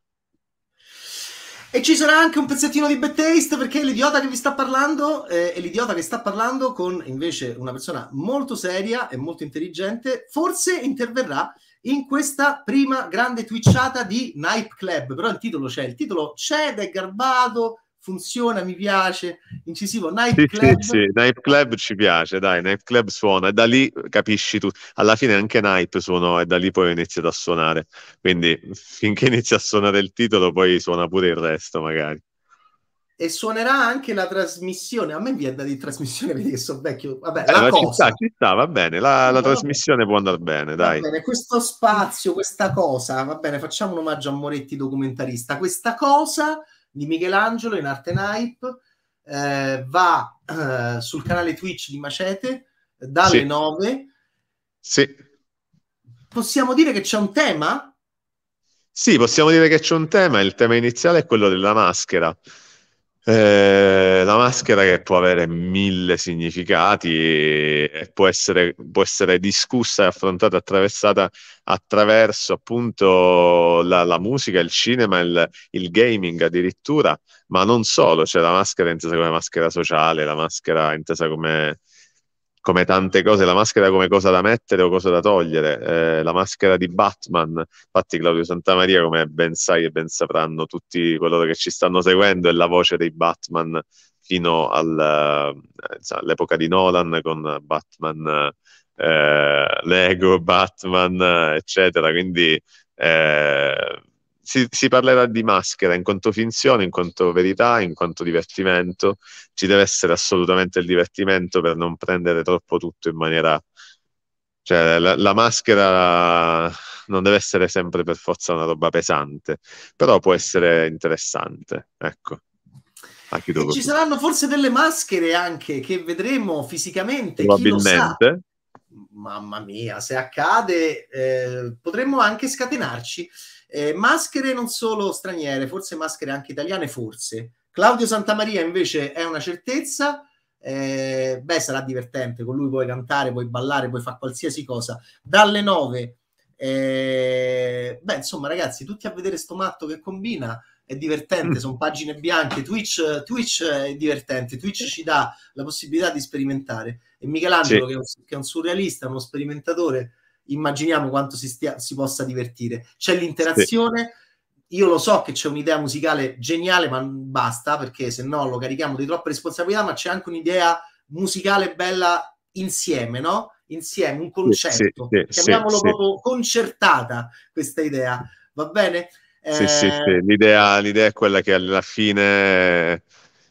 E ci sarà anche un pezzettino di bad taste perché l'idiota che vi sta parlando eh, è l'idiota che sta parlando con invece una persona molto seria e molto intelligente. Forse interverrà in questa prima grande twitchata di Night Club. Però il titolo c'è, il titolo c'è ed è garbato, funziona, mi piace, incisivo, nightclub. Sì, sì, sì, nightclub ci piace, dai, nightclub suona e da lì capisci tu, alla fine anche night suona, e da lì poi inizia a suonare, quindi finché [laughs] inizia a suonare il titolo poi suona pure il resto magari. E suonerà anche la trasmissione, a me è da di trasmissione, [laughs] vedi che sono vecchio, vabbè, eh, la cosa. Ci sta, ci sta, va bene, la, la trasmissione bene. può andare bene, dai. Bene, questo spazio, questa cosa, va bene, facciamo un omaggio a Moretti documentarista, questa cosa di Michelangelo in arte Naip, eh, va eh, sul canale Twitch di Macete dalle sì. 9. Sì. Possiamo dire che c'è un tema? Sì, possiamo dire che c'è un tema. Il tema iniziale è quello della maschera. Eh, la maschera che può avere mille significati e può essere, può essere discussa e affrontata, attraversata attraverso appunto la, la musica, il cinema, il, il, gaming addirittura, ma non solo, cioè la maschera intesa come maschera sociale, la maschera intesa come come tante cose, la maschera come cosa da mettere o cosa da togliere, eh, la maschera di Batman, infatti Claudio Santamaria, come ben sai e ben sapranno tutti coloro che ci stanno seguendo, è la voce dei Batman fino al, eh, insomma, all'epoca di Nolan con Batman, eh, Lego, Batman, eccetera, quindi... Eh, si, si, parlerà di maschera in quanto finzione, in quanto verità, in quanto divertimento. Ci deve essere assolutamente il divertimento per non prendere troppo tutto in maniera... Cioè, la, la maschera non deve essere sempre per forza una roba pesante, però può essere interessante, ecco. Anche dopo. Ci saranno forse delle maschere anche che vedremo fisicamente. Probabilmente mamma mia, se accade eh, potremmo anche scatenarci eh, maschere non solo straniere, forse maschere anche italiane, forse. Claudio Santamaria invece è una certezza. Eh, beh, sarà divertente, con lui puoi cantare, puoi ballare, puoi fare qualsiasi cosa. Dalle 9. Eh, beh, insomma, ragazzi, tutti a vedere sto matto che combina è divertente, mm. sono pagine bianche. Twitch, Twitch, è divertente, Twitch ci dà la possibilità di sperimentare. E Michelangelo, sì. che, è un, che, è un, surrealista, uno sperimentatore, immaginiamo quanto si, stia, si possa divertire. C'è l'interazione. Sì. Io lo so che c'è un'idea musicale geniale, ma basta perché se no lo carichiamo di troppe responsabilità. Ma c'è anche un'idea musicale bella insieme, no? Insieme, un concerto. Sì, sì, Chiamiamolo proprio concertata questa idea, va bene? Eh... Sì, sì, eh, sì. L'idea, l'idea, è quella che alla fine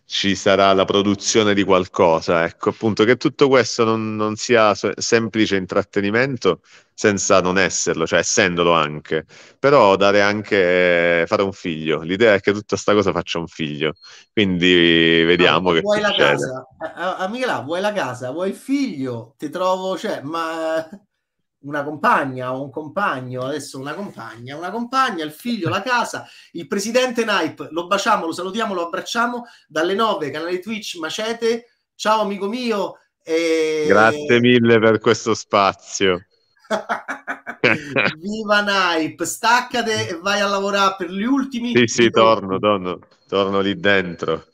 ci sarà la produzione di qualcosa, ecco, appunto che tutto questo non, non sia semplice intrattenimento, senza non esserlo, cioè essendolo anche, però dare anche, eh, fare un figlio, l'idea è che tutta sta cosa faccia un figlio, quindi vediamo no, che vuoi succede. la casa, eh, eh, a, vuoi la casa, vuoi il figlio, ti trovo, cioè, ma una compagna o un compagno, adesso una compagna, una compagna, il figlio, la casa, il presidente Naip, lo baciamo, lo salutiamo, lo abbracciamo, dalle 9, canale Twitch, Macete, ciao amico mio, e... Grazie mille per questo spazio. [laughs] Viva Nipe, staccate e vai a lavorare per gli ultimi. Sì, sì, torno, torno, torno lì dentro.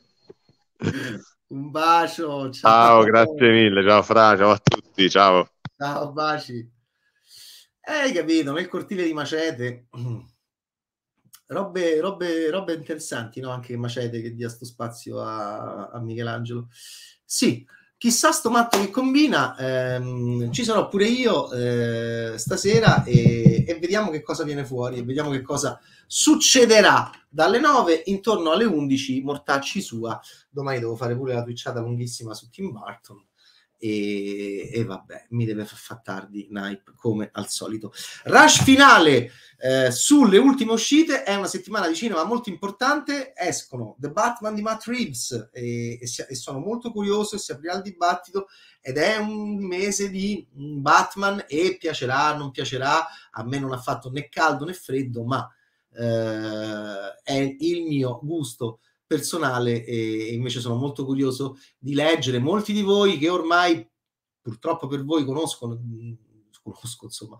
Un bacio, ciao. ciao grazie mille, ciao Fra, ciao a tutti, ciao. Ciao, baci. Eh, hai capito, nel cortile di Macete. [clears throat] Robe, robe, robe interessanti, no? Anche Macete che dia sto spazio a, a Michelangelo. Sì, chissà sto matto che combina ehm, ci sarò pure io eh, stasera e, e, vediamo che cosa viene fuori e vediamo che cosa succederà dalle 9 intorno alle 11 mortacci sua domani devo fare pure la twitchata lunghissima su Tim Burton e, e, vabbè, mi deve far fa tardi Nipe come al solito. Rush finale eh, sulle ultime uscite, è una settimana di cinema molto importante, escono The Batman di Matt Reeves e, e, e sono molto curioso e si aprirà il dibattito ed è un mese di mm, Batman e piacerà, non piacerà, a me non ha fatto né caldo né freddo, ma eh, è il mio gusto personale e invece sono molto curioso di leggere molti di voi che ormai purtroppo per voi conoscono mm, conosco, insomma,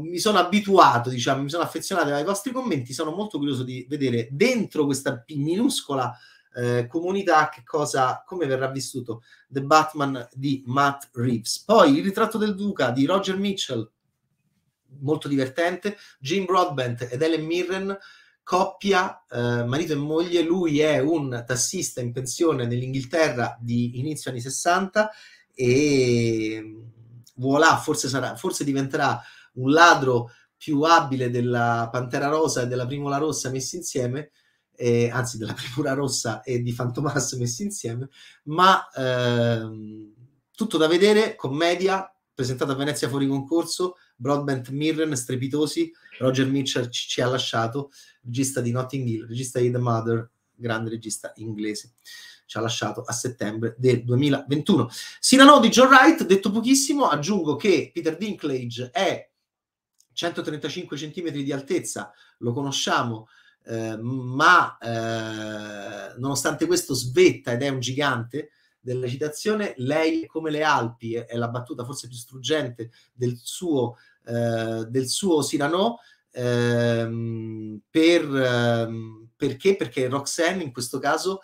mi sono abituato, diciamo, mi sono affezionato ai vostri commenti, sono molto curioso di vedere dentro questa minuscola eh, comunità che cosa, come verrà vissuto The Batman di Matt Reeves. Poi il ritratto del Duca di Roger Mitchell, molto divertente, Jim Broadbent ed Ellen Mirren, coppia, eh, marito e moglie, lui è un tassista in pensione nell'Inghilterra di inizio anni 60 e mm, voilà, forse, sarà, forse diventerà un ladro più abile della Pantera Rosa e della Primula Rossa messi insieme, eh, anzi della Primula Rossa e di Fantomas messi insieme, ma ehm, tutto da vedere, commedia, presentato a Venezia fuori concorso, Broadbent Mirren, Strepitosi, Roger Mitchell ci, ci ha lasciato, regista di Notting Hill, regista di The Mother, grande regista inglese ci ha lasciato a settembre del 2021. Sinanò di John Wright, detto pochissimo, aggiungo che Peter Dinklage è 135 centimetri di altezza, lo conosciamo, eh, ma eh, nonostante questo svetta ed è un gigante, della citazione, lei è come le Alpi, è, la battuta forse più struggente del suo, eh, del suo Cyrano, ehm, per, ehm, perché? Perché Roxanne in questo caso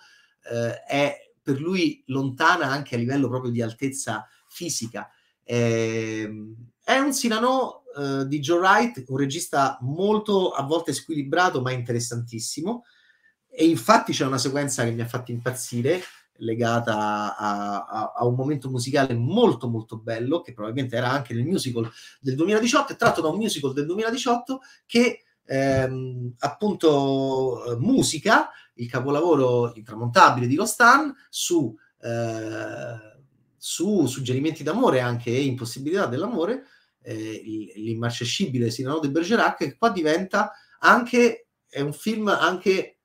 eh, è per lui lontana anche a livello proprio di altezza fisica. Eh, è un Sinano eh, di Joe Wright, un regista molto a volte squilibrato ma interessantissimo. E infatti c'è una sequenza che mi ha fatto impazzire, legata a, a, a, un momento musicale molto molto bello, che probabilmente era anche nel musical del 2018, è tratto da un musical del 2018 che ehm, appunto musica il capolavoro intramontabile di Lostan su, eh, su suggerimenti d'amore anche e impossibilità dell'amore, eh, l'immarcescibile Sinano de Bergerac, che qua diventa anche, è un film anche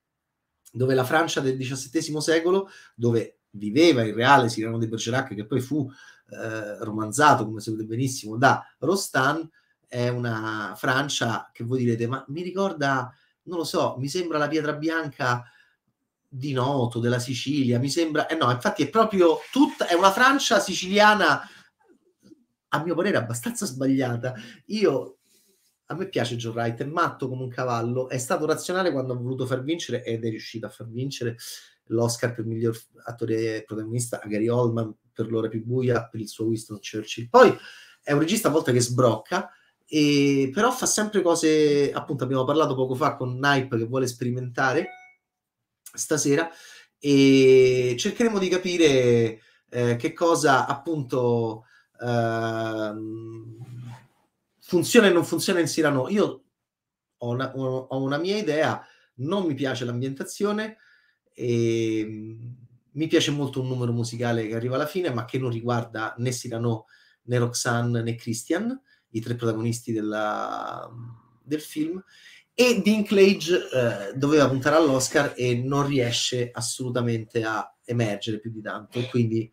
dove la Francia del XVII secolo, dove viveva il reale Sirano di Bergerac, che poi fu eh, romanzato, come sapete benissimo, da Rostand, è una Francia che voi direte, ma mi ricorda, non lo so, mi sembra la pietra bianca di Noto, della Sicilia, mi sembra, eh no, infatti è proprio tutta, è una Francia siciliana, a mio parere, abbastanza sbagliata. Io a me piace John Wright, è matto come un cavallo, è stato razionale quando ha voluto far vincere ed è riuscito a far vincere l'Oscar per miglior attore protagonista a Gary Oldman per l'ora più buia, per il suo Winston Churchill. Poi è un regista a volte che sbrocca, e, però fa sempre cose, appunto abbiamo parlato poco fa con Nipe che vuole sperimentare stasera e cercheremo di capire eh, che cosa appunto... Eh, funziona e non funziona in Sirano. Io ho una, ho una mia idea, non mi piace l'ambientazione e ehm, mi piace molto un numero musicale che arriva alla fine, ma che non riguarda né Sirano né Roxanne né Christian, i tre protagonisti della, del film. E Dean Clage eh, doveva puntare all'Oscar e non riesce assolutamente a emergere più di tanto. quindi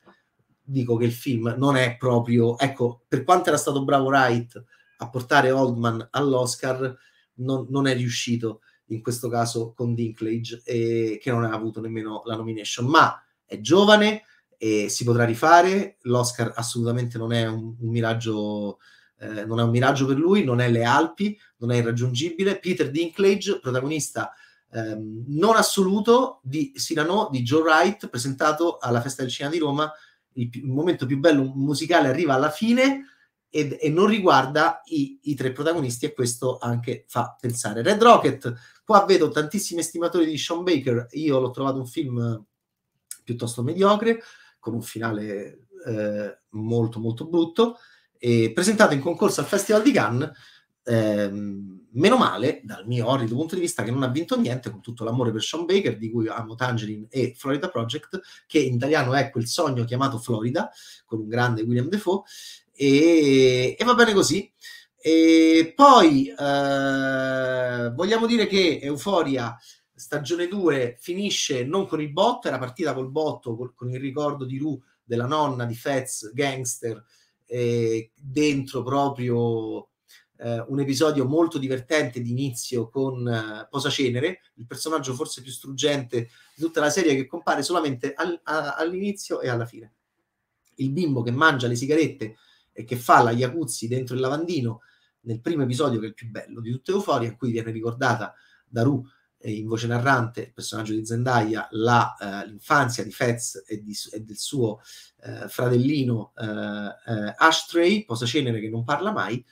dico che il film non è proprio. Ecco, per quanto era stato bravo Wright a portare Oldman all'Oscar non, non è riuscito in questo caso con Dinklage e che non ha avuto nemmeno la nomination ma è giovane e si potrà rifare l'Oscar assolutamente non è un, un miraggio eh, non è un miraggio per lui, non è le Alpi, non è irraggiungibile. Peter Dinklage, protagonista ehm, non assoluto di Cyrano di Joe Wright, presentato alla Festa del Cinema di Roma. Il, il momento più bello musicale arriva alla fine, ed, e non riguarda i, i, tre protagonisti e questo anche fa pensare. Red Rocket, qua vedo tantissimi estimatori di Sean Baker, io l'ho trovato un film eh, piuttosto mediocre, con un finale eh, molto molto brutto, presentato in concorso al Festival di Cannes, ehm, meno male, dal mio orrido punto di vista, che non ha vinto niente con tutto l'amore per Sean Baker, di cui amo Tangerine e Florida Project, che in italiano è quel sogno chiamato Florida, con un grande William Defoe, e, e va bene così. E poi eh, vogliamo dire che Euforia stagione 2 finisce non con il botto, era partita col botto, col, con il ricordo di Ru, della nonna di Fez, gangster, eh, dentro proprio eh, un episodio molto divertente di inizio con eh, Posacenere, il personaggio forse più struggente di tutta la serie che compare solamente al, a, all'inizio e alla fine. Il bimbo che mangia le sigarette e che fa la Iacuzzi dentro il lavandino nel primo episodio che è il più bello di tutta Euforia, in cui viene ricordata da Ru eh, in voce narrante, il personaggio di Zendaya, la, eh, l'infanzia di Fez e, di, e del suo eh, fratellino eh, eh, Ashtray, posa cenere che non parla mai.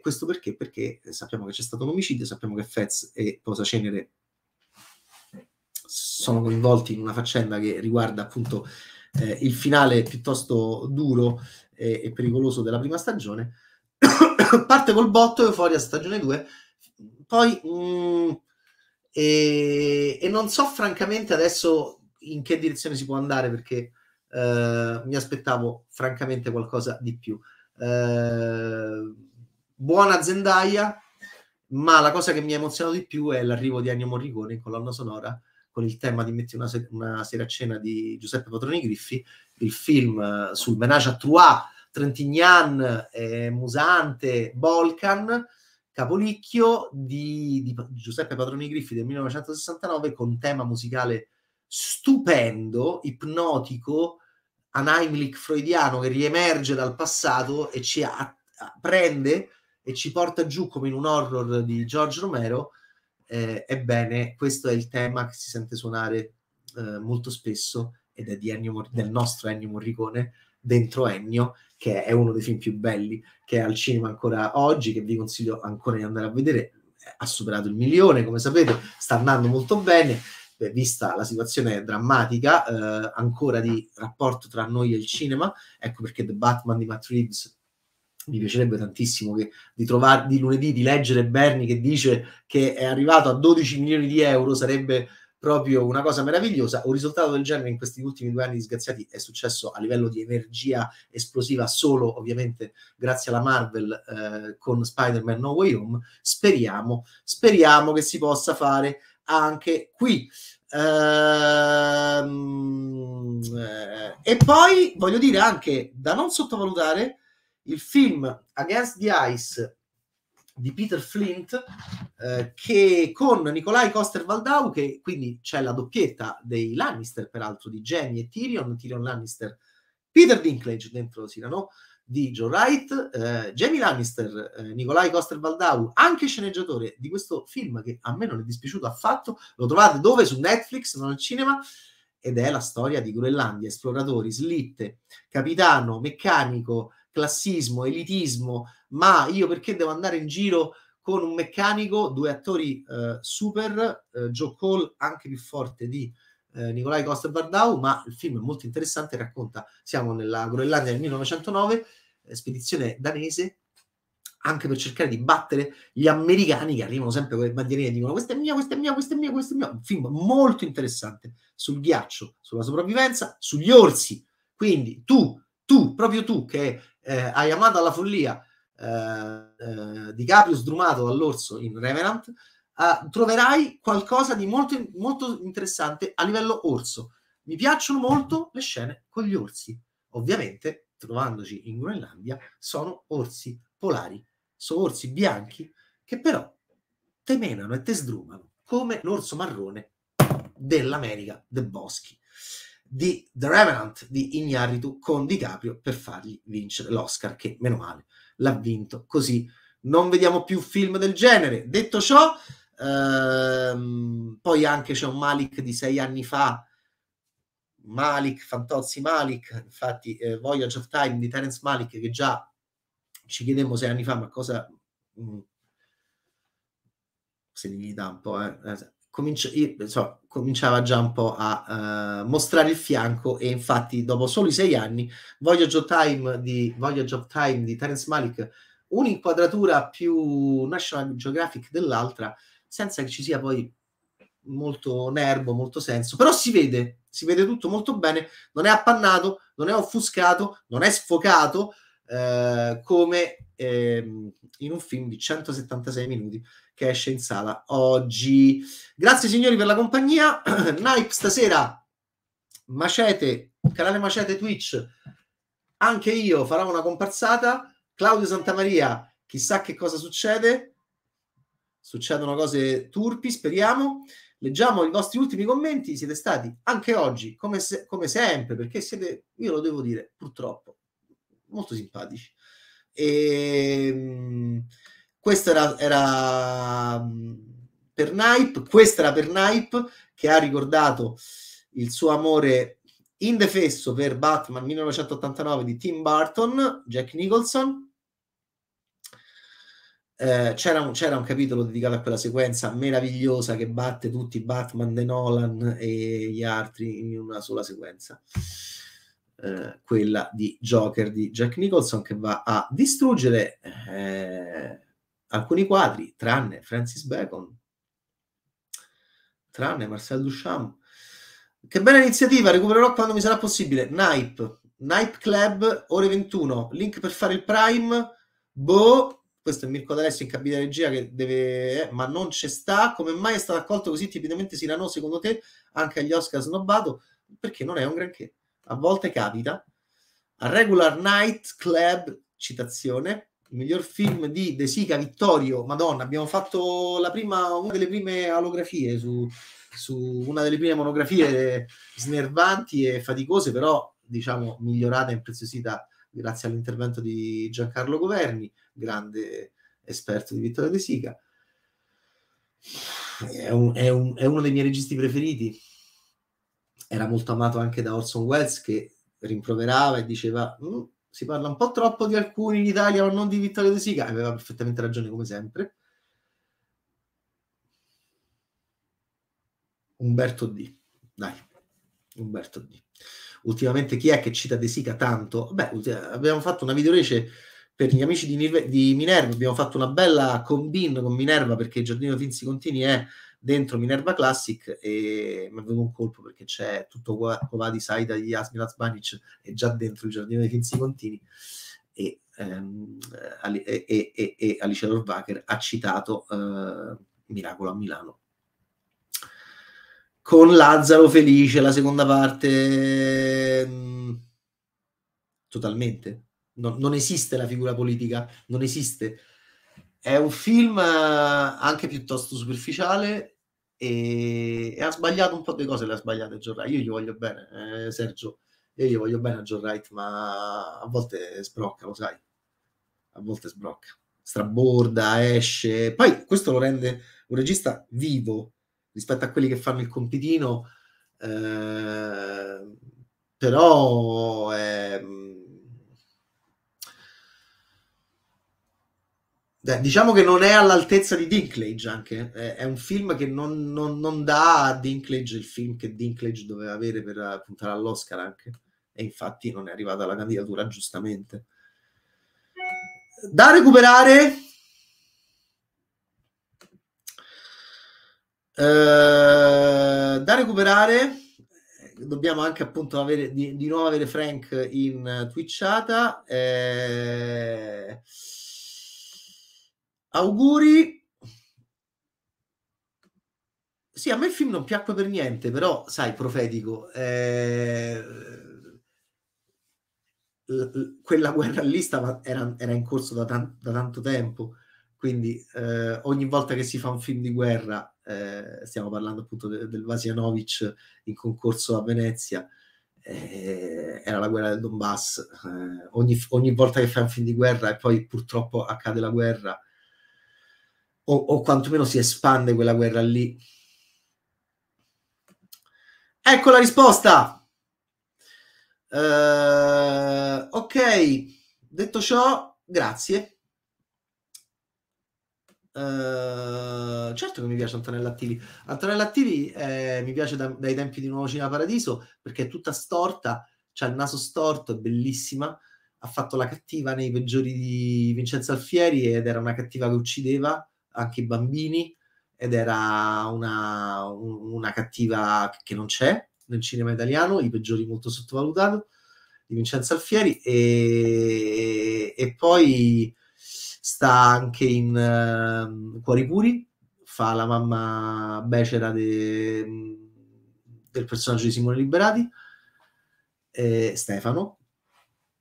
questo perché? Perché sappiamo che c'è stato un omicidio, sappiamo che Fez e Posa Cenere sono coinvolti in una faccenda che riguarda appunto eh, il finale piuttosto duro e, e pericoloso della prima stagione. [coughs] Parte col botto Euforia stagione 2, poi mm, e, e, non so francamente adesso in che direzione si può andare perché eh, mi aspettavo francamente qualcosa di più. Eh, buona Zendaya, ma la cosa che mi ha emozionato di più è l'arrivo di Ennio Morricone con l'anno sonora con il tema di Metti una, una sera a cena di Giuseppe Patroni Griffi, il film eh, sul menage à Trois, Trentignan, eh, Musante, Volcan, Capolicchio di, di, Giuseppe Patroni Griffi del 1969 con tema musicale stupendo, ipnotico, anaimlic freudiano che riemerge dal passato e ci a- prende e ci porta giù come in un horror di George Romero eh, ebbene, questo è il tema che si sente suonare eh, molto spesso ed è di Ennio, del nostro Ennio Morricone, dentro Ennio, che è uno dei film più belli, che è al cinema ancora oggi, che vi consiglio ancora di andare a vedere. Eh, ha superato il milione, come sapete, sta andando molto bene. Beh, vista la situazione drammatica eh, ancora di rapporto tra noi e il cinema, ecco perché The Batman di Matt Reeves mi piacerebbe tantissimo che, di, trovare, di lunedì di leggere Bernie che dice che è arrivato a 12 milioni di euro, sarebbe proprio una cosa meravigliosa. Un risultato del genere in questi ultimi due anni disgraziati è successo a livello di energia esplosiva solo ovviamente grazie alla Marvel eh, con Spider-Man No Way Home. Speriamo, speriamo che si possa fare anche qui. Ehm, eh, e poi voglio dire anche da non sottovalutare il film Against the Ice di Peter Flint eh, che con Nicolai Coster-Valdau che quindi c'è la doppietta dei Lannister peraltro di Jamie e Tyrion Tyrion Lannister Peter Dinklage dentro Sirano di Joe Wright eh, Jamie Lannister eh, Nicolai Coster-Valdau anche sceneggiatore di questo film che a me non è dispiaciuto affatto lo trovate dove? Su Netflix non al cinema ed è la storia di Groenlandia esploratori, slitte capitano, meccanico classismo, elitismo, ma io perché devo andare in giro con un meccanico, due attori eh, super, eh, Joe Cole anche più forte di eh, Nicolai Costa Bardau, ma il film è molto interessante, racconta, siamo nella Groenlandia del 1909, eh, spedizione danese, anche per cercare di battere gli americani che arrivano sempre con le bandierine e dicono questa è mia, questa è mia, questa è mia, questa è mia. Un film molto interessante sul ghiaccio, sulla sopravvivenza, sugli orsi. Quindi tu, tu, proprio tu che eh, hai amato alla follia eh, eh, di Caprio sdrumato dall'orso in Revenant, eh, troverai qualcosa di molto, molto interessante a livello orso. Mi piacciono molto le scene con gli orsi. Ovviamente, trovandoci in Groenlandia, sono orsi polari, sono orsi bianchi che però temenano e te sdrumano come l'orso marrone dell'America dei boschi di The Revenant di Ignaritu con DiCaprio per fargli vincere l'Oscar, che meno male l'ha vinto così. Non vediamo più film del genere. Detto ciò, ehm, poi anche c'è un Malik di sei anni fa, Malik, Fantozzi Malik, infatti eh, Voyage of Time di Terence Malik che già ci chiedemmo sei anni fa ma cosa... Mh, mm, se gli dà un po'... Eh, eh cominci- insomma, cominciava già un po' a uh, mostrare il fianco e infatti dopo soli sei anni Voyage of Time di, Voyage of Time di Terence Malik un'inquadratura più National Geographic dell'altra senza che ci sia poi molto nervo, molto senso, però si vede, si vede tutto molto bene, non è appannato, non è offuscato, non è sfocato eh, come eh, in un film di 176 minuti che esce in sala oggi. Grazie signori per la compagnia. [clears throat] Nike stasera, Macete, canale Macete Twitch, anche io farò una comparsata. Claudio Santamaria, chissà che cosa succede. Succedono cose turpi, speriamo. Leggiamo i vostri ultimi commenti, siete stati anche oggi, come, se, come sempre, perché siete, io lo devo dire, purtroppo, molto simpatici. E, ehm, questo era, era mm, per Naip, questa era per Naip che ha ricordato il suo amore indefesso per Batman 1989 di Tim Burton, Jack Nicholson. Eh, c'era, un, c'era, un, capitolo dedicato a quella sequenza meravigliosa che batte tutti Batman di Nolan e gli altri in una sola sequenza. Eh, quella di Joker di Jack Nicholson che va a distruggere eh, alcuni quadri, tranne Francis Bacon, tranne Marcel Duchamp. Che bella iniziativa, recupererò quando mi sarà possibile. Nipe, Nipe Club, ore 21, link per fare il Prime, boh, questo è Mirko D'Alessio in cabina regia che deve, eh, ma non c'è sta, come mai è stato accolto così tipicamente Sirano secondo te, anche agli Oscar snobbato? Perché non è un granché, a volte capita. A regular night club, citazione, il miglior film di De Sica Vittorio. Madonna, abbiamo fatto prima, una delle prime alografie su, su, una delle prime monografie snervanti e faticose, però diciamo migliorata in preziosità grazie all'intervento di Giancarlo Governi, grande esperto di Vittorio De Sica. È, un, è, un, è uno dei miei registi preferiti. Era molto amato anche da Orson Welles che rimproverava e diceva: mm, si parla un po' troppo di alcuni in Italia, ma non di Vittorio De Sica, aveva perfettamente ragione come sempre. Umberto D. Dai, Umberto D. Ultimamente chi è che cita De Sica tanto? Beh, abbiamo fatto una videorece per gli amici di, di, Minerva, abbiamo fatto una bella combin con Minerva perché il Giardino Finzi Contini è dentro Minerva Classic e mi è un colpo perché c'è tutto Covadi Saida di Asmir Azbanic e già dentro il giardino dei Finzi Contini e, ehm, e, e, e, Alice Rohrwacher ha citato eh, Miracolo a Milano con Lazzaro Felice la seconda parte mm, totalmente no, non esiste la figura politica non esiste è un film eh, anche piuttosto superficiale e, e ha sbagliato un po' di cose, le ha sbagliate John Wright. Io gli voglio bene, eh, Sergio, io gli voglio bene a John Wright, ma a volte sbrocca, lo sai, a volte sbrocca, straborda, esce. Poi questo lo rende un regista vivo rispetto a quelli che fanno il compitino, eh, però... Eh, Beh, diciamo che non è all'altezza di Dinklage anche, è, è un film che non, non, non, dà a Dinklage il film che Dinklage doveva avere per eh, puntare all'Oscar anche, e infatti non è arrivata la candidatura giustamente. Da recuperare... Eh, da recuperare dobbiamo anche appunto avere di, di nuovo avere Frank in uh, twitchata eh, Auguri. Sì, a me il film non piacque per niente, però, sai, profetico, eh, quella guerra lì stava, era, era, in corso da, tan- da tanto tempo, quindi eh, ogni volta che si fa un film di guerra, eh, stiamo parlando appunto de- del Vasianovic in concorso a Venezia, eh, era la guerra del Donbass, eh, ogni, ogni volta che fai un film di guerra e poi purtroppo accade la guerra, o, o quantomeno si espande quella guerra lì. Ecco la risposta. Uh, ok, detto ciò, grazie. Uh, certo che mi piace Antonella Attivi. Antonella Attivi eh, mi piace da, dai tempi di Nuovo Cinema Paradiso perché è tutta storta, c'ha il naso storto, è bellissima. Ha fatto la cattiva nei peggiori di Vincenzo Alfieri ed era una cattiva che uccideva anche i bambini ed era una, una cattiva che non c'è nel cinema italiano, i peggiori molto sottovalutato di Vincenzo Alfieri e, e poi sta anche in uh, Cuori Puri, fa la mamma becera de, del personaggio di Simone Liberati, eh, Stefano,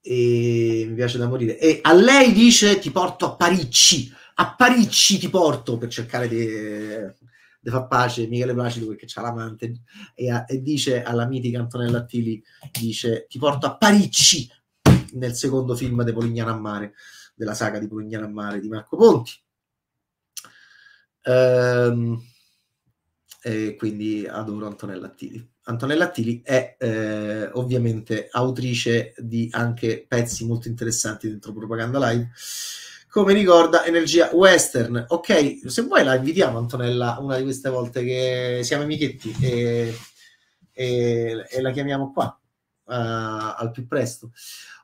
e mi piace da morire. E a lei dice ti porto a Parigi a Paricci ti porto per cercare di, di far pace Michele Placido perché c'ha l'amante e, a, e dice alla mitica Antonella Attili dice ti porto a Paricci nel secondo film di Polignano a mare della saga di Polignano a mare di Marco Ponti ehm, e quindi adoro Antonella Attili Antonella Attili è eh, ovviamente autrice di anche pezzi molto interessanti dentro Propaganda Live come ricorda Energia Western. Ok, se vuoi la invitiamo Antonella una di queste volte che siamo amichetti e, e, e la chiamiamo qua uh, al più presto.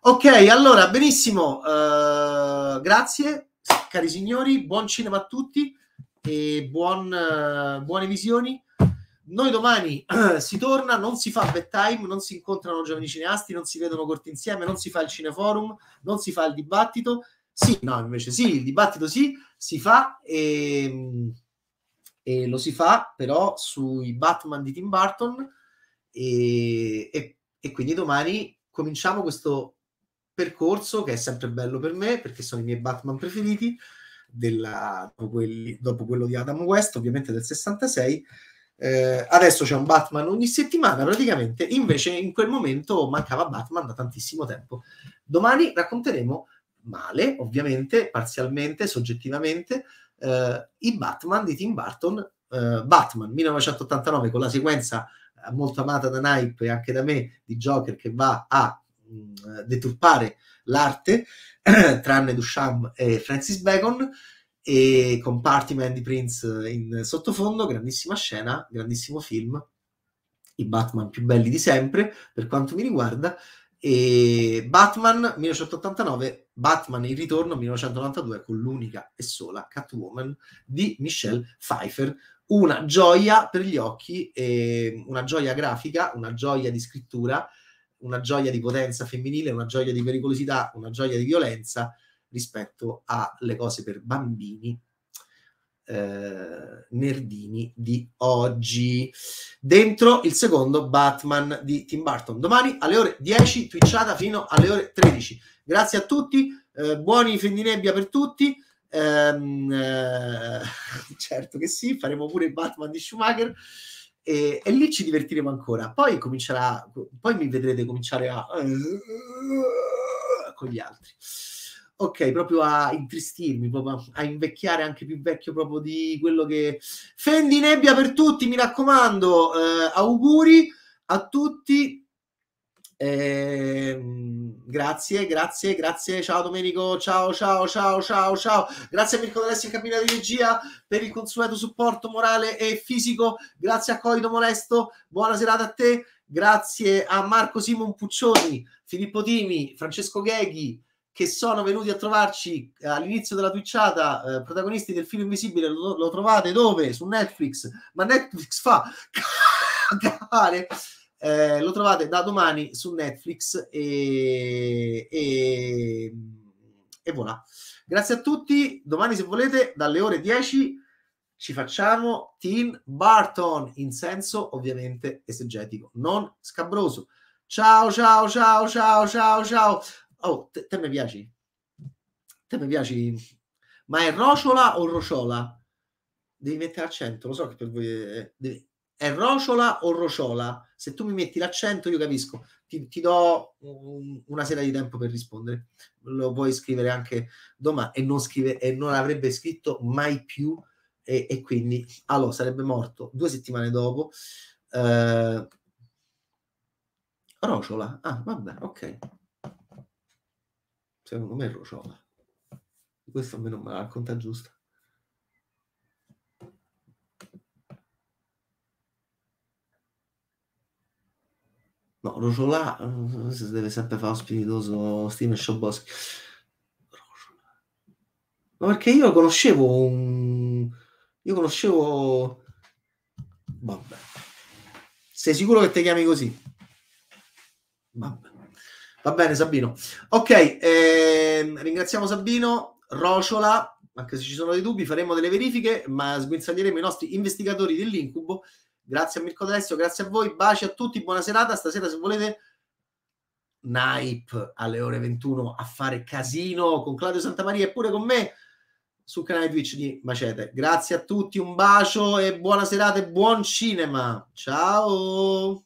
Ok, allora benissimo, uh, grazie cari signori, buon cinema a tutti e buon, uh, buone visioni. Noi domani si torna, non si fa bedtime, non si incontrano giovani cineasti, non si vedono corti insieme, non si fa il cineforum, non si fa il dibattito sì, no, invece sì, il dibattito sì, si fa e, ehm, e lo si fa però sui Batman di Tim Burton e, e, e quindi domani cominciamo questo percorso che è sempre bello per me perché sono i miei Batman preferiti della, dopo, quelli, dopo, quello di Adam West, ovviamente del 66. Eh, adesso c'è un Batman ogni settimana praticamente, invece in quel momento mancava Batman da tantissimo tempo. Domani racconteremo male, ovviamente, parzialmente, soggettivamente, eh, i Batman di Tim Burton, eh, Batman 1989 con la sequenza eh, molto amata da Naipe e anche da me di Joker che va a mh, mm, deturpare l'arte, [clears throat] tranne Duchamp e Francis Bacon, e con Party Partyman di Prince in sottofondo, grandissima scena, grandissimo film, i Batman più belli di sempre per quanto mi riguarda, e Batman 1989, Batman il ritorno 1992 con l'unica e sola Catwoman di Michelle Pfeiffer, una gioia per gli occhi, ehm, una gioia grafica, una gioia di scrittura, una gioia di potenza femminile, una gioia di pericolosità, una gioia di violenza rispetto alle cose per bambini eh, nerdini di oggi. Dentro il secondo Batman di Tim Burton. Domani alle ore 10, twitchata fino alle ore 13. Grazie a tutti, eh, buoni fendinebbia per tutti. Um, eh, [laughs] certo che sì, faremo pure il Batman di Schumacher e, e, lì ci divertiremo ancora. Poi comincerà, poi mi vedrete cominciare a con gli altri ok, proprio a intristirmi, proprio a invecchiare anche più vecchio proprio di quello che... Fendi nebbia per tutti, mi raccomando, eh, auguri a tutti. Eh, grazie, grazie, grazie. Ciao Domenico, ciao, ciao, ciao, ciao, ciao. Grazie a Mirko D'Alessio in cabina di regia per il consueto supporto morale e fisico. Grazie a Coido Molesto. Buona serata a te. Grazie a Marco Simon Puccioni, Filippo Timi, Francesco Gheghi, che sono venuti a trovarci eh, all'inizio della twitchata, eh, protagonisti del film Invisibile, lo, lo, trovate dove? Su Netflix, ma Netflix fa [laughs] cagare. Eh, lo trovate da domani su Netflix e, e, e voilà. Grazie a tutti. Domani, se volete, dalle ore 10 ci facciamo Team Barton in senso ovviamente esegetico, non scabroso. Ciao, ciao, ciao, ciao, ciao, ciao. Oh, te, te mi piaci? Te mi piaci? Ma è rociola o rociola? Devi mettere l'accento, lo so che per voi è, devi, è rociola o rociola? Se tu mi metti l'accento io capisco, ti, ti do un, una sera di tempo per rispondere. Lo puoi scrivere anche domani e non, scrive, e non avrebbe scritto mai più e, e quindi allora sarebbe morto due settimane dopo. Eh, Rocciola, ah vabbè, ok. Cioè, secondo me è Rociola. Questo a me non la racconta giusta. No, Rociola eh, si deve sempre fare lo spiritoso Steven Scioboschi. Ma no, perché io conoscevo un... Io conoscevo... Vabbè. Sei sicuro che ti chiami così? Vabbè. Va bene, Sabino. Ok, eh, ringraziamo Sabino. Rociola, anche se ci sono dei dubbi, faremo delle verifiche, ma sguinzaglieremo i nostri investigatori dell'incubo. Grazie a Mirko D'Alessio, grazie a voi. Baci a tutti, buona serata. Stasera, se volete, Naip alle ore 21 a fare casino con Claudio Santamaria e pure con me sul canale Twitch di Macete. Grazie a tutti, un bacio e buona serata e buon cinema. Ciao!